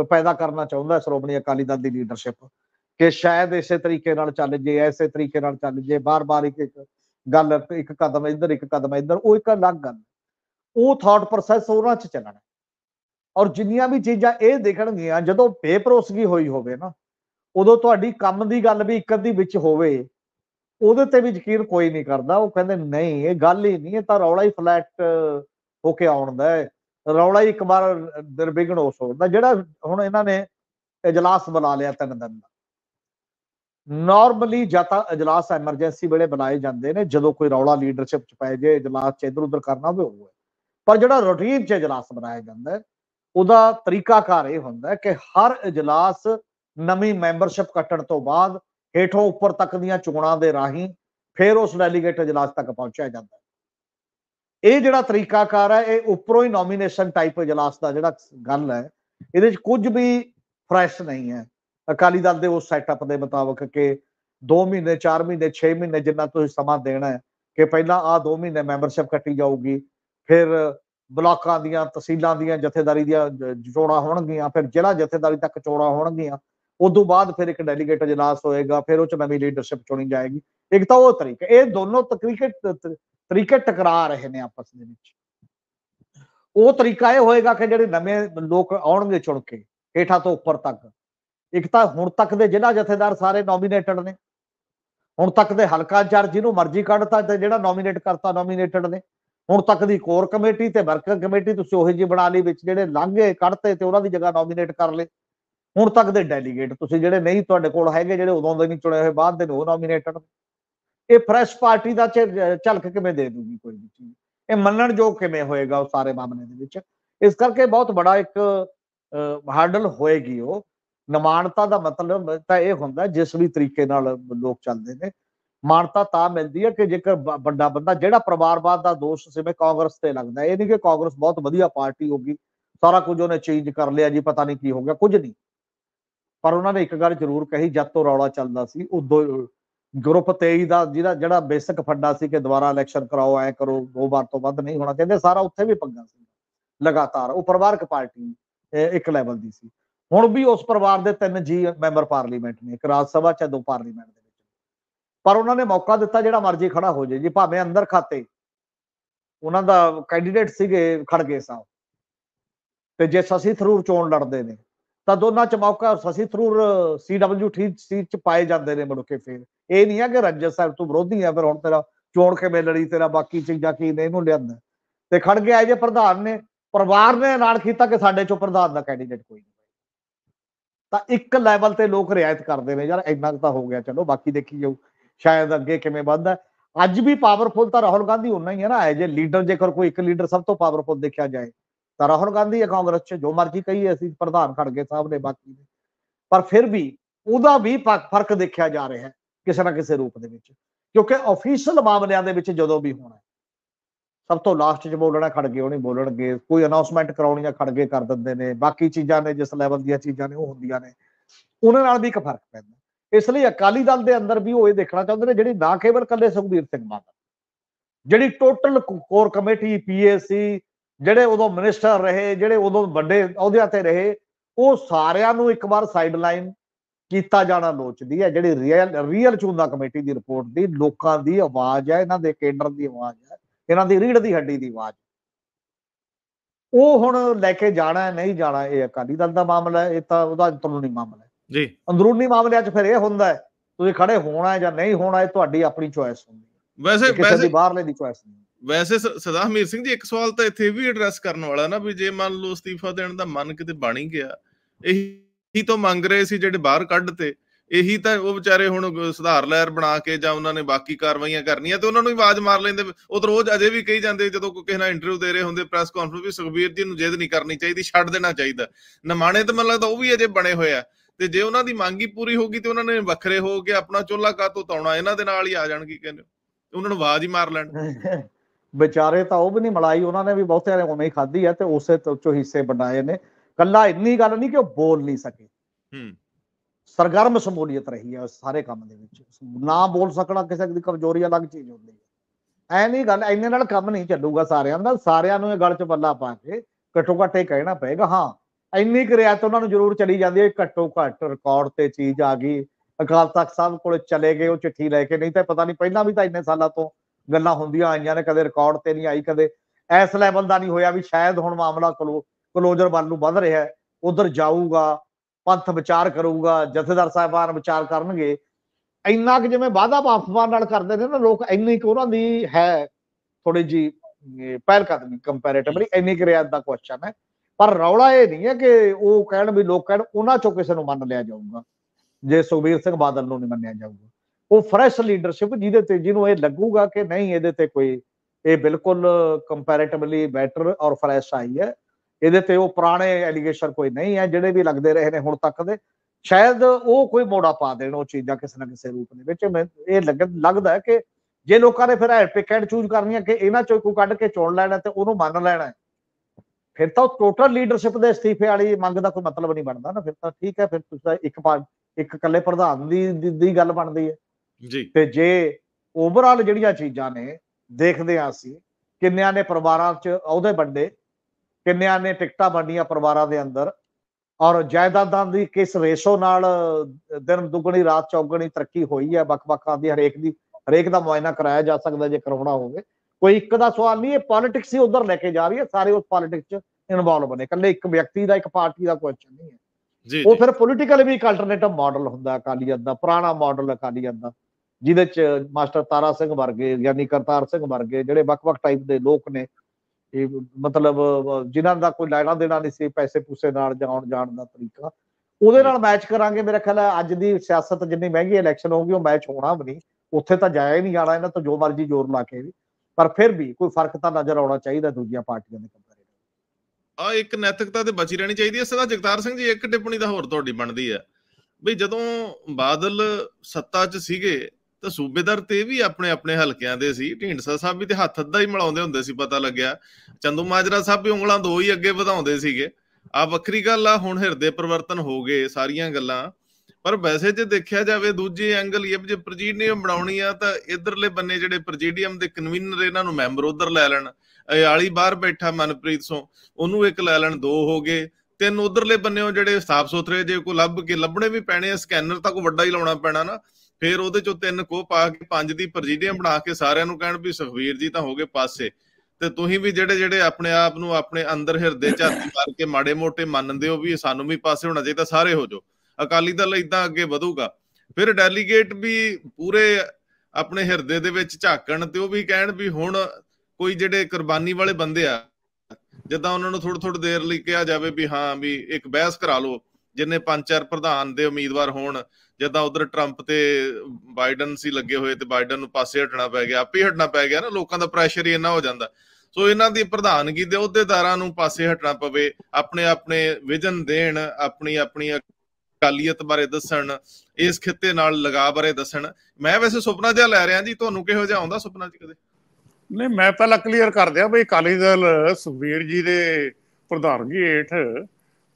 ਪੈਦਾ ਕਰਨਾ ਚਾਹੁੰਦਾ ਹੈ ਸ਼੍ਰੋਮਣੀ ਅਕਾਲੀ ਦਲ ਦੀ ਲੀਡਰਸ਼ਿਪ ਕਿ ਸ਼ਾਇਦ ਇਸੇ ਤਰੀਕੇ ਨਾਲ ਚੱਲ ਜੇ ਐਸੇ ਤਰੀਕੇ ਨਾਲ ਚੱਲ ਜੇ ਬਾਰ-ਬਾਰ ਇੱਕ ਇੱਕ ਗੱਲ ਇੱਕ ਕਦਮ ਇੱਧਰ ਇੱਕ ਕਦਮ ਇੱਧਰ ਉਹ ਇੱਕ ਅਲੱਗ ਗੱਲ ਉਹ ਥਾਟ ਪ੍ਰੋਸੈਸ ਉਹਨਾਂ 'ਚ ਚੱਲਣਾ ਔਰ ਜਿੰਨੀਆਂ ਵੀ ਚੀਜ਼ਾਂ ਇਹ ਦੇਖਣਗੇ ਜਦੋਂ ਬੇਪਰੋਸਗੀ ਹੋਈ ਹੋਵੇ ਨਾ ਉਦੋਂ ਤੁਹਾਡੀ ਕੰਮ ਦੀ ਗੱਲ ਵੀ ਇੱਕ ਅੱਧੀ ਵਿੱਚ ਹੋਵੇ ਉਹਦੇ ਤੇ ਵੀ ਯਕੀਨ ਕੋਈ ਨਹੀਂ ਕਰਦਾ ਉਹ ਕਹਿੰਦੇ ਨਹੀਂ ਇਹ ਗੱਲ ਹੀ ਨਹੀਂ ਇਹ ਤਾਂ ਰੌਲਾ ਹੀ ਫਲੈਟ ਹੋ ਕੇ ਆਉਂਦਾ ਹੈ ਰੌਲਾ ਹੀ ਇੱਕ ਵਾਰ ਦਰਬਿਗਣ ਹੋ ਸਕਦਾ ਜਿਹੜਾ ਹੁਣ ਇਹਨਾਂ ਨੇ اجلاس ਬੁਲਾ ਲਿਆ ਤਿੰਨ ਦਿਨ ਦਾ ਨਾਰਮਲੀ ਜਤਾ اجلاس ਐਮਰਜੈਂਸੀ ਵੇਲੇ ਬੁਲਾਏ ਜਾਂਦੇ ਨੇ ਜਦੋਂ ਕੋਈ ਰੌਲਾ ਲੀਡਰਸ਼ਿਪ ਚ ਪੈ ਜੇ اجلاس ਚ ਇਧਰ ਉਧਰ ਕਰਨਾ ਹੋਵੇ ਉਹ ਪਰ ਜਿਹੜਾ ਰੁਟੀਨ ਚ اجلاس ਬਣਾਇਆ ਜਾਂਦਾ ਉਹਦਾ ਤਰੀਕਾ ਘਾਰੇ ਹੁੰਦਾ ਕਿ ਹਰ اجلاس ਨਵੀਂ ਮੈਂਬਰਸ਼ਿਪ ਕੱਟਣ ਤੋਂ ਬਾਅਦ ਹੇਠੋਂ ਉੱਪਰ ਤੱਕ ਦੀਆਂ ਚੋਣਾਂ ਦੇ ਰਾਹੀਂ ਫਿਰ ਉਸ ਡੈਲੀਗੇਟ اجلاس ਤੱਕ ਪਹੁੰਚਿਆ ਜਾਂਦਾ ਹੈ ਇਹ ਜਿਹੜਾ ਤਰੀਕਾਕਾਰ ਹੈ ਇਹ ਉੱਪਰੋਂ ਹੀ ਨੋਮੀਨੇਸ਼ਨ ਟਾਈਪ اجلاس ਦਾ ਜਿਹੜਾ ਗੱਲ ਹੈ ਇਹਦੇ ਵਿੱਚ ਕੁਝ ਵੀ ਫਰੈਸ਼ ਨਹੀਂ ਹੈ ਅਕਾਲੀ ਦਲ ਦੇ ਉਸ ਸੈਟਅਪ ਦੇ ਮੁਤਾਬਕ ਕਿ 2 ਮਹੀਨੇ 4 ਮਹੀਨੇ 6 ਮਹੀਨੇ ਜਿੰਨਾ ਤੁਸੀਂ ਸਮਾਂ ਦੇਣਾ ਹੈ ਕਿ ਪਹਿਲਾਂ ਆ 2 ਮਹੀਨੇ ਮੈਂਬਰਸ਼ਿਪ ਕੱਟੀ ਜਾਊਗੀ ਫਿਰ ਬਲਾਕਾਂ ਦੀਆਂ ਤਹਿਸੀਲਾਂ ਦੀਆਂ ਜਥੇਦਾਰੀ ਦੀਆਂ ਚੋਣਾਂ ਹੋਣਗੀਆਂ ਫਿਰ ਜ਼ਿਲ੍ਹਾ ਜਥੇਦਾਰੀ ਤੱਕ ਚੋਣਾਂ ਹੋਣਗੀਆਂ ਉਦੋਂ ਬਾਅਦ ਫਿਰ ਇੱਕ ਡੈਲੀਗੇਟ ਅਜਲਾਸ ਹੋਏਗਾ ਫਿਰ ਉਹ ਚ ਨਵੀਂ ਲੀਡਰਸ਼ਿਪ ਚੁਣੀ ਜਾਏਗੀ ਇੱਕ ਤਾਂ ਉਹ ਤਰੀਕਾ ਇਹ ਦੋਨੋਂ ਤਕਰੀਕੇ ਤਰੀਕੇ ਟਕਰਾ ਰਹੇ ਨੇ ਆਪਸ ਦੇ ਵਿੱਚ ਉਹ ਤਰੀਕਾ ਇਹ ਹੋਏਗਾ ਕਿ ਜਿਹੜੇ ਨਵੇਂ ਲੋਕ ਆਉਣਗੇ ਚੁਣ ਕੇ ਹੇਠਾਂ ਤੋਂ ਉੱਪਰ ਤੱਕ ਇੱਕ ਤਾਂ ਹੁਣ ਤੱਕ ਦੇ ਜਿਹੜਾ ਜਥੇਦਾਰ ਸਾਰੇ ਨੋਮੀਨੇਟਡ ਨੇ ਹੁਣ ਤੱਕ ਦੇ ਹਲਕਾ ਚਾਰ ਜਿਹਨੂੰ ਮਰਜ਼ੀ ਕੱਢਤਾ ਤੇ ਜਿਹੜਾ ਨੋਮੀਨੇਟ ਕਰਤਾ ਨੋਮੀਨੇਟਡ ਨੇ ਹੁਣ ਤੱਕ ਦੀ ਕੋਰ ਕਮੇਟੀ ਤੇ ਵਰਕਰ ਕਮੇਟੀ ਤੁਸੀਂ ਉਹੇ ਜੀ ਬਣਾ ਲਈ ਵਿੱਚ ਜਿਹੜੇ ਲੰਘੇ ਕੱਢਤੇ ਤੇ ਉਹਨਾਂ ਦੀ ਜਗ੍ਹਾ ਨੋਮੀਨੇਟ ਕਰ ਲਏ ਹੁਣ ਤੱਕ ਦੇ ਡੈਲੀਗੇਟ ਤੁਸੀਂ ਜਿਹੜੇ ਨਹੀਂ ਤੁਹਾਡੇ ਕੋਲ ਹੈਗੇ ਜਿਹੜੇ ਉਦੋਂ ਦੇ ਨਹੀਂ ਚੁਣੇ ਹੋਏ ਬਾਅਦ ਦੇ ਨੂੰ ਨੋਮੀਨੇਟਡ ਇਹ ਫਰੈਸ਼ ਪਾਰਟੀ ਦਾ ਝਲਕ ਕਿਵੇਂ ਦੇ ਦੂਗੀ ਕੋਈ ਵੀ ਚੀਜ਼ ਇਹ ਮੰਨਣ ਜੋ ਕਿਵੇਂ ਹੋਏਗਾ ਉਹ ਸਾਰੇ ਮਾਮਲੇ ਦੇ ਵਿੱਚ ਇਸ ਕਰਕੇ ਬਹੁਤ ਬੜਾ ਇੱਕ ਹਾਰਡਲ ਹੋਏਗੀ ਉਹ ਨਮਾਨਤਾ ਦਾ ਮਤਲਬ ਤਾਂ ਇਹ ਹੁੰਦਾ ਜਿਸ ਵੀ ਤਰੀਕੇ ਨਾਲ ਲੋਕ ਚੱਲਦੇ ਨੇ ਮਾਨਤਾ ਤਾਂ ਮਿਲਦੀ ਹੈ ਕਿ ਜੇਕਰ ਵੱਡਾ ਬੰਦਾ ਜਿਹੜਾ ਪਰਿਵਾਰਵਾਦ ਦਾ ਦੋਸ਼ ਸਿਵੇਂ ਕਾਂਗਰਸ ਤੇ ਲੱਗਦਾ ਇਹ ਨਹੀਂ ਕਿ ਕਾਂਗਰਸ ਬਹੁਤ ਵਧੀਆ ਪਾਰਟੀ ਹੋਗੀ ਸਾਰਾ ਕੁਝ ਉਹਨੇ ਚੇਂਜ ਕਰ ਲਿਆ ਜੀ ਪਤਾ ਨਹੀਂ ਕੀ ਹੋ ਗਿਆ ਕੁਝ ਨਹੀਂ ਪਰ ਉਹਨਾਂ ਨੇ ਇੱਕ ਗੱਲ ਜ਼ਰੂਰ ਕਹੀ ਜਦ ਤੋਂ ਰੌਲਾ ਚੱਲਦਾ ਸੀ ਉਦੋਂ ਗਰੁੱਪ 23 ਦਾ ਜਿਹੜਾ ਜਿਹੜਾ ਬੇਸਿਕ ਫੰਡਾ ਸੀ ਕਿ ਦੁਬਾਰਾ ਇਲੈਕਸ਼ਨ ਕਰਾਓ ਐ ਕਰੋ ਦੋ ਵਾਰ ਤੋਂ ਵੱਧ ਨਹੀਂ ਹੋਣਾ ਚਾਹੀਦਾ ਸਾਰਾ ਉੱਥੇ ਵੀ ਪੰਗਾ ਸੀ ਲਗਾਤਾਰ ਉਹ ਪਰਿਵਾਰਕ ਪਾਰਟੀ ਇੱਕ ਲੈਵਲ ਦੀ ਸੀ ਹੁਣ ਵੀ ਉਸ ਪਰਿਵਾਰ ਦੇ ਤਿੰਨ ਜੀ ਮੈਂਬਰ ਪਾਰਲੀਮੈਂਟ ਨੇ ਇੱਕ ਰਾਜ ਸਭਾ ਚਾਹ ਦੋ ਪਾਰਲੀਮੈਂਟ ਦੇ ਵਿੱਚ ਪਰ ਉਹਨਾਂ ਨੇ ਮੌਕਾ ਦਿੱਤਾ ਜਿਹੜਾ ਮਰਜ਼ੀ ਖੜਾ ਹੋ ਜਾਏ ਜੀ ਭਾਵੇਂ ਅੰਦਰ ਖਾਤੇ ਉਹਨਾਂ ਦਾ ਕੈਂਡੀਡੇਟ ਸੀਗੇ ਖੜਗੇ ਸਾਹਿਬ ਤੇ ਜੇ ਸਸੀ ਥਰੂਰ ਚੋਣ ਲੜਦੇ ਨੇ ਤਾਂ ਦੋਨਾਂ ਚ ਮੌਕਾ ਸਸੀ ਥਰੂਰ ਸੀਡਬਲਯੂ ਠੀਕ ਸੀਟ ਚ ਪਾਏ ਜਾਂਦੇ ਨੇ ਮੁੜ ਕੇ ਫੇਰ ਇਹ ਨਹੀਂ ਆ ਕਿ ਰੰਜਨ ਸਾਹਿਬ ਤੋਂ ਵਿਰੋਧੀ ਆ ਫਿਰ ਹੁਣ ਤੇਰਾ ਚੋਣ ਕਿਵੇਂ ਲੜੀ ਤੇਰਾ ਬਾਕੀ ਚੀਜ਼ਾਂ ਕੀ ਨੇ ਇਹਨੂੰ ਲਿਆਂਦਾ ਤੇ ਖੜ ਕੇ ਆਏ ਜੇ ਪ੍ਰਧਾਨ ਨੇ ਪਰਿਵਾਰ ਨੇ ਐਲਾਨ ਕੀਤਾ ਕਿ ਸਾਡੇ ਚੋਂ ਪ੍ਰਧਾਨ ਦਾ ਕੈਂਡੀਡੇਟ ਕੋਈ ਨਹੀਂ ਤਾਂ ਇੱਕ ਲੈਵਲ ਤੇ ਲੋਕ ਰਿਆਇਤ ਕਰਦੇ ਨੇ ਯਾਰ ਇੰਨਾ ਤਾਂ ਹੋ ਗਿਆ ਚਲੋ ਬਾਕੀ ਦੇਖੀ ਜਾਊ ਸ਼ਾਇਦ ਅੱਗੇ ਕਿਵੇਂ ਵੱਧਦਾ ਅੱਜ ਵੀ ਪਾਵਰਫੁਲ ਤਾਂ ਰਾਹੁਲ ਗਾਂਧੀ ਉਹਨਾਂ ਹੀ ਹੈ ਨਾ ਐ ਜੇ ਲੀਡਰ ਜੇਕਰ ਕੋਈ ਇੱਕ ਲੀਡਰ ਸਭ ਤੋਂ ਪਾਵਰਫੁਲ ਦੇਖਿਆ ਜਾਏ ਤਾਂ ਰਾਹੁਲ ਗਾਂਧੀ ਹੈ ਕਾਂਗਰਸ 'ਚ ਜੋ ਮਰਜ਼ੀ ਕਹੀਏ ਅਸੀਂ ਪ੍ਰਧਾਨ ਖੜਗੇ ਸਾਹਿਬ ਨੇ ਬਾਕੀ ਨੇ ਪਰ ਫਿਰ ਵੀ ਉਹਦਾ ਵੀ ਫਰਕ ਦੇਖਿਆ ਜਾ ਰਿਹਾ ਹੈ ਕਿਸੇ ਨਾ ਕਿਸੇ ਰੂਪ ਦੇ ਵਿੱਚ ਕਿਉਂਕਿ ਅਫੀਸ਼ੀਅਲ ਮਾਮਲਿਆਂ ਦੇ ਵਿੱਚ ਜਦੋਂ ਵੀ ਹੋਣਾ ਸਭ ਤੋਂ ਲਾਸਟ 'ਚ ਬੋਲਣਾ ਖੜਗੇ ਉਹ ਨਹੀਂ ਬੋਲਣਗੇ ਕੋਈ ਅਨਾਉਂਸਮੈਂਟ ਕਰਾਉਣੀ ਆ ਖੜਗੇ ਕਰ ਦਿੰਦੇ ਨੇ ਬਾਕੀ ਚੀਜ਼ਾਂ ਨੇ ਜਿਸ ਲੈਵਲ ਦੀਆਂ ਚੀਜ਼ਾਂ ਨੇ ਉਹ ਹੁੰਦੀਆਂ ਨੇ ਉਹਨਾਂ ਨਾਲ ਵੀ ਇੱਕ ਫਰਕ ਪੈਂਦਾ ਇਸ ਲਈ ਅਕਾਲੀ ਦਲ ਦੇ ਅੰਦਰ ਵੀ ਉਹ ਇਹ ਦੇਖਣਾ ਚਾਹੁੰਦੇ ਨੇ ਜਿਹੜੀ ਨਾ ਕੇਵਲ ਕੱਲੇ ਸੁਖਬੀਰ ਸਿੰਘ ਬਾਦਲ ਜਿਹੜੀ ਟੋਟਲ ਕੋਰ ਕਮੇਟੀ ਪੀਏਸੀ ਜਿਹੜੇ ਉਦੋਂ ਮਿਨਿਸਟਰ ਰਹੇ ਜਿਹੜੇ ਉਦੋਂ ਵੱਡੇ ਅਹੁਦਿਆਂ ਤੇ ਰਹੇ ਉਹ ਸਾਰਿਆਂ ਨੂੰ ਇੱਕ ਵਾਰ ਸਾਈਡਲਾਈਨ ਕੀਤਾ ਜਾਣਾ ਲੋਚਦੀ ਹੈ ਜਿਹੜੀ ਰੀਅਲ ਰੀਅਲ ਚੁੰਦਾ ਕਮੇਟੀ ਦੀ ਰਿਪੋਰਟ ਦੀ ਲੋਕਾਂ ਦੀ ਆਵਾਜ਼ ਹੈ ਇਹਨਾਂ ਦੇ ਕੇਂਦਰ ਦੀ ਆਵਾਜ਼ ਹੈ ਇਹਨਾਂ ਦੀ ਰੀੜ ਦੀ ਹੱਡੀ ਦੀ ਆਵਾਜ਼ ਉਹ ਹੁਣ ਲੈ ਕੇ ਜਾਣਾ ਨਹੀਂ ਜਾਣਾ ਇਹ ਅਕਾਲੀ ਦਲ ਦਾ ਮਾਮਲਾ ਹੈ ਇਹ ਤਾਂ ਉਹਦਾ ਅੰਦਰੂਨੀ ਮਾਮਲਾ ਹੈ ਜੀ ਅੰਦਰੂਨੀ ਮਾਮਲੇ 'ਚ ਫਿਰ ਇਹ ਹੁੰਦਾ ਹੈ ਤੁਸੀਂ ਖੜੇ ਹੋਣਾ ਹੈ ਜਾਂ ਨਹੀਂ ਹੋਣਾ ਇਹ ਤੁਹਾਡੀ ਆਪਣੀ ਚੋਇਸ ਹੁੰਦੀ ਹੈ ਵੈਸੇ ਵੈਸੇ ਬਾਹਰਲੇ ਦੀ ਚੋਇਸ ਨਹੀਂ ਵੈਸੇ ਸਦਾ ਹਮੀਰ ਸਿੰਘ ਜੀ ਇੱਕ ਸਵਾਲ ਤਾਂ ਇੱਥੇ ਵੀ ਐਡਰੈਸ ਕਰਨ ਵਾਲਾ ਨਾ ਵੀ ਜੇ ਮੰਨ ਲਓ ਅਸਤੀਫਾ ਦੇਣ ਦਾ ਮਨ ਕਿਤੇ ਬਣ ਹੀ ਗਿਆ ਇਹੀ ਤੋਂ ਮੰਗ ਰਹੇ ਸੀ ਜਿਹੜੇ ਬਾਹਰ ਕੱਢ ਤੇ ਇਹੀ ਤਾਂ ਉਹ ਵਿਚਾਰੇ ਹੁਣ ਸੁਧਾਰ ਲਹਿਰ ਬਣਾ ਕੇ ਜਾਂ ਉਹਨਾਂ ਨੇ ਬਾਕੀ ਕਾਰਵਾਈਆਂ ਕਰਨੀਆਂ ਤੇ ਉਹਨਾਂ ਨੂੰ ਹੀ ਆਵਾਜ਼ ਮਾਰ ਲੈਂਦੇ ਉਹ ਤਾਂ ਰੋਜ਼ ਅਜੇ ਵੀ ਕਹੀ ਜਾਂਦੇ ਜਦੋਂ ਕੋਈ ਕਿਸੇ ਨਾਲ ਇੰਟਰਵਿਊ ਦੇ ਰਹੇ ਹੁੰਦੇ ਪ੍ਰੈਸ ਕਾਨਫਰੰਸ ਵੀ ਸੁਖਬੀਰ ਜੀ ਨੂੰ ਜੇਦ ਨਹੀਂ ਕਰਨੀ ਚਾਹੀਦੀ ਛੱਡ ਦੇਣਾ ਚਾਹੀਦਾ ਨਮਾਣੇ ਤਾਂ ਮੈਨੂੰ ਲੱਗਦਾ ਉਹ ਵੀ ਅਜੇ ਬਣੇ ਹੋਏ ਆ ਤੇ ਜੇ ਉਹਨਾਂ ਦੀ ਮੰਗ ਹੀ ਪੂਰੀ ਹੋਗੀ ਤੇ ਉਹਨਾਂ ਨੇ ਵੱਖਰੇ ਹੋ ਕੇ ਆਪਣਾ ਚੋਲਾ ਕਾਤੋਂ ਤਾਉਣਾ ਇਹਨਾਂ ਦੇ ਨਾਲ ਹੀ ਆ ਜਾਣਗੇ ਕਹਿੰਦੇ ਉਹਨਾਂ ਨੂੰ ਆਵਾਜ਼ ਹੀ ਮਾਰ ਲੈਣ [LAUGHS] ਵਿਚਾਰੇ ਤਾਂ ਉਹ ਵੀ ਨਹੀਂ ਮਲਾਈ ਉਹਨਾਂ ਨੇ ਵੀ ਬਹੁਤਿਆਂ ਨੇ ਉਵੇਂ ਹੀ ਖਾਧੀ ਹੈ ਤੇ ਉਸੇ ਚੋਂ ਹਿੱਸੇ ਬਣਾਏ ਨੇ ਕੱਲਾ ਇੰਨੀ ਗੱਲ ਨਹੀਂ ਕਿ ਉਹ ਬੋਲ ਨਹੀਂ ਸਕੇ ਹੂੰ ਸਰਗਰਮ ਸ਼ਮੂਲੀਅਤ ਰਹੀ ਹੈ ਸਾਰੇ ਕੰਮ ਦੇ ਵਿੱਚ ਨਾ ਬੋਲ ਸਕਣਾ ਕਿਸੇ ਦੀ ਕਮਜ਼ੋਰੀ ਅਲੱਗ ਚੀਜ਼ ਹੁੰਦੀ ਹੈ ਐ ਨਹੀਂ ਗੱਲ ਇੰਨੇ ਨਾਲ ਕੰਮ ਨਹੀਂ ਚੱਲੂਗਾ ਸਾਰਿਆਂ ਦਾ ਸਾਰਿਆਂ ਨੂੰ ਇਹ ਗੱਲ 'ਚ ਬੱਲਾ ਪਾ ਕੇ ਘੱਟੋ ਘੱਟ ਇਹ ਕਹਿਣਾ ਪਏਗਾ ਹਾਂ ਇੰਨੀ ਕਿਰਿਆ ਤਾਂ ਉਹਨਾਂ ਨੂੰ ਜ਼ਰੂਰ ਚਲੀ ਜਾਂਦੀ ਹੈ ਘੱਟੋ ਘੱਟ ਰਿਕਾਰਡ ਤੇ ਚੀਜ਼ ਆ ਗਈ ਅਕਾਲ ਤਖਤ ਸਾਹਿਬ ਕੋਲ ਚਲੇ ਗਏ ਉਹ ਚਿੱਠੀ ਲੈ ਕੇ ਨਹੀਂ ਤਾਂ ਪਤਾ ਨਹੀਂ ਪਹਿਲਾਂ ਵੀ ਤਾਂ ਇੰਨੇ ਸਾਲਾਂ ਤੋਂ ਗੱਲਾਂ ਹੁੰਦੀਆਂ ਆਈਆਂ ਨੇ ਕਦੇ ਰਿਕਾਰਡ ਤੇ ਨਹੀਂ ਆਈ ਕਦੇ ਐਸ ਲੈਵਲ ਦਾ ਨਹੀਂ ਹੋਇਆ ਵੀ ਸ਼ਾਇਦ ਹੁਣ ਮਾਮਲਾ ਕਲੋਜਰ ਵੱਲ ਨੂੰ ਵੱਧ ਰਿਹਾ ਹੈ ਉਧਰ ਜਾਊਗਾ ਪੰਥ ਵਿਚਾਰ ਕਰੂਗਾ ਜਥੇਦਾਰ ਸਾਹਿਬਾਨ ਵਿਚਾਰ ਕਰਨਗੇ ਇੰਨਾ ਕਿ ਜਿਵੇਂ ਵਾਦਾ ਪਾਫਵਾਨ ਨਾਲ ਕਰਦੇ ਨੇ ਨਾ ਲੋਕ ਇੰਨੀ ਕਿ ਉਹਨਾਂ ਦੀ ਹੈ ਥੋੜੀ ਜੀ ਪਹਿਲ ਕਦਮੀ ਕੰਪੈਰੀਟਿਵਲੀ ਇੰਨੀ ਕਿ ਰਿਆਤ ਦਾ ਕੁਐਸਚਨ ਹੈ ਪਰ ਰੌਲਾ ਇਹ ਨਹੀਂ ਹੈ ਕਿ ਉਹ ਕਹਿਣ ਵੀ ਲੋਕ ਕਹਿਣ ਉਹਨਾਂ ਚੋਂ ਕਿਸੇ ਨੂੰ ਮੰਨ ਲਿਆ ਜਾਊਗਾ ਜੇ ਸੁਖਬੀਰ ਸਿੰਘ ਬਾਦਲ ਨੂੰ ਨਹੀਂ ਮੰਨਿਆ ਜਾਊਗਾ ਉਹ ਫਰੈਸ਼ ਲੀਡਰਸ਼ਿਪ ਜਿਹਦੇ ਤੇ ਜਿਹਨੂੰ ਇਹ ਲੱਗੂਗਾ ਕਿ ਨਹੀਂ ਇਹਦੇ ਤੇ ਕੋਈ ਇਹ ਬਿਲਕੁਲ ਕੰਪੈਰੀਟਿਵਲੀ ਬੈਟਰ ਔਰ ਫਰੈਸ਼ ਆਈ ਹੈ ਇਹਦੇ ਤੇ ਉਹ ਪੁਰਾਣੇ ਐਲੀਗੇਸ਼ਨ ਕੋਈ ਨਹੀਂ ਹੈ ਜਿਹੜੇ ਵੀ ਲੱਗਦੇ ਰਹੇ ਨੇ ਹੁਣ ਤੱਕ ਦੇ ਸ਼ਾਇਦ ਉਹ ਕੋਈ ਮੋੜਾ ਪਾ ਦੇਣ ਉਹ ਚੀਜ਼ਾਂ ਕਿਸੇ ਨਾ ਕਿਸੇ ਰੂਪ ਦੇ ਵਿੱਚ ਮੈਂ ਇਹ ਲੱਗਦਾ ਹੈ ਕਿ ਜੇ ਲੋਕਾਂ ਨੇ ਫਿਰ ਐਡ ਪਿਕ ਐਂਡ ਚੂਜ਼ ਕਰਨੀ ਹੈ ਕਿ ਇਹਨਾਂ ਚੋਂ ਕੋਈ ਕੱਢ ਕੇ ਚੋਣ ਲੈਣਾ ਤੇ ਉਹਨੂੰ ਮੰਨ ਲੈਣਾ ਫਿਰ ਤਾਂ ਟੋਟਲ ਲੀਡਰਸ਼ਿਪ ਦੇ ਅਸਤੀਫੇ ਵਾਲੀ ਮੰਗ ਦਾ ਕੋਈ ਮਤਲਬ ਨਹੀਂ ਬਣਦਾ ਨਾ ਫਿਰ ਤਾਂ ਠੀਕ ਹੈ ਫਿਰ ਤੁਸੀਂ ਇੱਕ ਇੱਕ ਇਕੱਲੇ ਪ੍ਰਧਾਨ ਦੀ ਦੀ ਗੱਲ ਬਣਦੀ ਹੈ ਜੀ ਤੇ ਜੇ ਓਵਰਆਲ ਜਿਹੜੀਆਂ ਚੀਜ਼ਾਂ ਨੇ ਦੇਖਦੇ ਆ ਅਸੀਂ ਕਿੰਨਿਆਂ ਨੇ ਪਰਿਵਾਰਾਂ 'ਚ ਉਹਦੇ ਵੱਡੇ ਕਿੰਨਿਆਂ ਨੇ ਟਿਕਟਾਂ ਵੰਡੀਆਂ ਪਰਿਵਾਰਾਂ ਦੇ ਅੰਦਰ ਔਰ ਜਾਇਦਾਦਾਂ ਦੀ ਕਿਸ ਰੇਸ਼ੋ ਨਾਲ ਦਿਨ ਦੁੱਗਣੀ ਰਾਤ ਚੌਗਣੀ ਤਰੱਕੀ ਹੋਈ ਹੈ ਵੱਖ-ਵੱਖਾਂ ਦੀ ਹਰੇਕ ਦੀ ਹਰੇਕ ਦਾ ਮੁਆਇਨਾ ਕਰਾਇਆ ਜਾ ਸਕਦਾ ਜੇ ਕਰਾਉਣਾ ਹੋਵੇ ਕੋਈ ਇੱਕ ਦਾ ਸਵਾਲ ਨਹੀਂ ਇਹ ਪੋਲਿਟਿਕਸ ਹੀ ਉਧਰ ਲੈ ਕੇ ਜਾ ਰਹੀ ਹੈ ਸਾਰੇ ਉਸ ਪੋਲਿਟਿਕਸ 'ਚ ਇਨਵੋਲਵ ਨੇ ਇਕੱਲੇ ਇੱਕ ਵਿਅਕਤੀ ਦਾ ਇੱਕ ਪਾਰਟੀ ਦਾ ਕੁਐਸਚਨ ਨਹੀਂ ਹੈ ਜੀ ਉਹ ਫਿਰ ਪੋਲਿਟੀਕਲ ਵੀ ਇੱਕ ਅਲਟਰਨੇਟਿਵ ਮਾਡਲ ਹੁੰਦਾ ਅਕਾਲੀਅਤ ਦਾ ਪੁਰਾਣਾ ਮਾਡਲ ਅਕਾਲੀਅਤ ਦਾ ਜਿਹਦੇ ਚ ਮਾਸਟਰ ਤਾਰਾ ਸਿੰਘ ਵਰਗੇ ਯਾਨੀ ਕਰਤਾਰ ਸਿੰਘ ਵਰਗੇ ਜਿਹੜੇ ਵੱਖ-ਵੱਖ ਟਾਈਪ ਦੇ ਲੋਕ ਨੇ ਇਹ ਮਤਲਬ ਜਿਨ੍ਹਾਂ ਦਾ ਕੋਈ ਲੈਣਾ ਦੇਣਾ ਨਹੀਂ ਸੀ ਪੈਸੇ ਪੂਸੇ ਨਾਲ ਜਾਣ ਜਾਣ ਦਾ ਤਰੀਕਾ ਉਹਦੇ ਨਾਲ ਮੈਚ ਕਰਾਂਗੇ ਮੇਰੇ ਖਿਆਲ ਅੱਜ ਦੀ ਸਿਆਸਤ ਜਿੰਨੀ ਮਹਿੰਗੀ ਇਲੈਕਸ਼ਨ ਹੋਊਗੀ ਉਹ ਮੈਚ ਹੋਣਾ ਵੀ ਨਹੀਂ ਉੱਥੇ ਤਾਂ ਜਾਇਆ ਹੀ ਨਹੀਂ ਜਾਣਾ ਇਹਨਾਂ ਤੋਂ ਜੋ ਮਰਜ਼ੀ ਜ਼ੋਰ ਲਾ ਕੇ ਵੀ ਪਰ ਫਿਰ ਵੀ ਕੋਈ ਫਰਕ ਤਾਂ ਨਜ਼ਰ ਆਉਣਾ ਚਾਹੀਦਾ ਦੂਜੀਆਂ ਪਾਰਟੀਆਂ ਦੇ ਦੇ ਆ ਇੱਕ ਨੈਤਿਕਤਾ ਤੇ ਬਚੀ ਰਹਿਣੀ ਚਾਹੀਦੀ ਹੈ ਸਦਾ ਜਗਤਾਰ ਸਿੰਘ ਜੀ ਇੱਕ ਟਿੱਪਣੀ ਦਾ ਹੋਰ ਤੁਹਾਡੀ ਬਣਦੀ ਹੈ ਵੀ ਜਦੋਂ ਬਾਦਲ ਸੱਤਾ 'ਚ ਸੀਗੇ ਤਾਂ ਸੂਬੇਦਾਰ ਤੇ ਵੀ ਆਪਣੇ ਆਪਣੇ ਹਲਕਿਆਂ ਦੇ ਸੀ ਢੀਂਡਸਾ ਸਾਹਿਬ ਵੀ ਤੇ ਹੱਥ ਅੱਧਾ ਹੀ ਮਿਲਾਉਂਦੇ ਹੁੰਦੇ ਸੀ ਪਤਾ ਲੱਗਿਆ ਚੰਦੂ ਮਾਜਰਾ ਸਾਹਿਬ ਵੀ ਉਂਗਲਾਂ ਦੋ ਹੀ ਅੱਗੇ ਵਧਾਉਂਦੇ ਸੀਗੇ ਆ ਵੱਖਰੀ ਗੱਲ ਆ ਹੁਣ ਹਿਰਦੇ ਪਰਿਵਰਤਨ ਹੋ ਗਏ ਸਾਰੀਆਂ ਗੱਲਾਂ ਪਰ ਵੈਸੇ ਜੇ ਦੇਖਿਆ ਜਾਵੇ ਦੂਜੇ ਐਂਗਲ ਇਹ ਜੇ ਪ੍ਰੈਜ਼ੀਡੀਅਮ ਬਣਾਉਣੀ ਆ ਤਾਂ ਇਧਰਲੇ ਬੰਨੇ ਜਿਹੜੇ ਪ੍ਰੈਜ਼ੀਡੀਅਮ ਦੇ ਕਨਵੀਨਰ ਇਹਨਾਂ ਨੂੰ ਮੈਂਬਰ ਉਧਰ ਲੈ ਲੈਣ ਆਲੀ ਬਾਹਰ ਬੈਠਾ ਮਨਪ੍ਰੀਤ ਸੋ ਉਹਨੂੰ ਇੱਕ ਲੈ ਲੈਣ ਦੋ ਹੋ ਗਏ ਤਿੰਨ ਉਧਰਲੇ ਬੰਨਿਓ ਜਿਹੜੇ ਸਾਫ ਸੁਥਰੇ ਜੇ ਕੋ ਲੱਭ ਕੇ ਲੱਭਣੇ ਵੀ ਪੈਣੇ ਆ ਸਕੈਨਰ ਤਾਂ ਕੋ ਵੱਡਾ ਹੀ ਲਾਉਣਾ ਪੈਣਾ ਨਾ ਫਿਰ ਉਹਦੇ ਚੋਂ ਤਿੰਨ ਕੋ ਪਾ ਕੇ ਪੰਜ ਦੀ ਪ੍ਰੈਜ਼ੀਡੈਂਟ ਬਣਾ ਕੇ ਸਾਰਿਆਂ ਨੂੰ ਕਹਿਣ ਵੀ ਸੁਖਵੀਰ ਜੀ ਤਾਂ ਹੋਗੇ ਪਾਸੇ ਤੇ ਤੁਸੀਂ ਵੀ ਜਿਹੜੇ ਜਿਹੜੇ ਆਪਣੇ ਆਪ ਨੂੰ ਆਪਣੇ ਅੰਦਰ ਹਿਰਦੇ ਚਾਤੀ ਮਾਰ ਕੇ ਮਾੜੇ ਮੋਟੇ ਮੰਨਦੇ ਹੋ ਵੀ ਸਾਨੂੰ ਵੀ ਪਾਸੇ ਹੋਣਾ ਚਾਹੀਦਾ ਸਾਰੇ ਹੋ ਜੋ ਅਕਾਲੀ ਦਲ ਇਦਾਂ ਅੱਗੇ ਵਧੂਗਾ ਫਿਰ ਡੈਲੀਗੇਟ ਵੀ ਪੂਰੇ ਆਪਣੇ ਹਿਰਦੇ ਦੇ ਵਿੱਚ ਝਾਕਣ ਤੇ ਉਹ ਵੀ ਕਹਿਣ ਵੀ ਹੁਣ ਕੋਈ ਜਿਹੜੇ ਕੁਰਬਾਨੀ ਵਾਲੇ ਬੰਦੇ ਆ ਜਿੱਦਾਂ ਉਹਨਾਂ ਨੂੰ ਥੋੜੀ ਥੋੜੀ ਦੇਰ ਲਈ ਕਿਹਾ ਜਾਵੇ ਵੀ ਹਾਂ ਵੀ ਇੱਕ ਬਹਿਸ ਕਰਾ ਲਓ ਜਿੰਨੇ ਪੰਜ ਚਾਰ ਪ੍ਰਧਾਨ ਦੇ ਉਮੀਦਵਾਰ ਹੋਣ ਜਦਾਂ ਉਧਰ ਟਰੰਪ ਤੇ ਬਾਈਡਨ ਸੀ ਲੱਗੇ ਹੋਏ ਤੇ ਬਾਈਡਨ ਨੂੰ ਪਾਸੇ ਹਟਣਾ ਪੈ ਗਿਆ ਆਪੇ ਹਟਣਾ ਪੈ ਗਿਆ ਨਾ ਲੋਕਾਂ ਦਾ ਪ੍ਰੈਸ਼ਰ ਹੀ ਇੰਨਾ ਹੋ ਜਾਂਦਾ ਸੋ ਇਹਨਾਂ ਦੀ ਪ੍ਰਧਾਨਗੀ ਦੇ ਅਹੁਦੇਦਾਰਾਂ ਨੂੰ ਪਾਸੇ ਹਟਣਾ ਪਵੇ ਆਪਣੇ ਆਪਣੇ ਵਿਜਨ ਦੇਣ ਆਪਣੀ ਆਪਣੀ ਅਕਾਲੀਅਤ ਬਾਰੇ ਦੱਸਣ ਇਸ ਖਿੱਤੇ ਨਾਲ ਲਗਾਅ ਬਾਰੇ ਦੱਸਣ ਮੈਂ ਵੈਸੇ ਸੁਪਨਾ ਜਿਹਾ ਲੈ ਰਿਹਾ ਜੀ ਤੁਹਾਨੂੰ ਕਿਹੋ ਜਿਹਾ ਆਉਂਦਾ ਸੁਪਨਾ ਜੀ ਕਦੇ ਨਹੀਂ ਮੈਂ ਲੱਕ ਕਲੀਅਰ ਕਰ ਦਿਆ ਬਈ ਕਾਲੀ ਦਲ ਸੁਖਵੀਰ ਜੀ ਦੇ ਪ੍ਰਧਾਨਗੀ ਹੇਠ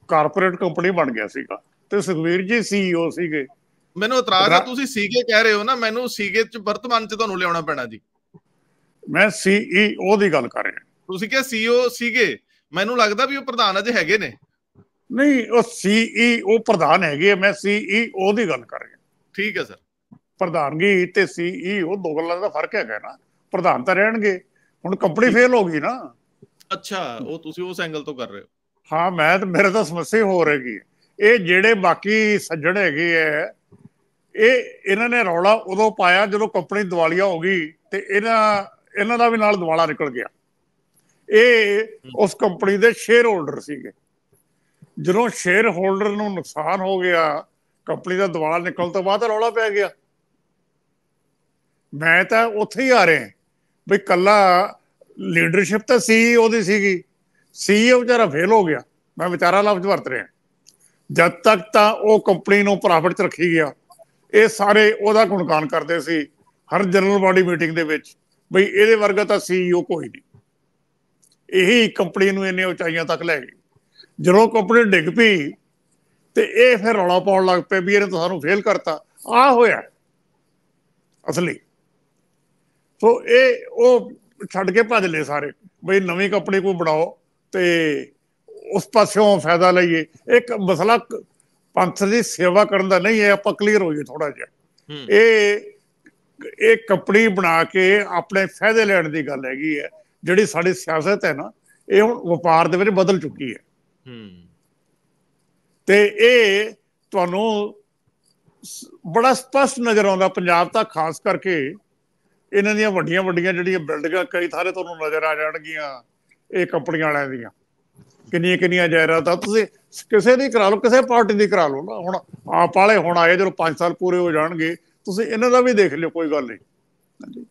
ਕਾਰਪੋਰੇਟ ਕੰਪਨੀ ਬਣ ਗਿਆ ਸੀਗਾ ਤੇ ਸੁਖਵੀਰ ਜੀ ਸੀਈਓ ਸੀਗੇ ਮੈਨੂੰ ਇਤਰਾਜ਼ ਹੈ ਤੁਸੀਂ ਸੀਗੇ ਕਹਿ ਰਹੇ ਹੋ ਨਾ ਮੈਨੂੰ ਸੀਗੇ ਚ ਵਰਤਮਾਨ ਚ ਤੁਹਾਨੂੰ ਲਿਆਉਣਾ ਪੈਣਾ ਜੀ ਮੈਂ ਸੀਈਓ ਦੀ ਗੱਲ ਕਰ ਰਿਹਾ ਤੁਸੀਂ ਕਿਹਾ ਸੀਓ ਸੀਗੇ ਮੈਨੂੰ ਲੱਗਦਾ ਵੀ ਉਹ ਪ੍ਰਧਾਨ ਅਜੇ ਹੈਗੇ ਨੇ ਨਹੀਂ ਉਹ ਸੀਈਓ ਪ੍ਰਧਾਨ ਹੈਗੇ ਮੈਂ ਸੀਈਓ ਦੀ ਗੱਲ ਕਰ ਰਿਹਾ ਠੀਕ ਹੈ ਸਰ ਪ੍ਰਧਾਨਗੀ ਤੇ ਸੀਈਓ ਦੋ ਗੱਲਾਂ ਦਾ ਫਰਕ ਹੈਗਾ ਨਾ ਪ੍ਰਧਾਨ ਤਾਂ ਰਹਿਣਗੇ ਹੁਣ ਕੰਪਨੀ ਫੇਲ ਹੋ ਗਈ ਨਾ ਅੱਛਾ ਉਹ ਤੁਸੀਂ ਉਸ ਐਂਗਲ ਤੋਂ ਕਰ ਰਹੇ ਹੋ ਹਾਂ ਮੈਂ ਤਾਂ ਮੇਰੇ ਤਾਂ ਸਮੱਸਿਆ ਹੋ ਰਹੀ ਹੈ ਇਹ ਜਿਹੜੇ ਬਾਕੀ ਸੱਜਣ ਹੈਗੇ ਐ ਇਹ ਇਹਨਾਂ ਨੇ ਰੌਲਾ ਉਦੋਂ ਪਾਇਆ ਜਦੋਂ ਕੰਪਨੀ ਦਿਵਾਲੀਆ ਹੋ ਗਈ ਤੇ ਇਹਨਾਂ ਇਹਨਾਂ ਦਾ ਵੀ ਨਾਲ ਦਿਵਾਲਾ ਨਿਕਲ ਗਿਆ ਇਹ ਉਸ ਕੰਪਨੀ ਦੇ ਸ਼ੇਅਰ ਹੋਲਡਰ ਸੀਗੇ ਜਦੋਂ ਸ਼ੇਅਰ ਹੋਲਡਰ ਨੂੰ ਨੁਕਸਾਨ ਹੋ ਗਿਆ ਕੰਪਨੀ ਦਾ ਦਿਵਾਲਾ ਨਿਕਲਣ ਤੋਂ ਬਾਅਦ ਰੌਲਾ ਪੈ ਗਿਆ ਮੈਂ ਤਾਂ ਉੱਥੇ ਹੀ ਆ ਰਿਹਾ ਵੀ ਕੱਲਾ ਲੀਡਰਸ਼ਿਪ ਤਾਂ ਸੀਈਓ e ਦੀ ਸੀਗੀ ਸੀਈਓ e ਵਿਚਾਰਾ ਫੇਲ ਹੋ ਗਿਆ ਮੈਂ ਵਿਚਾਰਾ ਲਫ਼ਜ਼ ਵਰਤ ਰਿਹਾ ਜਦ ਤੱਕ ਤਾਂ ਉਹ ਕੰਪਨੀ ਨੂੰ ਪ੍ਰੋਫਿਟ 'ਚ ਰੱਖੀ ਗਿਆ ਇਹ ਸਾਰੇ ਉਹਦਾ ਗੁਣਗਾਨ ਕਰਦੇ ਸੀ ਹਰ ਜਨਰਲ ਬਾਡੀ ਮੀਟਿੰਗ ਦੇ ਵਿੱਚ ਬਈ ਇਹਦੇ ਵਰਗਾ ਤਾਂ ਸੀਈਓ ਕੋਈ ਨਹੀਂ ਇਹੀ ਕੰਪਨੀ ਨੂੰ ਇੰਨੇ ਉਚਾਈਆਂ ਤੱਕ ਲੈ ਗਈ ਜਦੋਂ ਕੰਪਨੀ ਡਿੱਗ ਪਈ ਤੇ ਇਹ ਫਿਰ ਰੌਲਾ ਪਾਉਣ ਲੱਗ ਪਏ ਵੀ ਇਹਨੇ ਤਾਂ ਸਾਨੂੰ ਫੇਲ ਕਰਤਾ ਆ ਹੋਇਆ ਅਸਲੀ ਸੋ ਇਹ ਉਹ ਛੱਡ ਕੇ ਭੱਜ ਲਏ ਸਾਰੇ ਬਈ ਨਵੀਂ ਕੰਪਨੀ ਕੋਈ ਬਣਾਓ ਤੇ ਉਸ ਪਾਸਿਓਂ ਫਾਇਦਾ ਲਈਏ ਇੱਕ ਮਸਲਾ ਪੰਥ ਦੀ ਸੇਵਾ ਕਰਨ ਦਾ ਨਹੀਂ ਹੈ ਆਪਾਂ ਕਲੀਅਰ ਹੋ ਜੀ ਥੋੜਾ ਜਿਹਾ ਇਹ ਇਹ ਕੰਪਨੀ ਬਣਾ ਕੇ ਆਪਣੇ ਫਾਇਦੇ ਲੈਣ ਦੀ ਗੱਲ ਹੈਗੀ ਹੈ ਜਿਹੜੀ ਸਾਡੀ ਸਿਆਸਤ ਹੈ ਨਾ ਇਹ ਹੁਣ ਵਪਾਰ ਦੇ ਵਿੱਚ ਬਦਲ ਚੁੱਕੀ ਹੈ ਤੇ ਇਹ ਤੁਹਾਨੂੰ ਬੜਾ ਸਪਸ਼ਟ ਨਜ਼ਰ ਆਉਂਦਾ ਪੰਜਾਬ ਤਾਂ ਖਾਸ ਕਰਕੇ ਇਹਨਾਂ ਦੀਆਂ ਵੱਡੀਆਂ ਵੱਡੀਆਂ ਜਿਹੜੀਆਂ ਬਿਲਡਿੰਗਾਂ ਕਈ ਥਾਰੇ ਤੁਹਾਨੂੰ ਨਜ਼ਰ ਆ ਜਾਣਗੀਆਂ ਇਹ ਕੰਪਨੀਆਂ ਵਾਲਿਆਂ ਦੀਆਂ ਕਿੰਨੀਆਂ ਕਿੰਨੀਆਂ ਜਾਇਦਾਦਾਂ ਤੁਸੀਂ ਕਿਸੇ ਦੀ ਕਰਾ ਲਓ ਕਿਸੇ ਪਾਰਟੀ ਦੀ ਕਰਾ ਲਓ ਨਾ ਹੁਣ ਆਪ ਵਾਲੇ ਹੁਣ ਆਏ ਜਦੋਂ 5 ਸਾਲ ਪੂਰੇ ਹੋ ਜਾਣਗੇ ਤੁਸੀਂ ਇਹਨਾਂ ਦਾ ਵੀ ਦੇਖ ਲਿਓ ਕੋਈ ਗੱਲ ਨਹੀਂ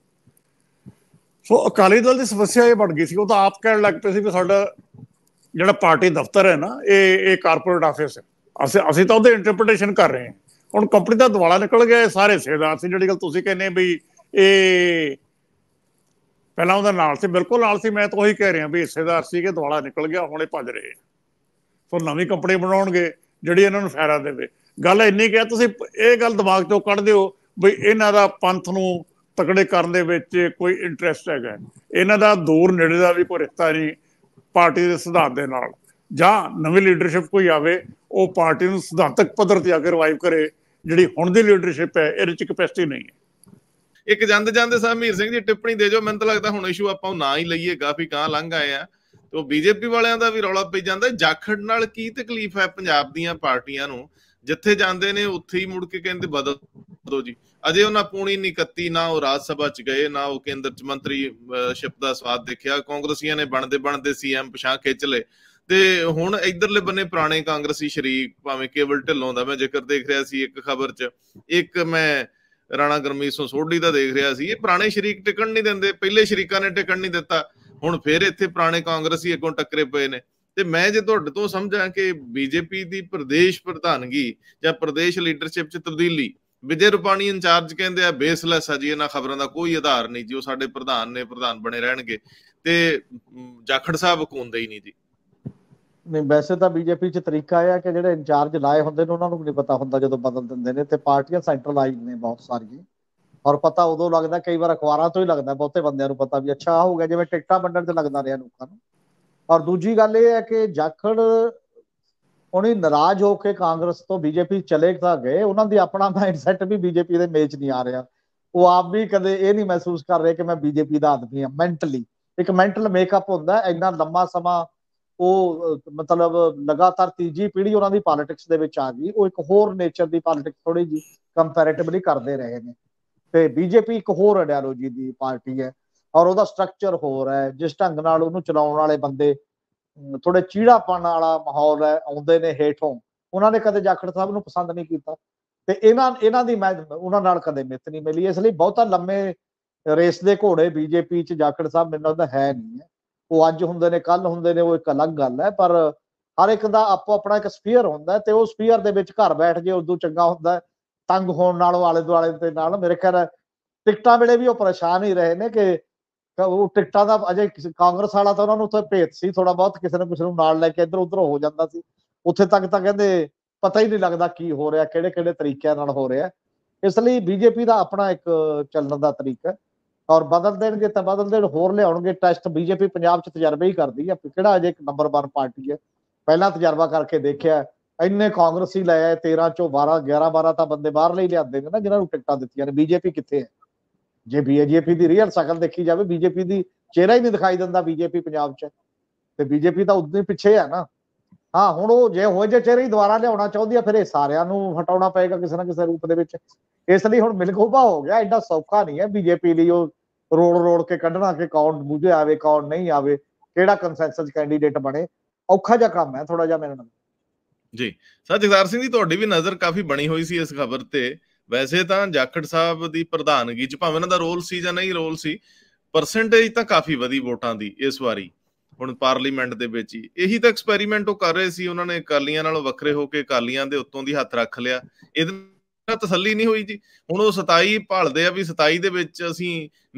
ਸੋ ਅਕਾਲੀ ਦਲ ਦੀ ਸਮੱਸਿਆ ਇਹ ਬਣ ਗਈ ਸੀ ਉਹ ਤਾਂ ਆਪ ਕਹਿਣ ਲੱਗ ਪਏ ਸੀ ਕਿ ਸਾਡਾ ਜਿਹੜਾ ਪਾਰਟੀ ਦਫ਼ਤਰ ਹੈ ਨਾ ਇਹ ਇਹ ਕਾਰਪੋਰੇਟ ਆਫਿਸ ਹੈ ਅਸੀਂ ਅਸੀਂ ਤਾਂ ਉਹਦੇ ਇੰਟਰਪ੍ਰੀਟੇਸ਼ਨ ਕਰ ਰਹੇ ਹਾਂ ਹੁਣ ਕੰਪਨੀ ਦਾ ਦਿਵਾਲਾ ਨਿਕਲ ਗਿਆ ਸਾਰੇ ਸੇਦਾਰ ਸੀ ਜਿਹੜੀ ਗੱਲ ਤੁਸੀਂ ਕਹਿੰਦੇ ਵੀ ਇਹ ਪਹਿਲਾਂ ਉਹਦਾ ਨਾਲ ਸੀ ਬਿਲਕੁਲ ਨਾਲ ਸੀ ਮੈਂ ਤਾਂ ਉਹੀ ਕਹਿ ਰਿਹਾ ਵੀ ਹਿੱਸੇਦਾਰ ਸੀ ਕਿ ਦੁਆਲਾ ਨਿਕਲ ਗਿਆ ਹੁਣੇ ਭੱਜ ਰਹੇ ਸੋ ਨਵੀਂ ਕੰਪਨੀ ਬਣਾਉਣਗੇ ਜਿਹੜੀ ਇਹਨਾਂ ਨੂੰ ਫਾਇਦਾ ਦੇਵੇ ਗੱਲ ਇੰਨੀ ਕਿ ਤੁਸੀਂ ਇਹ ਗੱਲ ਦਿਮਾਗ ਤੋਂ ਕੱਢ ਦਿਓ ਵੀ ਇਹਨਾਂ ਦਾ ਪੰਥ ਨੂੰ ਤਕੜੇ ਕਰਨ ਦੇ ਵਿੱਚ ਕੋਈ ਇੰਟਰਸਟ ਹੈਗਾ ਇਹਨਾਂ ਦਾ ਦੂਰ ਨੇੜੇ ਦਾ ਵੀ ਕੋਈ ਰਿਸ਼ਤਾ ਨਹੀਂ ਪਾਰਟੀ ਦੇ ਸਿਧਾਂਤ ਦੇ ਨਾਲ ਜਾਂ ਨਵੀਂ ਲੀਡਰਸ਼ਿਪ ਕੋਈ ਆਵੇ ਉਹ ਪਾਰਟੀ ਨੂੰ ਸਿਧਾਂਤਕ ਪੱਧਰ ਤੇ ਆ ਕੇ ਰਿਵਾਈਵ ਕਰੇ ਜਿਹੜੀ ਹੁਣ ਦੀ ਲੀਡਰਸ਼ਿਪ ਹੈ ਇਹਦੇ ਚ ਕਪੈਸਿਟੀ ਨਹੀਂ ਹੈ ਇੱਕ ਜਾਂਦੇ ਜਾਂਦੇ ਸਾਹਿਬ ਮੀਰ ਸਿੰਘ ਜੀ ਟਿੱਪਣੀ ਦੇ ਜੋ ਮੈਨੂੰ ਤਾਂ ਲੱਗਦਾ ਹੁਣ ਇਸ਼ੂ ਆਪਾਂ ਨਾ ਹੀ ਲਈਏ ਕਾਫੀ ਕਾਂ ਲੰਘ ਆਏ ਆ ਤੇ ਉਹ ਬੀਜੇਪੀ ਵਾਲਿਆਂ ਦਾ ਵੀ ਰੌਲਾ ਪਈ ਜਾਂਦਾ ਜਾਖੜ ਨਾਲ ਕੀ ਤਕਲੀਫ ਹੈ ਪੰਜਾਬ ਦੀਆਂ ਪਾਰਟੀਆਂ ਨੂੰ ਜਿੱਥੇ ਜਾਂਦੇ ਨੇ ਉੱਥੇ ਹੀ ਮੁੜ ਕੇ ਕਹਿੰਦੇ ਬਦਲ ਦੋ ਜੀ ਅਜੇ ਉਹਨਾਂ ਪੂਣੀ ਨਹੀਂ ਕੱਤੀ ਨਾ ਉਹ ਰਾਜ ਸਭਾ ਚ ਗਏ ਨਾ ਉਹ ਕੇਂਦਰ ਚ ਮੰਤਰੀ ਸ਼ਿਪ ਦਾ ਸਵਾਦ ਦੇਖਿਆ ਕਾਂਗਰਸੀਆਂ ਨੇ ਬਣਦੇ ਬਣਦੇ ਸੀਐਮ ਪਛਾਹ ਖਿੱਚ ਲਏ ਤੇ ਹੁਣ ਇਧਰਲੇ ਬੰਨੇ ਪੁਰਾਣੇ ਕਾਂਗਰਸੀ ਸ਼ਰੀਕ ਭਾਵੇਂ ਕੇਵਲ ਢਿੱਲੋਂ ਦਾ ਮੈਂ ਜ਼ਿਕਰ ਦੇਖ ਰਿਹਾ ਸੀ ਇੱਕ ਖਬਰ 'ਚ ਇੱਕ ਮੈਂ ਰਾਣਾ ਗਰਮੀਤ ਸਿੰਘ ਸੋਢੀ ਦਾ ਦੇਖ ਰਿਹਾ ਸੀ ਇਹ ਪੁਰਾਣੇ ਸ਼ਰੀਕ ਟਿਕਣ ਨਹੀਂ ਦਿੰਦੇ ਪਹਿਲੇ ਸ਼ਰੀਕਾਂ ਨੇ ਟਿਕਣ ਨਹੀਂ ਦਿੱਤਾ ਹੁਣ ਫਿਰ ਇੱਥੇ ਪੁਰਾਣੇ ਕਾਂਗਰਸੀ ਅੱਗੋਂ ਟੱਕਰੇ ਪਏ ਨੇ ਤੇ ਮੈਂ ਜੇ ਤੁਹਾਡੇ ਤੋਂ ਸਮਝਾਂ ਕਿ ਬੀਜੇਪੀ ਦੀ ਪ੍ਰਦੇਸ਼ ਪ੍ਰਧਾਨਗੀ ਜਾਂ ਪ੍ਰਦੇਸ਼ ਲੀਡਰਸ਼ਿਪ 'ਚ ਤਬਦੀਲੀ ਵਿਜੇ ਰੁਪਾਣੀ ਇੰਚਾਰਜ ਕਹਿੰਦੇ ਆ ਬੇਸਲੈਸ ਆ ਜੀ ਇਹਨਾਂ ਖਬਰਾਂ ਦਾ ਕੋਈ ਆਧਾਰ ਨਹੀਂ ਜੀ ਉਹ ਸਾਡੇ ਪ੍ਰਧਾਨ ਨੇ ਪ੍ਰਧਾਨ ਬਣੇ ਰਹਿਣਗੇ ਤੇ ਜਾਖੜ ਸਾਹਿਬ ਕੋਂਦੇ ਹੀ ਨਹੀਂ ਜੀ ਨਹੀਂ ਵੈਸੇ ਤਾਂ ਬੀਜੇਪੀ 'ਚ ਤਰੀਕਾ ਆ ਕਿ ਜਿਹੜੇ ਇੰਚਾਰਜ ਲਾਏ ਹੁੰਦੇ ਨੇ ਉਹਨਾਂ ਨੂੰ ਨਹੀਂ ਪਤਾ ਹੁੰਦਾ ਜਦੋਂ ਬਦਲ ਦਿੰਦੇ ਨੇ ਤੇ ਪਾਰਟੀਆਂ ਸੈਂਟਰਲਾਈਜ਼ ਨੇ ਬਹੁਤ ਸਾਰੀਆਂ ਔਰ ਪਤਾ ਉਦੋਂ ਲੱਗਦਾ ਕਈ ਵਾਰ ਅਖਬਾਰਾਂ ਤੋਂ ਹੀ ਲੱਗਦਾ ਬਹੁਤੇ ਬੰਦਿਆਂ ਨੂੰ ਪਤਾ ਵੀ ਅੱਛਾ ਹੋ ਗਿਆ ਜਿਵੇਂ ਟਿਕਟਾਂ ਵੰਡਣ ਤੇ ਲੱਗਦਾ ਰਿਹਾ ਲੋਕਾਂ ਨੂੰ ਔਰ ਦੂਜੀ ਗੱਲ ਇਹ ਹੈ ਕਿ ਜਾਖੜ ਉਹਨੇ ਨਾਰਾਜ਼ ਹੋ ਕੇ ਕਾਂਗਰਸ ਤੋਂ ਬੀਜੇਪੀ ਚਲੇ ਤਾਂ ਗਏ ਉਹਨਾਂ ਦੀ ਆਪਣਾ ਮਾਈਂਡਸੈਟ ਵੀ ਬੀਜੇਪੀ ਦੇ ਮੇਚ ਨਹੀਂ ਆ ਰਿਹਾ ਉਹ ਆਪ ਵੀ ਕਦੇ ਇਹ ਨਹੀਂ ਮਹਿਸੂਸ ਕਰ ਰਹੇ ਕਿ ਮੈਂ ਬੀਜੇਪੀ ਦਾ ਆਦਮੀ ਹਾਂ ਮੈਂਟਲੀ ਇੱਕ ਮੈਂਟਲ ਮੇਕਅਪ ਹੁੰਦਾ ਇੰਨਾ ਲੰਮਾ ਸਮਾਂ ਉਹ ਮਤਲਬ ਲਗਾਤਾਰ ਤੀਜੀ ਪੀੜ੍ਹੀ ਉਹਨਾਂ ਦੀ ਪੋਲਿਟਿਕਸ ਦੇ ਵਿੱਚ ਆ ਗਈ ਉਹ ਇੱਕ ਹੋਰ ਨੇਚਰ ਦੀ ਪੋਲਿਟਿਕਸ ਥੋੜੀ ਜੀ ਕੰਪੈਰੀਟਿਵਲੀ ਕਰਦੇ ਰਹੇ ਨੇ ਤੇ ਬੀਜੇਪੀ ਇੱਕ ਹੋਰ ਆਈਡੀਓਲੋਜੀ ਦੀ ਪਾਰਟੀ ਹੈ ਔਰ ਉਹਦਾ ਸਟਰਕਚਰ ਹੋਰ ਹੈ ਜਿਸ ਢੰਗ ਨਾਲ ਉਹਨੂੰ ਚਲਾਉਣ ਵਾਲੇ ਬੰਦੇ ਥੋੜੇ ਚੀੜਾਪਣ ਵਾਲਾ ਮਾਹੌਲ ਹੈ ਆਉਂਦੇ ਨੇ ਹੇਠੋਂ ਉਹਨਾਂ ਨੇ ਕਦੇ ਜਾਖੜ ਸਾਹਿਬ ਨੂੰ ਪਸੰਦ ਨਹੀਂ ਕੀਤਾ ਤੇ ਇਹਨਾਂ ਇਹਨਾਂ ਦੀ ਮੈਂ ਉਹਨਾਂ ਨਾਲ ਕਦੇ ਮਿੱਤ ਨਹੀਂ ਮਿਲੀ ਇਸ ਲਈ ਬਹੁਤਾ ਲੰਮੇ ਰੇਸ ਦੇ ਘੋੜੇ ਬੀਜੇਪੀ ਚ ਜਾਖੜ ਸਾਹਿਬ ਮੈਨੂੰ ਲੱਗਦਾ ਹੈ ਨਹੀਂ ਹੈ ਉਹ ਅੱਜ ਹੁੰਦੇ ਨੇ ਕੱਲ ਹੁੰਦੇ ਨੇ ਉਹ ਇੱਕ ਅਲੱਗ ਗੱਲ ਹੈ ਪਰ ਹਰ ਇੱਕ ਦਾ ਆਪੋ ਆਪਣਾ ਇੱਕ ਸਫੀਅਰ ਹੁੰਦਾ ਤੇ ਉਹ ਸਫੀਅਰ ਦੇ ਵਿੱਚ ਘਰ ਬੈਠ ਜੇ ਉਦੋਂ ਚੰਗਾ ਹੁੰਦਾ ਤੰਗ ਹੋਣ ਨਾਲੋਂ ਆਲੇ ਦੁਆਲੇ ਦੇ ਨਾਲ ਮੇਰੇ ਖਿਆਲ ਟਿਕਟਾਂ ਵੇਲੇ ਵੀ ਉਹ ਪਰੇਸ਼ਾਨ ਹੀ ਰਹੇ ਨੇ ਕਿ ਉਹ ਟਿਕਟਾਂ ਦਾ ਅਜੇ ਕਾਂਗਰਸ ਵਾਲਾ ਤਾਂ ਉਹਨਾਂ ਨੂੰ ਉੱਥੇ ਭੇਤ ਸੀ ਥੋੜਾ ਬਹੁਤ ਕਿਸੇ ਨਾ ਕਿਸੇ ਨੂੰ ਨਾਲ ਲੈ ਕੇ ਇੱਧਰ ਉੱਧਰ ਹੋ ਜਾਂਦਾ ਸੀ ਉੱਥੇ ਤੱਕ ਤਾਂ ਕਹਿੰਦੇ ਪਤਾ ਹੀ ਨਹੀਂ ਲੱਗਦਾ ਕੀ ਹੋ ਰਿਹਾ ਕਿਹੜੇ ਕਿਹੜੇ ਤਰੀਕਿਆਂ ਨਾਲ ਹੋ ਰਿਹਾ ਇਸ ਲਈ ਬੀਜੇਪੀ ਦਾ ਆਪਣਾ ਇੱਕ ਚੱਲਣ ਦਾ ਤਰੀਕਾ ਹੈ ਔਰ ਬਦਲ ਦੇਣਗੇ ਤਾਂ ਬਦਲ ਦੇਣ ਹੋਰ ਲਿਆਉਣਗੇ ਟੈਸਟ ਬੀਜੇਪੀ ਪੰਜਾਬ 'ਚ ਤਜਰਬੇ ਹੀ ਕਰਦੀ ਹੈ ਕਿਹੜਾ ਅਜੇ ਇੱਕ ਨੰਬਰ 1 ਪਾਰਟੀ ਹੈ ਪਹਿਲਾਂ ਤਜਰਬਾ ਕਰਕੇ ਦੇਖਿਆ ਇੰਨੇ ਕਾਂਗਰਸੀ ਲਾਇਆ 13 ਚੋਂ 12 11 12 ਤਾਂ ਬੰਦੇ ਬਾਹਰ ਲਈ ਲਿਆਦੇ ਨੇ ਨਾ ਜਿਹਨਾਂ ਨੂੰ ਟਿਕਟਾਂ ਦਿੱਤੀਆਂ ਨੇ ਬੀਜੇਪੀ ਕਿੱਥੇ ਹੈ ਜੇ ਬੀਜੇਪੀ ਦੀ ਰੀਅਲ ਸ਼ਕਲ ਦੇਖੀ ਜਾਵੇ ਬੀਜੇਪੀ ਦੀ ਚਿਹਰਾ ਹੀ ਨਹੀਂ ਦਿਖਾਈ ਦਿੰਦਾ ਬੀਜੇਪੀ ਪੰਜਾਬ 'ਚ ਤੇ ਬੀਜੇਪੀ ਤਾਂ ਉਦੋਂ ਹੀ ਪਿੱਛੇ ਆ ਨਾ ਹਾਂ ਹੁਣ ਉਹ ਜੇ ਹੋਏ ਜੇ ਚਿਹਰੇ ਦੁਆਰਾ ਲਿਆਉਣਾ ਚਾਹੁੰਦੀ ਆ ਫਿਰ ਇਹ ਸਾਰਿਆਂ ਨੂੰ ਹਟਾਉਣਾ ਪਏਗਾ ਕਿਸੇ ਨਾ ਕਿਸੇ ਰੂਪ ਦੇ ਵਿੱਚ ਇਸ ਲਈ ਹੁਣ ਮਿਲਖੋਪਾ ਹੋ ਗਿਆ ਐਡਾ ਸੌਖਾ ਨਹੀਂ ਹੈ ਬੀਜੇਪੀ ਲਈ ਉਹ ਰੋੜ ਰੋੜ ਕੇ ਕੱਢਣਾ ਕਿ ਕੌਣ ਮੂਝੇ ਆਵੇ ਕੌਣ ਨਹੀਂ ਆਵੇ ਕਿਹੜਾ ਕੰਸੈਂਸਸ ਕੈਂਡੀਡੇਟ ਬਣੇ ਔਖਾ ਜਿਹਾ ਕੰਮ ਹੈ ਥੋੜਾ ਜਿਹਾ ਮੇਰੇ ਨਾਲ ਜੀ ਸਰ ਜਗਦਾਰ ਸਿੰਘ ਦੀ ਤੁਹਾਡੀ ਵੀ ਨਜ਼ਰ ਕਾਫੀ ਬਣੀ ਹੋਈ ਸੀ ਇਸ ਖਬਰ ਤੇ ਵੈਸੇ ਤਾਂ ਜਾਖੜ ਸਾਹਿਬ ਦੀ ਪ੍ਰਧਾਨਗੀ ਚ ਭਾਵੇਂ ਉਹਨਾਂ ਦਾ ਰੋਲ ਸੀ ਜਾਂ ਨਹੀਂ ਰੋਲ ਸੀ ਪਰਸੈਂਟੇਜ ਤਾਂ ਕਾਫੀ ਵਧੀ ਵੋਟਾਂ ਦੀ ਇਸ ਵਾਰੀ ਹੁਣ ਪਾਰਲੀਮੈਂਟ ਦੇ ਵਿੱਚ ਹੀ ਇਹੀ ਤਾਂ ਐਕਸਪੈਰੀਮੈਂਟ ਉਹ ਕਰ ਰਹੇ ਸੀ ਉਹਨਾਂ ਨੇ ਕਾਲੀਆਂ ਨਾਲੋਂ ਵੱਖਰੇ ਹੋ ਕੇ ਕਾਲੀਆਂ ਦੇ ਉੱਤੋਂ ਦੀ ਹੱਥ ਰੱਖ ਲਿਆ ਇਹਦੇ ਨਾਲ ਤਸੱਲੀ ਨਹੀਂ ਹੋਈ ਜੀ ਹੁਣ ਉਹ 27 ਭਾਲਦੇ ਆ ਵੀ 27 ਦੇ ਵਿੱਚ ਅਸੀਂ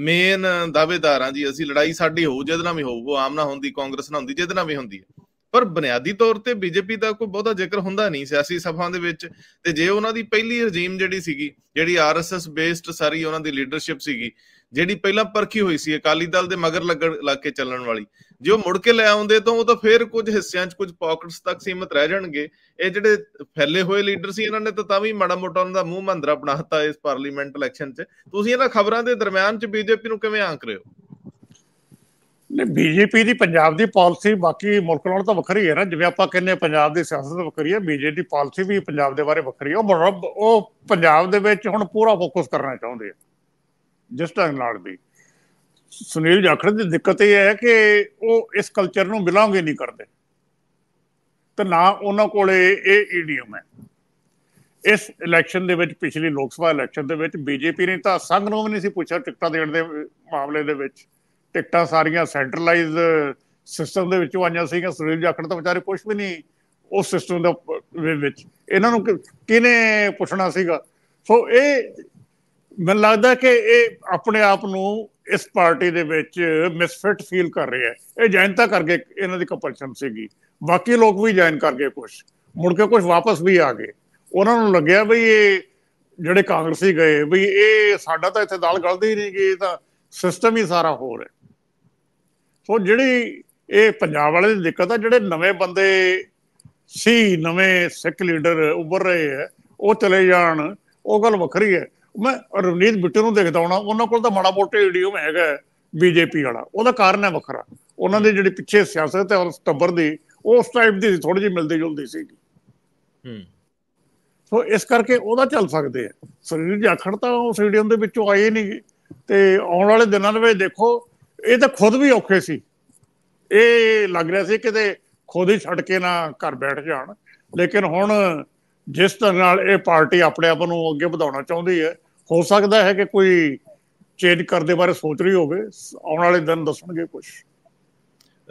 ਮੇਨ ਆ ਜੀ ਅਸੀਂ ਲੜਾਈ ਸਾਡੀ ਹੋਊ ਜਿਹਦੇ ਨਾਲ ਵੀ ਹੋਊ ਉਹ ਆਮ ਨਾ ਹੁੰਦੀ ਕਾਂਗਰਸ ਨਾ ਹੁੰਦੀ ਜਿਹਦੇ ਨਾਲ ਵੀ ਹੁੰਦੀ ਹੈ ਪਰ ਬੁਨਿਆਦੀ ਤੌਰ ਤੇ ਬੀਜੇਪੀ ਦਾ ਕੋਈ ਬਹੁਤਾ ਜ਼ਿਕਰ ਹੁੰਦਾ ਨਹੀਂ ਸਿਆਸੀ ਸਭਾਵਾਂ ਦੇ ਵਿੱਚ ਤੇ ਜੇ ਉਹਨਾਂ ਦੀ ਪਹਿਲੀ ਰਜੀਮ ਜਿਹੜੀ ਸੀਗੀ ਜਿਹੜੀ ਆਰਐਸਐਸ ਬੇਸਡ ਸਾਰੀ ਉਹਨਾਂ ਦੀ ਲੀਡਰਸ਼ਿਪ ਸੀਗੀ ਜਿਹੜੀ ਪਹਿਲਾਂ ਪਰਖੀ ਹੋਈ ਸੀ ਅਕਾਲੀ ਦਲ ਦੇ ਮਗਰ ਲੱਗ ਲੱਗ ਕੇ ਚੱਲਣ ਵਾਲੀ ਜੇ ਉਹ ਮੁੜ ਕੇ ਲੈ ਆਉਂਦੇ ਤਾਂ ਉਹ ਤਾਂ ਫੇਰ ਕੁਝ ਹਿੱਸਿਆਂ 'ਚ ਕੁਝ ਪਾਕਟਸ ਤੱਕ ਸੀਮਤ ਰਹਿ ਜਾਣਗੇ ਇਹ ਜਿਹੜੇ ਫੈਲੇ ਹੋਏ ਲੀਡਰ ਸੀ ਇਹਨਾਂ ਨੇ ਤਾਂ ਤਾਂ ਵੀ ਮਾੜਾ ਮੋਟਾ ਉਹਨਾਂ ਦਾ ਮੂੰਹ ਮੰਦਰਾ ਬਣਾਤਾ ਇਸ ਪਾਰਲੀਮੈਂਟ ਇਲੈਕਸ਼ਨ 'ਚ ਤੁਸੀਂ ਇਹਨਾਂ ਖਬਰਾਂ ਦੇ ਦਰਮਿਆਨ 'ਚ ਬੀਜੇਪੀ ਨੂੰ ਕਿਵੇਂ ਆਂਕ ਰਹੇ ਹੋ ਨੇ ਬੀਜੇਪੀ ਦੀ ਪੰਜਾਬ ਦੀ ਪਾਲਿਸੀ ਬਾਕੀ ਮੁਲਕ ਨਾਲੋਂ ਤਾਂ ਵੱਖਰੀ ਹੈ ਨਾ ਜਿਵੇਂ ਆਪਾਂ ਕਹਿੰਦੇ ਪੰਜਾਬ ਦੀ ਸਿਆਸਤ ਵੱਖਰੀ ਹੈ ਬੀਜੇਪੀ ਦੀ ਪਾਲਿਸੀ ਵੀ ਪੰਜਾਬ ਦੇ ਬਾਰੇ ਵੱਖਰੀ ਹੈ ਉਹ ਪੰਜਾਬ ਦੇ ਵਿੱਚ ਹੁਣ ਪੂਰਾ ਫੋਕਸ ਕਰਨਾ ਚਾਹੁੰਦੇ ਆ ਜਿਸ ਢੰਗ ਨਾਲ ਵੀ ਸੁਨੀਲ ਜਾਖੜ ਦੀ ਦਿੱਕਤ ਇਹ ਹੈ ਕਿ ਉਹ ਇਸ ਕਲਚਰ ਨੂੰ ਬਿਲੋਂਗੇ ਨਹੀਂ ਕਰਦੇ ਤੇ ਨਾ ਉਹਨਾਂ ਕੋਲੇ ਇਹ ਈਡੀਐਮ ਹੈ ਇਸ ਇਲੈਕਸ਼ਨ ਦੇ ਵਿੱਚ ਪਿਛਲੀ ਲੋਕ ਸਭਾ ਇਲੈਕਸ਼ਨ ਦੇ ਵਿੱਚ ਬੀਜੇਪੀ ਨੇ ਤਾਂ ਸੰਘ ਨੂੰ ਵੀ ਨਹੀਂ ਸੀ ਪੁੱਛਿਆ ਟਿਕਟਾਂ ਦੇਣ ਦੇ ਮਾਮਲੇ ਦੇ ਵਿੱਚ ਟਿਕਟਾਂ ਸਾਰੀਆਂ ਸੈਂਟਰਲਾਈਜ਼ ਸਿਸਟਮ ਦੇ ਵਿੱਚੋਂ ਆਈਆਂ ਸੀਗੀਆਂ ਸੁਨੀਲ ਜਾਖੜ ਤਾਂ ਵਿਚਾਰੇ ਕੁਝ ਵੀ ਨਹੀਂ ਉਸ ਸਿਸਟਮ ਦੇ ਵਿੱਚ ਇਹਨਾਂ ਨੂੰ ਕਿਹਨੇ ਪੁੱਛਣਾ ਸੀਗਾ ਸੋ ਇਹ ਮੈਨੂੰ ਲੱਗਦਾ ਕਿ ਇਹ ਆਪਣੇ ਆਪ ਨੂੰ ਇਸ ਪਾਰਟੀ ਦੇ ਵਿੱਚ ਮਿਸਫਿਟ ਫੀਲ ਕਰ ਰਿਹਾ ਹੈ ਇਹ ਜੈਨਤਾ ਕਰਕੇ ਇਹਨਾਂ ਦੀ ਕੰਪਲਸ਼ਨ ਸੀਗੀ ਬਾਕੀ ਲੋਕ ਵੀ ਜੈਨ ਕਰਕੇ ਕੁਝ ਮੁੜ ਕੇ ਕੁਝ ਵਾਪਸ ਵੀ ਆ ਗਏ ਉਹਨਾਂ ਨੂੰ ਲੱਗਿਆ ਵੀ ਇਹ ਜਿਹੜੇ ਕਾਂਗਰਸੀ ਗਏ ਵੀ ਇਹ ਸਾਡਾ ਤਾਂ ਇੱਥੇ ਦਾਲ ਗਲਦੀ ਨਹੀਂ ਗਈ ਤਾਂ ਸਿਸਟਮ ਹੀ ਸਾਰਾ ਹੋਰ ਹੈ ਸੋ ਜਿਹੜੀ ਇਹ ਪੰਜਾਬ ਵਾਲੇ ਦੀ ਦਿੱਕਤ ਆ ਜਿਹੜੇ ਨਵੇਂ ਬੰਦੇ ਸੀ ਨਵੇਂ ਸਿੱਖ ਲੀਡਰ ਉੱਭਰ ਰਹੇ ਹੈ ਉਹ ਚਲੇ ਜਾਣ ਉਹ ਗੱਲ ਵੱਖਰੀ ਹੈ ਮੈਂ ਰਵਨੀਤ ਬਿੱਟੂ ਨੂੰ ਦੇਖਦਾ ਹਾਂ ਉਹਨਾਂ ਕੋਲ ਤਾਂ ਮਾੜਾ ਮੋਟਾ ਆਈਡੀਅਮ ਹੈਗਾ ਬੀਜੇਪੀ ਵਾਲਾ ਉਹਦਾ ਕਾਰਨ ਹੈ ਵੱਖਰਾ ਉਹਨਾਂ ਦੇ ਜਿਹੜੇ ਪਿੱਛੇ ਸਿਆਸਤ ਹੈ ਔਰ ਟੱਬਰ ਦੀ ਉਸ ਟਾਈਪ ਦੀ ਥੋੜੀ ਜਿਹੀ ਮਿਲਦੀ ਜੁਲਦੀ ਸੀਗੀ ਹੂੰ ਸੋ ਇਸ ਕਰਕੇ ਉਹਦਾ ਚੱਲ ਸਕਦੇ ਆ ਦੀ ਜਾਖੜ ਤਾਂ ਉਹ ਸਟੇਡੀਅਮ ਦੇ ਵਿੱਚੋਂ ਆਏ ਨਹੀਂ ਤੇ ਆਉਣ ਵਾਲੇ ਦਿਨਾਂ ਦੇ ਵਿੱਚ ਦੇਖੋ ਇਹ ਤਾਂ ਖੁਦ ਵੀ ਔਖੇ ਸੀ ਇਹ ਲੱਗ ਰਿਹਾ ਸੀ ਕਿਤੇ ਖੁਦ ਹੀ ਛੱਡ ਕੇ ਨਾ ਘਰ ਬੈਠ ਜਾਣ ਲੇਕਿਨ ਹੁਣ ਜਿਸ ਤਰ੍ਹਾਂ ਨਾਲ ਇਹ ਪਾਰਟੀ ਆਪਣੇ ਆਪ ਨੂੰ ਅੱਗੇ ਵਧਾਉਣਾ ਚਾਹੁੰਦੀ ਹੈ ਹੋ ਸਕਦਾ ਹੈ ਕਿ ਕੋਈ ਚੇਂਜ ਕਰਦੇ ਬਾਰੇ ਸੋਚ ਰਹੀ ਹੋਵੇ ਆਉਣ ਵਾਲੇ ਦਿਨ ਦੱਸਣਗੇ ਕੁਝ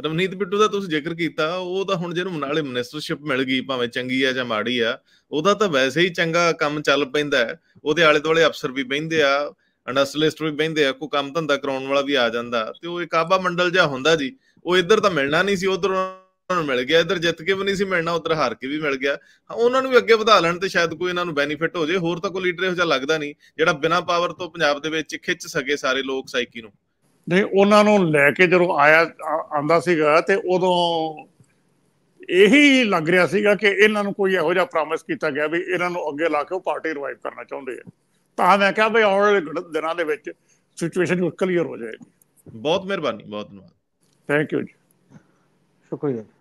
ਰਵਨੀਤ ਬਿੱਟੂ ਦਾ ਤੁਸੀਂ ਜ਼ਿਕਰ ਕੀਤਾ ਉਹ ਤਾਂ ਹੁਣ ਜਿਹਨੂੰ ਨਾਲੇ ਮਿਨਿਸਟਰਸ਼ਿਪ ਮਿਲ ਗਈ ਭਾਵੇਂ ਚੰਗੀ ਆ ਜਾਂ ਮਾੜੀ ਆ ਉਹਦਾ ਤਾਂ ਵੈਸੇ ਹੀ ਚੰਗਾ ਕੰਮ ਚੱਲ ਪੈਂਦਾ ਹੈ ਉਹਦੇ ਆਲੇ ਦੁਆਲੇ ਅਫਸਰ ਵੀ ਬੈਂਦੇ ਆ ਇੰਡਸਟਰੀਲਿਸਟ ਵੀ ਬੈਂਦੇ ਆ ਕੋਈ ਕੰਮ ਧੰਦਾ ਕਰਾਉਣ ਵਾਲਾ ਵੀ ਆ ਜਾਂਦਾ ਤੇ ਉਹ ਇੱਕ ਆਬਾ ਮੰਡਲ ਜਿਹਾ ਹੁੰਦਾ ਜੀ ਉਹ ਇੱਧਰ ਤਾਂ ਮਿਲਣਾ ਨਹੀਂ ਸੀ ਉਧਰ ਉਹਨਾਂ ਨੂੰ ਮਿਲ ਗਿਆ ਇਧਰ ਜਿੱਤ ਕੇ ਵੀ ਨਹੀਂ ਸੀ ਮਿਲਣਾ ਉਧਰ ਹਾਰ ਕੇ ਵੀ ਮਿਲ ਗਿਆ ਉਹਨਾਂ ਨੂੰ ਵੀ ਅੱਗੇ ਵਧਾ ਲੈਣ ਤੇ ਸ਼ਾਇਦ ਕੋਈ ਇਹਨਾਂ ਨੂੰ ਬੈਨੀਫਿਟ ਹੋ ਜੇ ਹੋਰ ਤਾਂ ਕੋਈ ਲੀਡਰ ਇਹੋ ਜਿਹਾ ਲੱਗਦਾ ਨਹੀਂ ਜਿਹੜਾ ਬਿਨਾ ਪਾਵਰ ਤੋਂ ਪੰਜਾਬ ਦੇ ਵਿੱਚ ਖਿੱਚ ਸਕੇ ਸਾਰੇ ਲੋਕ ਸਾਈਕੀ ਨੂੰ ਨਹੀਂ ਉਹਨਾਂ ਨੂੰ ਲੈ ਕੇ ਜਦੋਂ ਆਇਆ ਆਂਦਾ ਸੀਗਾ ਤੇ ਉਦੋਂ ਇਹੀ ਲੱਗ ਰਿਹਾ ਸੀਗਾ ਕਿ ਇਹਨਾਂ ਨੂੰ ਕੋਈ ਇਹੋ ਜਿਹਾ ਪ੍ਰੋਮਿਸ ਕੀਤਾ ਗਿਆ ਵੀ ਇਹਨਾਂ ਨੂੰ ਅੱਗੇ ਲਾ ਕੇ ਉਹ ਪਾਰਟੀ ਰਿਵਾਈਵ ਕਰਨਾ ਚਾਹੁੰਦੇ ਆ ਤਾਂ ਮੈਂ ਕਿਹਾ ਵੀ ਆਉਣ ਵਾਲੇ ਦਿਨਾਂ ਦੇ ਵਿੱਚ ਸਿਚੁਏਸ਼ਨ ਕਲੀਅਰ ਹੋ ਜਾਏਗੀ ਬਹੁਤ ਮਿਹਰਬਾਨੀ ਬਹੁਤ ਧੰਨਵਾਦ ਥੈਂਕ ਯੂ ਜੀ ਸ਼ੁਕਰੀਆ